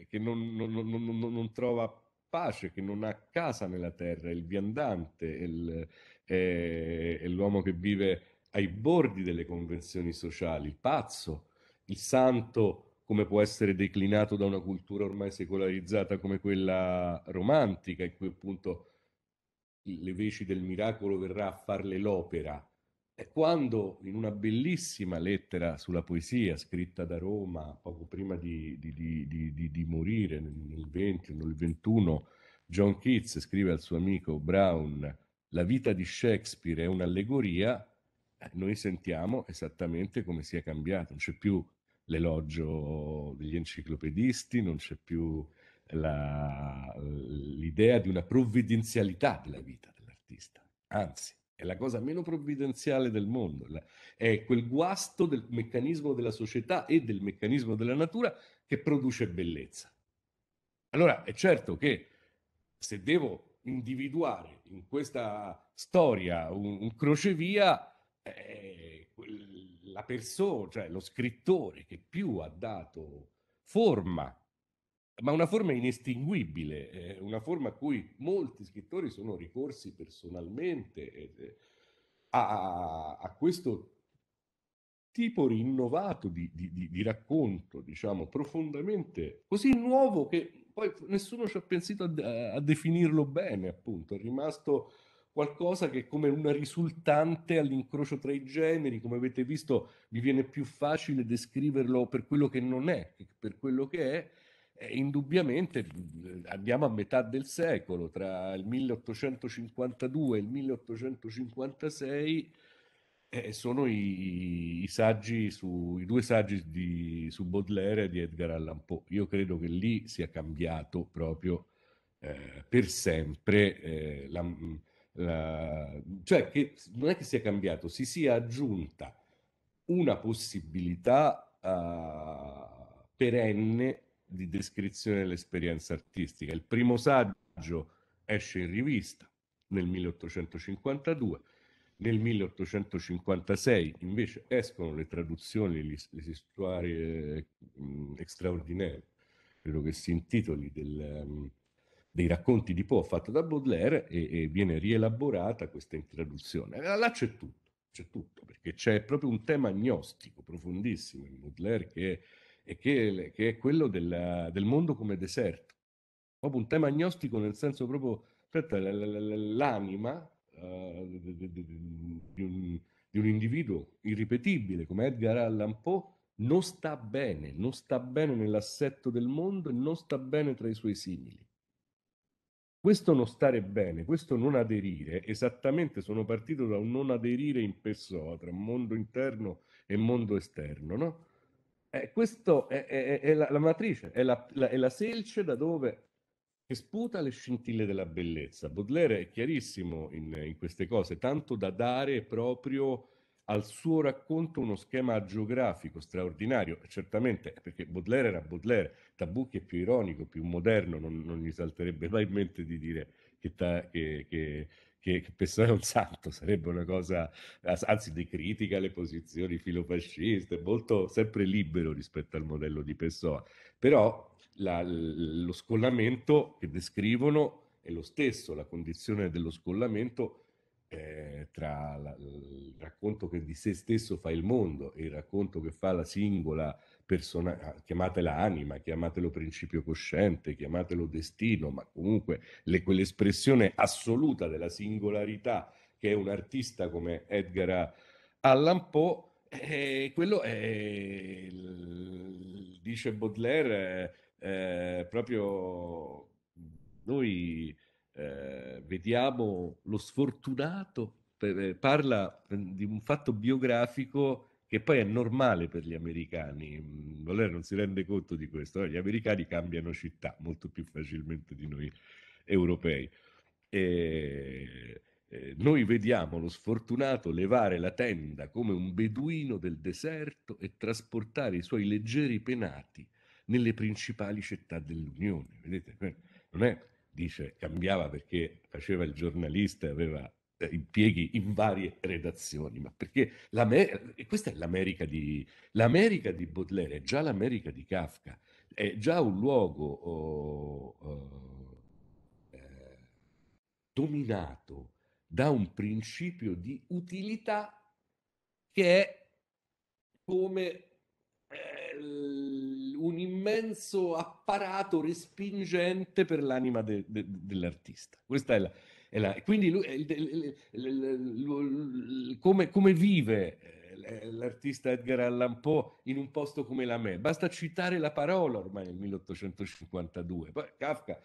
eh, che non, non, non, non, trova pace, che non ha casa nella terra, è il viandante, è, il, è, è l'uomo che vive ai bordi delle convenzioni sociali, il pazzo, il santo come può essere declinato da una cultura ormai secolarizzata come quella romantica, in cui appunto le veci del miracolo verrà a farle l'opera. E quando in una bellissima lettera sulla poesia scritta da Roma poco prima di, di, di, di morire nel 20 o nel 21, John Keats scrive al suo amico Brown la vita di Shakespeare è un'allegoria, eh, noi sentiamo esattamente come sia cambiato, non c'è più l'elogio degli enciclopedisti, non c'è più la, l'idea di una provvidenzialità della vita dell'artista. Anzi, è la cosa meno provvidenziale del mondo, è quel guasto del meccanismo della società e del meccanismo della natura che produce bellezza. Allora è certo che se devo individuare in questa storia un, un crocevia, eh, la persona, cioè lo scrittore che più ha dato forma, ma una forma inestinguibile, eh, una forma a cui molti scrittori sono ricorsi personalmente eh, eh a, a, questo tipo rinnovato di, di, di, di racconto, diciamo, profondamente così nuovo che poi nessuno ci ha pensato a, a, definirlo bene, appunto, è rimasto qualcosa che è come una risultante all'incrocio tra i generi, come avete visto mi viene più facile descriverlo per quello che non è che per quello che è, e indubbiamente andiamo a metà del secolo, tra il 1852 e il 1856 eh, sono i, i, saggi su, i due saggi di, su Baudelaire e di Edgar Allan Poe. Io credo che lì sia cambiato proprio eh, per sempre eh, la, la, cioè che non è che sia cambiato, si sia aggiunta una possibilità uh, perenne di descrizione dell'esperienza artistica. Il primo saggio esce in rivista nel 1852, nel 1856 invece escono le traduzioni, gli, gli estuari eh, straordinari, credo che si intitoli del... Um, dei racconti di Poe fatta da Baudelaire e, e viene rielaborata questa introduzione. là c'è tutto, c'è tutto, perché c'è proprio un tema agnostico profondissimo in Baudelaire che, è, che, che è quello della, del mondo come deserto. Proprio un tema agnostico nel senso proprio, aspetta, l'anima uh, di, di, di, un, di un individuo irripetibile come Edgar Allan Poe non sta bene, non sta bene nell'assetto del mondo e non sta bene tra i suoi simili. Questo non stare bene, questo non aderire, esattamente sono partito da un non aderire in persona tra mondo interno e mondo esterno, no? Eh, questo è, è, è la, la, matrice, è la, la, è la selce da dove che sputa le scintille della bellezza. Baudelaire è chiarissimo in, in queste cose, tanto da dare proprio al suo racconto uno schema geografico straordinario, certamente perché Baudelaire era Baudelaire, Tabucchi è più ironico, più moderno, non, non gli salterebbe mai in mente di dire che, ta, che, che, che, che Pessoa è un santo, sarebbe una cosa, anzi decritica le posizioni filofasciste, molto sempre libero rispetto al modello di Pessoa, però la, lo scollamento che descrivono è lo stesso, la condizione dello scollamento è eh, tra la, il racconto che di se stesso fa il mondo e il racconto che fa la singola persona, ah, chiamatela anima, chiamatelo principio cosciente, chiamatelo destino, ma comunque le, quell'espressione assoluta della singolarità che è un artista come Edgar Allan Poe, eh, quello è, dice Baudelaire, eh, proprio noi eh, vediamo lo sfortunato, per, eh, parla eh, di un fatto biografico che poi è normale per gli americani. Mm, Valera non si rende conto di questo, eh, gli americani cambiano città molto più facilmente di noi europei. E, eh, noi vediamo lo sfortunato levare la tenda come un beduino del deserto e trasportare i suoi leggeri penati nelle principali città dell'Unione. Vedete? Non è dice cambiava perché faceva il giornalista e aveva eh, impieghi in varie redazioni, ma perché questa è l'America di, l'America di Baudelaire, è già l'America di Kafka, è già un luogo oh, oh, eh, dominato da un principio di utilità che è come eh, un immenso apparato respingente per l'anima de, de, dell'artista. Questa è la, è la quindi lui, il, il, il, come, come, vive eh, l'artista Edgar Allan Poe in un posto come la me? Basta citare la parola ormai nel 1852. Poi Kafka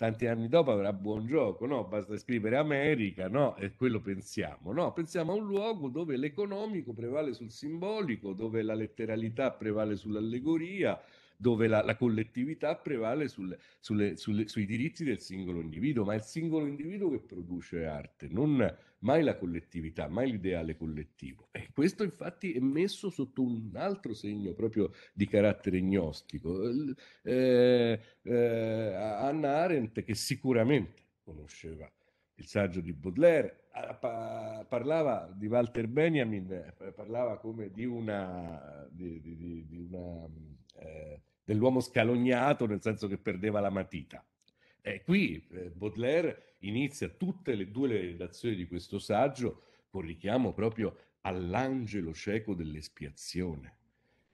tanti anni dopo avrà buon gioco, no? Basta scrivere America, no? E quello pensiamo, no? Pensiamo a un luogo dove l'economico prevale sul simbolico, dove la letteralità prevale sull'allegoria, dove la, la collettività prevale sul, sulle, sulle, sui diritti del singolo individuo, ma è il singolo individuo che produce arte, non mai la collettività, mai l'ideale collettivo. E questo infatti è messo sotto un altro segno proprio di carattere gnostico. Eh, eh, Anna Arendt, che sicuramente conosceva il saggio di Baudelaire, parlava di Walter Benjamin, eh, parlava come di una, di, di, di una eh, dell'uomo scalognato, nel senso che perdeva la matita. E qui eh, Baudelaire inizia tutte le due le redazioni di questo saggio con richiamo proprio all'angelo cieco dell'espiazione.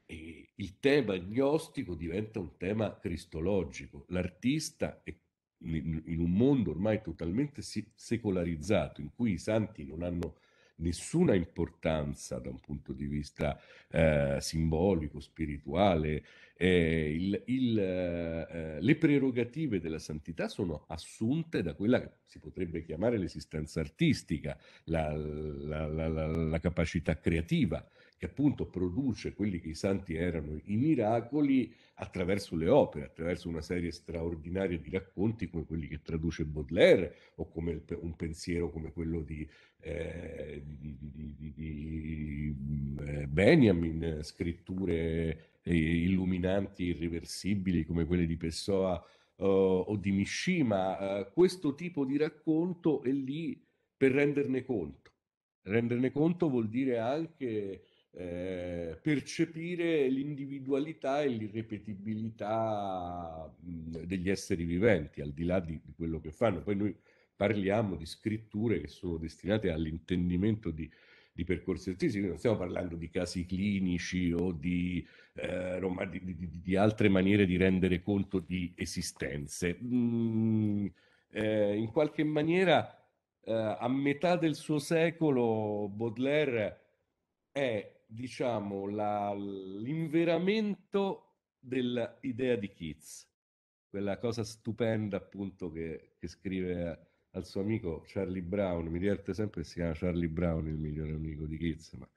E il tema gnostico diventa un tema cristologico. L'artista è in un mondo ormai totalmente secolarizzato, in cui i santi non hanno nessuna importanza da un punto di vista eh, simbolico, spirituale. Eh, il, il, eh, eh, le prerogative della santità sono assunte da quella che si potrebbe chiamare l'esistenza artistica, la, la, la, la capacità creativa che appunto produce quelli che i santi erano i miracoli attraverso le opere, attraverso una serie straordinaria di racconti come quelli che traduce Baudelaire o come un pensiero come quello di, eh, di, di, di eh, Benjamin, scritture eh, illuminanti, irreversibili come quelle di Pessoa uh, o di Mishima, uh, questo tipo di racconto è lì per renderne conto. Renderne conto vuol dire anche eh, percepire l'individualità e l'irrepetibilità degli esseri viventi, al di là di, di, quello che fanno. Poi noi parliamo di scritture che sono destinate all'intendimento di, di percorsi artistici, non stiamo parlando di casi clinici o di, eh, di, di altre maniere di rendere conto di esistenze. Mm, eh, in qualche maniera, eh, a metà del suo secolo, Baudelaire è diciamo, la, l'inveramento dell'idea di Keats, quella cosa stupenda appunto che, che scrive al suo amico Charlie Brown, mi diverte sempre che si chiama Charlie Brown il migliore amico di Keats, ma,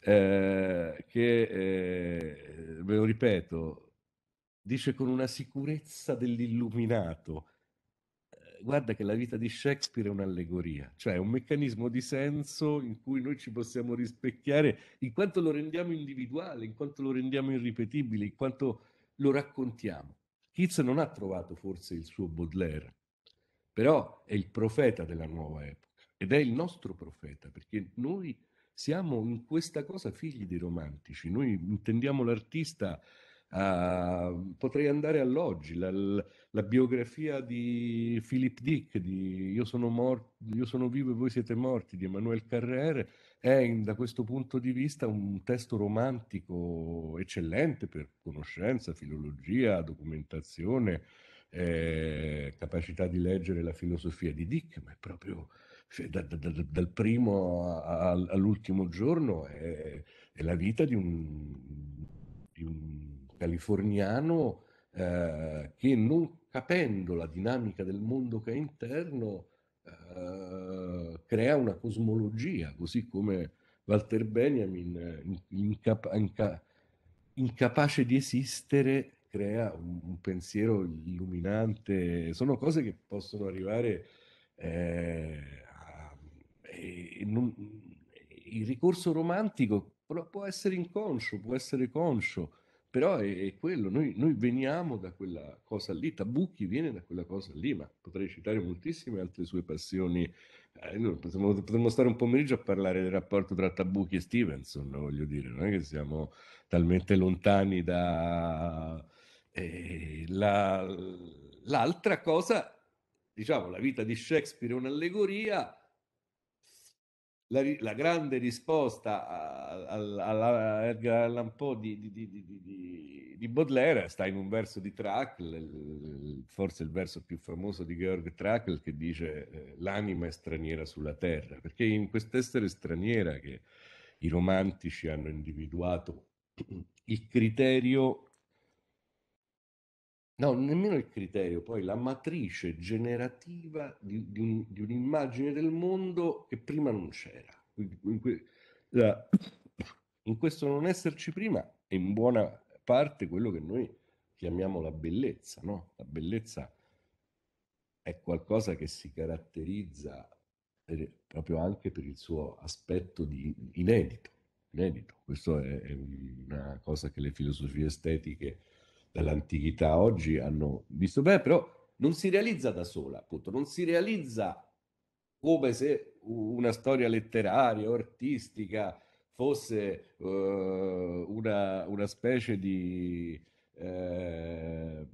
eh, che, eh, ve lo ripeto, dice con una sicurezza dell'illuminato, guarda che la vita di Shakespeare è un'allegoria, cioè è un meccanismo di senso in cui noi ci possiamo rispecchiare in quanto lo rendiamo individuale, in quanto lo rendiamo irripetibile, in quanto lo raccontiamo. Keats non ha trovato forse il suo Baudelaire, però è il profeta della nuova epoca ed è il nostro profeta perché noi siamo in questa cosa figli dei romantici, noi intendiamo l'artista Uh, potrei andare all'oggi, la, la, biografia di Philip Dick, di io sono, morto, io sono vivo e voi siete morti, di Emmanuel Carrère, è da questo punto di vista un testo romantico eccellente per conoscenza, filologia, documentazione, eh, capacità di leggere la filosofia di Dick, ma è proprio cioè, da, da, da, dal primo a, a, all'ultimo giorno è, è la vita di un, californiano eh, che non capendo la dinamica del mondo che è interno eh, crea una cosmologia, così come Walter Benjamin eh, in, inca, incapace di esistere crea un, un, pensiero illuminante, sono cose che possono arrivare eh, a, e, non, il ricorso romantico può essere inconscio, può essere conscio, però è, è quello, noi, noi, veniamo da quella cosa lì, Tabucchi viene da quella cosa lì, ma potrei citare moltissime altre sue passioni. Eh, potremmo, potremmo, stare un pomeriggio a parlare del rapporto tra Tabucchi e Stevenson, voglio dire, non è che siamo talmente lontani da... Eh, la, l'altra cosa, diciamo, la vita di Shakespeare è un'allegoria, la, la grande risposta alla Edgar Allan Poe di, di, di, di, Baudelaire sta in un verso di Trackel, forse il verso più famoso di Georg Trackel, che dice eh, l'anima è straniera sulla terra, perché in quest'essere straniera che i romantici hanno individuato (clears throat) il criterio No, nemmeno il criterio, poi la matrice generativa di, di, un, di un'immagine del mondo che prima non c'era. In, que, in questo non esserci prima è in buona parte quello che noi chiamiamo la bellezza, no? La bellezza è qualcosa che si caratterizza per, eh, proprio anche per il suo aspetto di inedito. inedito. Questa è, è, una cosa che le filosofie estetiche dall'antichità oggi hanno visto bene, però non si realizza da sola, appunto, non si realizza come se una storia letteraria o artistica fosse uh, una, una, specie di... Uh,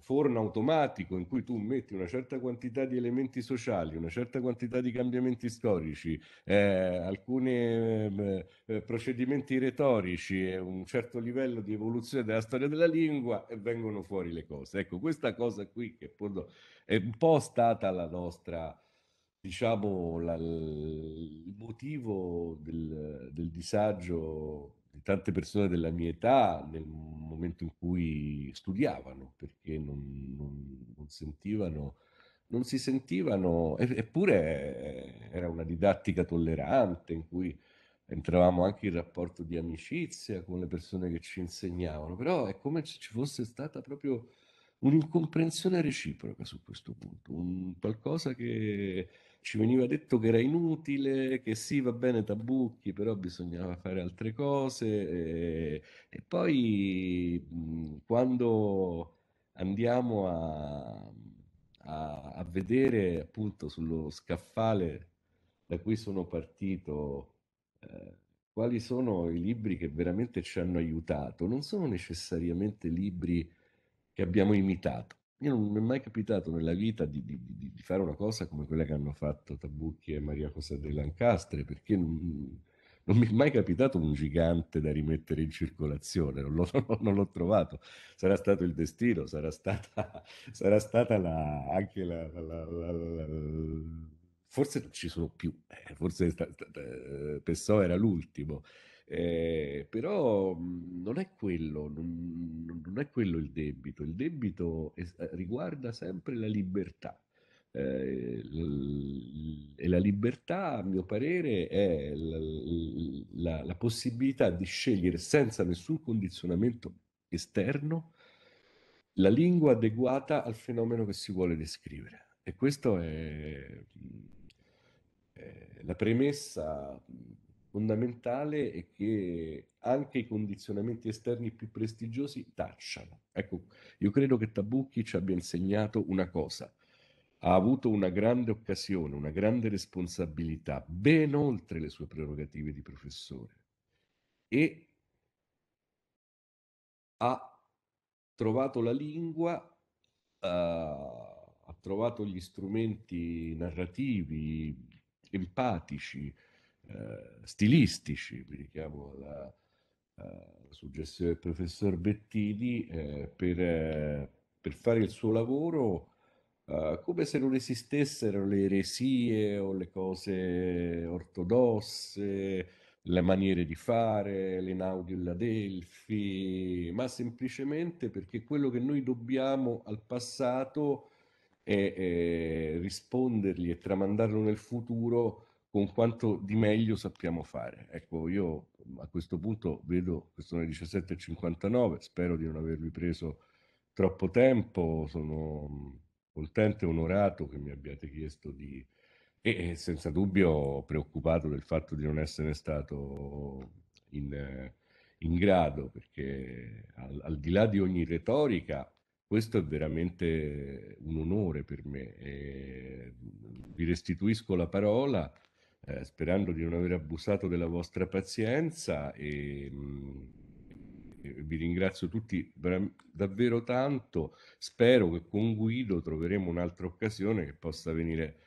forno automatico in cui tu metti una certa quantità di elementi sociali, una certa quantità di cambiamenti storici, eh, alcuni eh, eh procedimenti retorici, un certo livello di evoluzione della storia della lingua e vengono fuori le cose. Ecco, questa cosa qui che è un po' stata la nostra diciamo la, il motivo del, del disagio tante persone della mia età nel momento in cui studiavano, perché non, non, non sentivano, non si sentivano, eppure eh, era una didattica tollerante in cui entravamo anche in rapporto di amicizia con le persone che ci insegnavano, però è come se ci fosse stata proprio un'incomprensione reciproca su questo punto, un qualcosa che ci veniva detto che era inutile, che sì, va bene Tabucchi, però bisognava fare altre cose. E, e poi quando andiamo a, a, a, vedere appunto sullo scaffale da cui sono partito eh, quali sono i libri che veramente ci hanno aiutato, non sono necessariamente libri che abbiamo imitato io non mi è mai capitato nella vita di, di, di, di fare una cosa come quella che hanno fatto Tabucchi e Maria Cosa de Lancastre, perché non, non, mi è mai capitato un gigante da rimettere in circolazione, non l'ho, (laughs) non l'ho trovato. Sarà stato il destino, sarà stata, (laughs) sarà stata la, anche la, la, la forse non ci sono più, eh, forse sta, sta, eh, Pessoa era l'ultimo, eh, però mhmm, non è quello, non, non, è quello il debito, il debito es- eh, riguarda sempre la libertà. Eh, l- e la libertà, a mio parere, è l- la-, la possibilità di scegliere senza nessun condizionamento esterno la lingua adeguata al fenomeno che si vuole descrivere. E questa è, mhmm, è la premessa mhmm, fondamentale è che anche i condizionamenti esterni più prestigiosi tacciano. Ecco, io credo che Tabucchi ci abbia insegnato una cosa. Ha avuto una grande occasione, una grande responsabilità, ben oltre le sue prerogative di professore. E ha trovato la lingua, uh, ha trovato gli strumenti narrativi, empatici, eh, stilistici, mi richiamo alla, eh, alla suggestione del professor Bettini, eh, per, eh, per, fare il suo lavoro eh, come se non esistessero le eresie o le cose ortodosse, le maniere di fare, le naudi e la Delfi, ma semplicemente perché quello che noi dobbiamo al passato è, è eh, rispondergli e tramandarlo nel futuro con quanto di meglio sappiamo fare. Ecco, io mm, a questo punto vedo che sono le 17.59, spero di non avervi preso troppo tempo, sono mm, contento e onorato che mi abbiate chiesto di... e senza dubbio preoccupato del fatto di non essere stato in, in grado, perché al, al di là di ogni retorica, questo è veramente un onore per me. E mm, vi restituisco la parola eh, sperando di non aver abusato della vostra pazienza e, mh, mm, vi ringrazio tutti davvero tanto. Spero che con Guido troveremo un'altra occasione che possa venire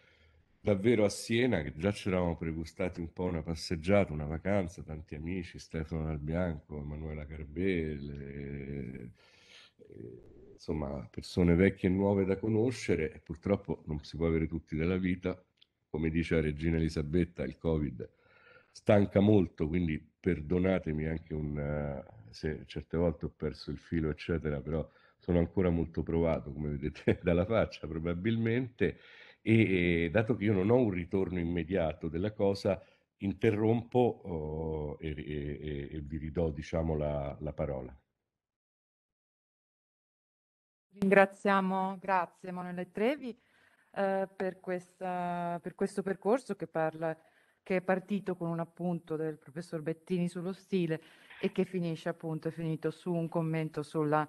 davvero a Siena, che già ci eravamo pregustati un po' una passeggiata, una vacanza, tanti amici, Stefano Dal Bianco, Emanuela Carbelle, eh, eh, insomma persone vecchie e nuove da conoscere e purtroppo non si può avere tutti della vita, come dice la regina Elisabetta, il Covid stanca molto, quindi perdonatemi anche un, eh, se certe volte ho perso il filo, eccetera, però sono ancora molto provato, come vedete (laughs) dalla faccia probabilmente, e, e dato che io non ho un ritorno immediato della cosa, interrompo oh, e, e, e, vi ridò diciamo, la, la parola. Ringraziamo, grazie Emanuele Trevi. Eh, per, questa, per, questo percorso che, parla, che, è partito con un appunto del professor Bettini sullo stile e che finisce appunto, è finito su un commento sulla,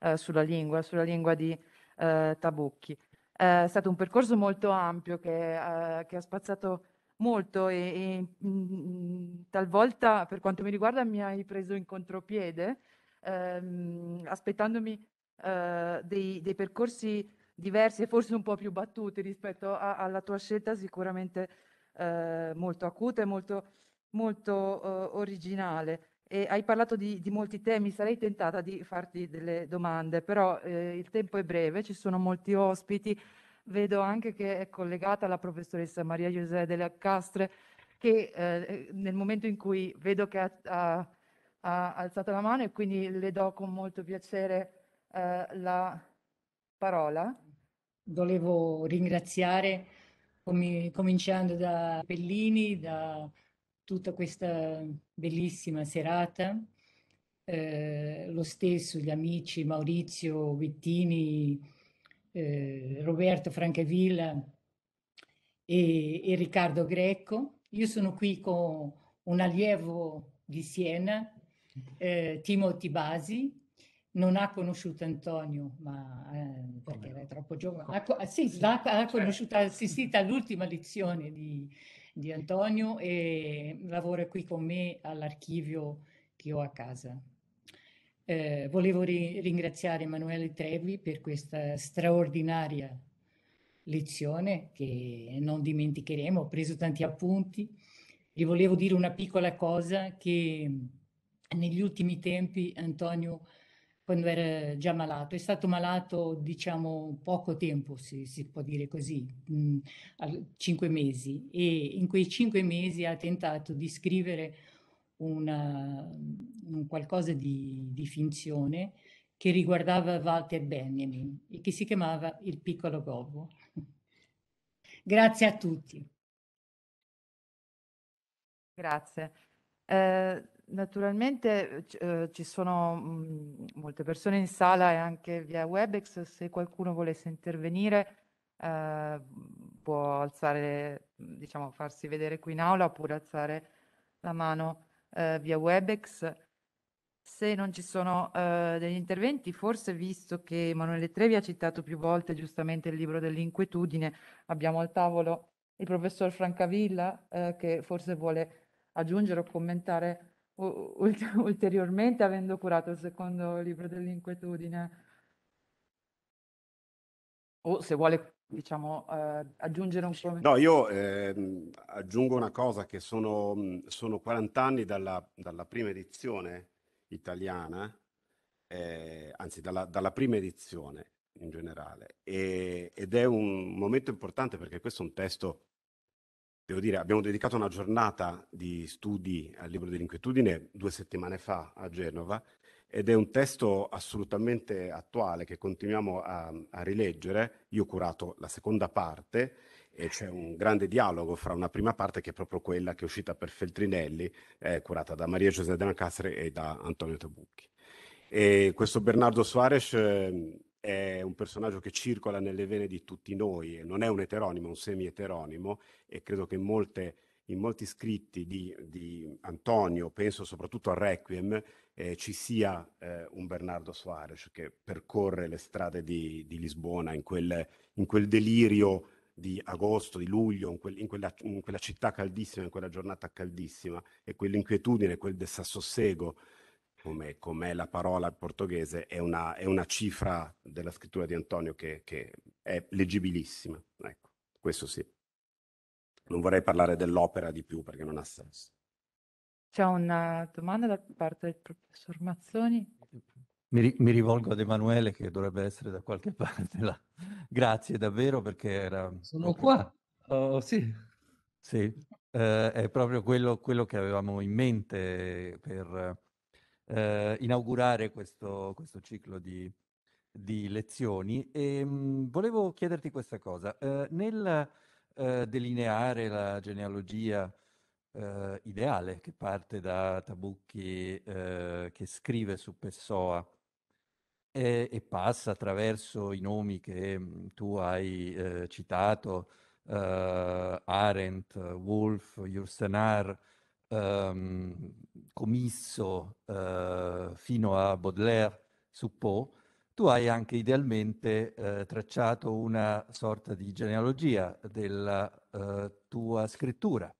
eh, sulla lingua, sulla lingua di eh, Tabucchi. Eh, è stato un percorso molto ampio che, eh, che ha spazzato molto e, e mh, mm, talvolta per quanto mi riguarda mi hai preso in contropiede ehm, aspettandomi eh, dei, dei, percorsi diversi e forse un po' più battuti rispetto a, alla tua scelta sicuramente eh, molto acuta e molto, molto eh, originale. E hai parlato di, di, molti temi, sarei tentata di farti delle domande, però eh, il tempo è breve, ci sono molti ospiti, vedo anche che è collegata la professoressa Maria Giuseppe della Castre che eh, eh, nel momento in cui vedo che ha, ha, ha, alzato la mano e quindi le do con molto piacere eh, la parola volevo ringraziare com- cominciando da Bellini, da tutta questa bellissima serata, eh, lo stesso gli amici Maurizio Bettini, eh, Roberto Franchevilla e, e Riccardo Greco. Io sono qui con un allievo di Siena, eh, Timothy Basi, non ha conosciuto Antonio, ma, eh, perché era troppo giovane, ha, ecco, sì, l'ha, l'ha certo. conosciuta, assistita all'ultima lezione di, di Antonio e lavora qui con me all'archivio che ho a casa. Eh, volevo ri- ringraziare Emanuele Trevi per questa straordinaria lezione che non dimenticheremo, ho preso tanti appunti. Gli volevo dire una piccola cosa che negli ultimi tempi Antonio quando era già malato. È stato malato, diciamo, poco tempo, se si può dire così, mh, mm, cinque mesi. E in quei cinque mesi ha tentato di scrivere una, un qualcosa di, di finzione che riguardava Walter Benjamin e che si chiamava Il piccolo gobbo. (laughs) Grazie a tutti. Grazie. Eh, Naturalmente eh, ci sono mh, mm, molte persone in sala e anche via Webex, se qualcuno volesse intervenire eh, può alzare, diciamo, farsi vedere qui in aula oppure alzare la mano eh, via Webex. Se non ci sono eh, degli interventi, forse visto che Emanuele Trevi ha citato più volte giustamente il libro dell'inquietudine, abbiamo al tavolo il professor Francavilla eh, che forse vuole aggiungere o commentare (laughs) ulteriormente avendo curato il secondo libro dell'inquietudine. O se vuole diciamo, eh, aggiungere un commento. No, io eh, aggiungo una cosa che sono, sono 40 anni dalla, dalla, prima edizione italiana, eh, anzi dalla, dalla, prima edizione in generale, e, ed è un momento importante perché questo è un testo Devo dire, abbiamo dedicato una giornata di studi al libro dell'inquietudine due settimane fa a Genova ed è un testo assolutamente attuale che continuiamo a, a rileggere. Io ho curato la seconda parte e c'è un grande dialogo fra una prima parte che è proprio quella che è uscita per Feltrinelli, eh, curata da Maria Giuseppe Casre e da Antonio Tabucchi. E questo Bernardo Suarez eh, è un personaggio che circola nelle vene di tutti noi, non è un eteronimo, è un semi-eteronimo e credo che in, molte, in molti scritti di, di, Antonio, penso soprattutto a Requiem, eh, ci sia eh, un Bernardo Soares che percorre le strade di, di Lisbona in quel, in quel, delirio di agosto, di luglio, in, quel, in, quella, in quella città caldissima, in quella giornata caldissima e quell'inquietudine, quel dessassosego come, come la parola portoghese, è una, è una, cifra della scrittura di Antonio che, che è leggibilissima. Ecco, questo sì. Non vorrei parlare dell'opera di più perché non ha senso. C'è una domanda da parte del professor Mazzoni. Mi, mi, rivolgo ad Emanuele che dovrebbe essere da qualche (laughs) parte là. Grazie davvero perché era... Sono qua. Oh, sì. Sì, eh, è proprio quello, quello, che avevamo in mente per eh, inaugurare questo, questo ciclo di, di, lezioni e ehm, mh, volevo chiederti questa cosa. Eh, nel eh, delineare la genealogia eh, ideale che parte da Tabucchi eh, che scrive su Pessoa e, passa attraverso i nomi che mm, tu hai eh, citato, Arendt, Wolf, Jursenar, ehm, Comisso eh, fino a Baudelaire, su Poe, tu hai anche idealmente eh, tracciato una sorta di genealogia della eh, tua scrittura,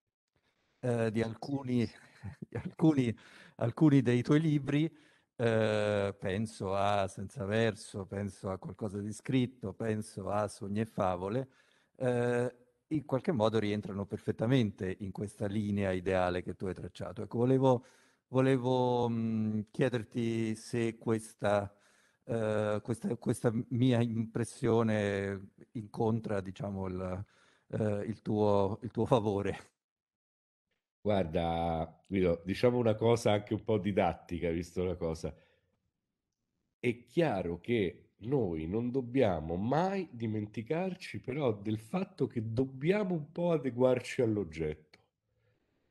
eh, di, alcuni, (laughs) di alcuni, alcuni, dei tuoi libri, eh, penso a Senza Verso, penso a qualcosa di scritto, penso a Sogni e Favole, eh, in qualche modo rientrano perfettamente in questa linea ideale che tu hai tracciato. Ecco, volevo, volevo mh, mhmm, chiederti se questa, eh, questa, questa, mia impressione incontra, diciamo, il, eh, il, tuo, il tuo favore. Guarda, Guido, diciamo una cosa anche un po' didattica, visto la cosa. È chiaro che noi non dobbiamo mai dimenticarci però del fatto che dobbiamo un po' adeguarci all'oggetto.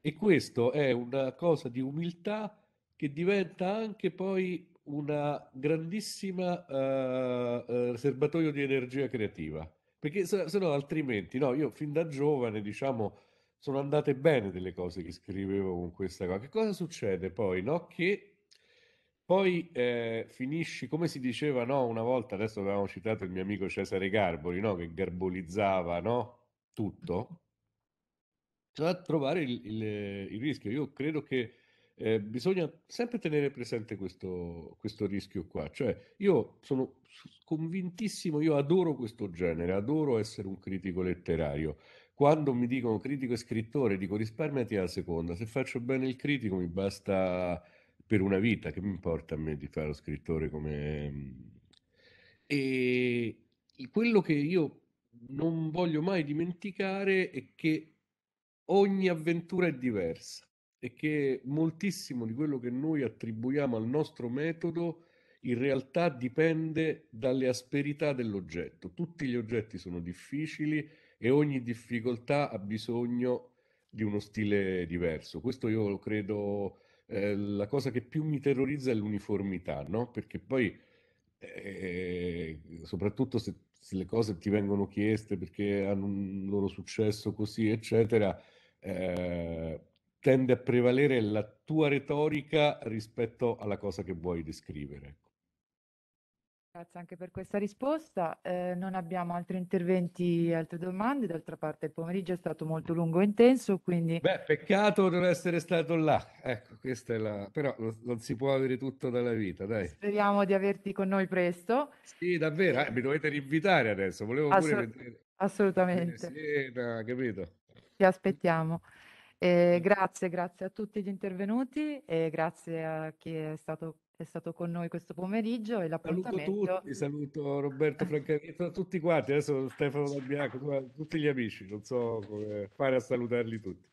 E questo è una cosa di umiltà che diventa anche poi una grandissima uh, uh, serbatoio di energia creativa. Perché se, se no altrimenti, no, io fin da giovane, diciamo, sono andate bene delle cose che scrivevo con questa cosa. Che cosa succede poi, no? Che poi eh, finisci, come si diceva no, una volta, adesso avevamo citato il mio amico Cesare Garboli, no, che garbolizzava no, tutto, cioè trovare il, il, il, rischio. Io credo che eh, bisogna sempre tenere presente questo, questo, rischio qua. Cioè, io sono convintissimo, io adoro questo genere, adoro essere un critico letterario. Quando mi dicono critico e scrittore, dico risparmiati alla seconda. Se faccio bene il critico mi basta per una vita, che mi importa a me di fare lo scrittore come... Mm, e quello che io non voglio mai dimenticare è che ogni avventura è diversa e che moltissimo di quello che noi attribuiamo al nostro metodo in realtà dipende dalle asperità dell'oggetto. Tutti gli oggetti sono difficili e ogni difficoltà ha bisogno di uno stile diverso. Questo io lo credo eh, la cosa che più mi terrorizza è l'uniformità, no? Perché poi, eh, eh, soprattutto se, se, le cose ti vengono chieste perché hanno un loro successo così, eccetera, eh, tende a prevalere la tua retorica rispetto alla cosa che vuoi descrivere. Grazie anche per questa risposta. Eh, non abbiamo altri interventi, altre domande. D'altra parte il pomeriggio è stato molto lungo e intenso, quindi... Beh, peccato non essere stato là. Ecco, questa è la... Però non si può avere tutto dalla vita, dai. Speriamo di averti con noi presto. Sì, davvero, eh, mi dovete rinvitare adesso. Volevo Assolut- pure vedere... Assolutamente. Siena, capito? Ti aspettiamo. Eh, grazie, grazie a tutti gli intervenuti e grazie a chi è stato è stato con noi questo pomeriggio e l'appuntamento... Saluto tutti, saluto Roberto Francarini, tutti quanti, adesso Stefano D'Abbiaco, tutti gli amici, non so come fare a salutarli tutti.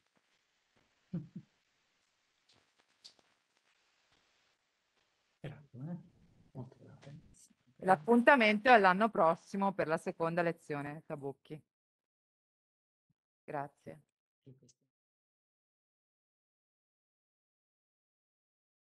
(laughs) L'appuntamento è l'anno prossimo per la seconda lezione Tabucchi. Grazie.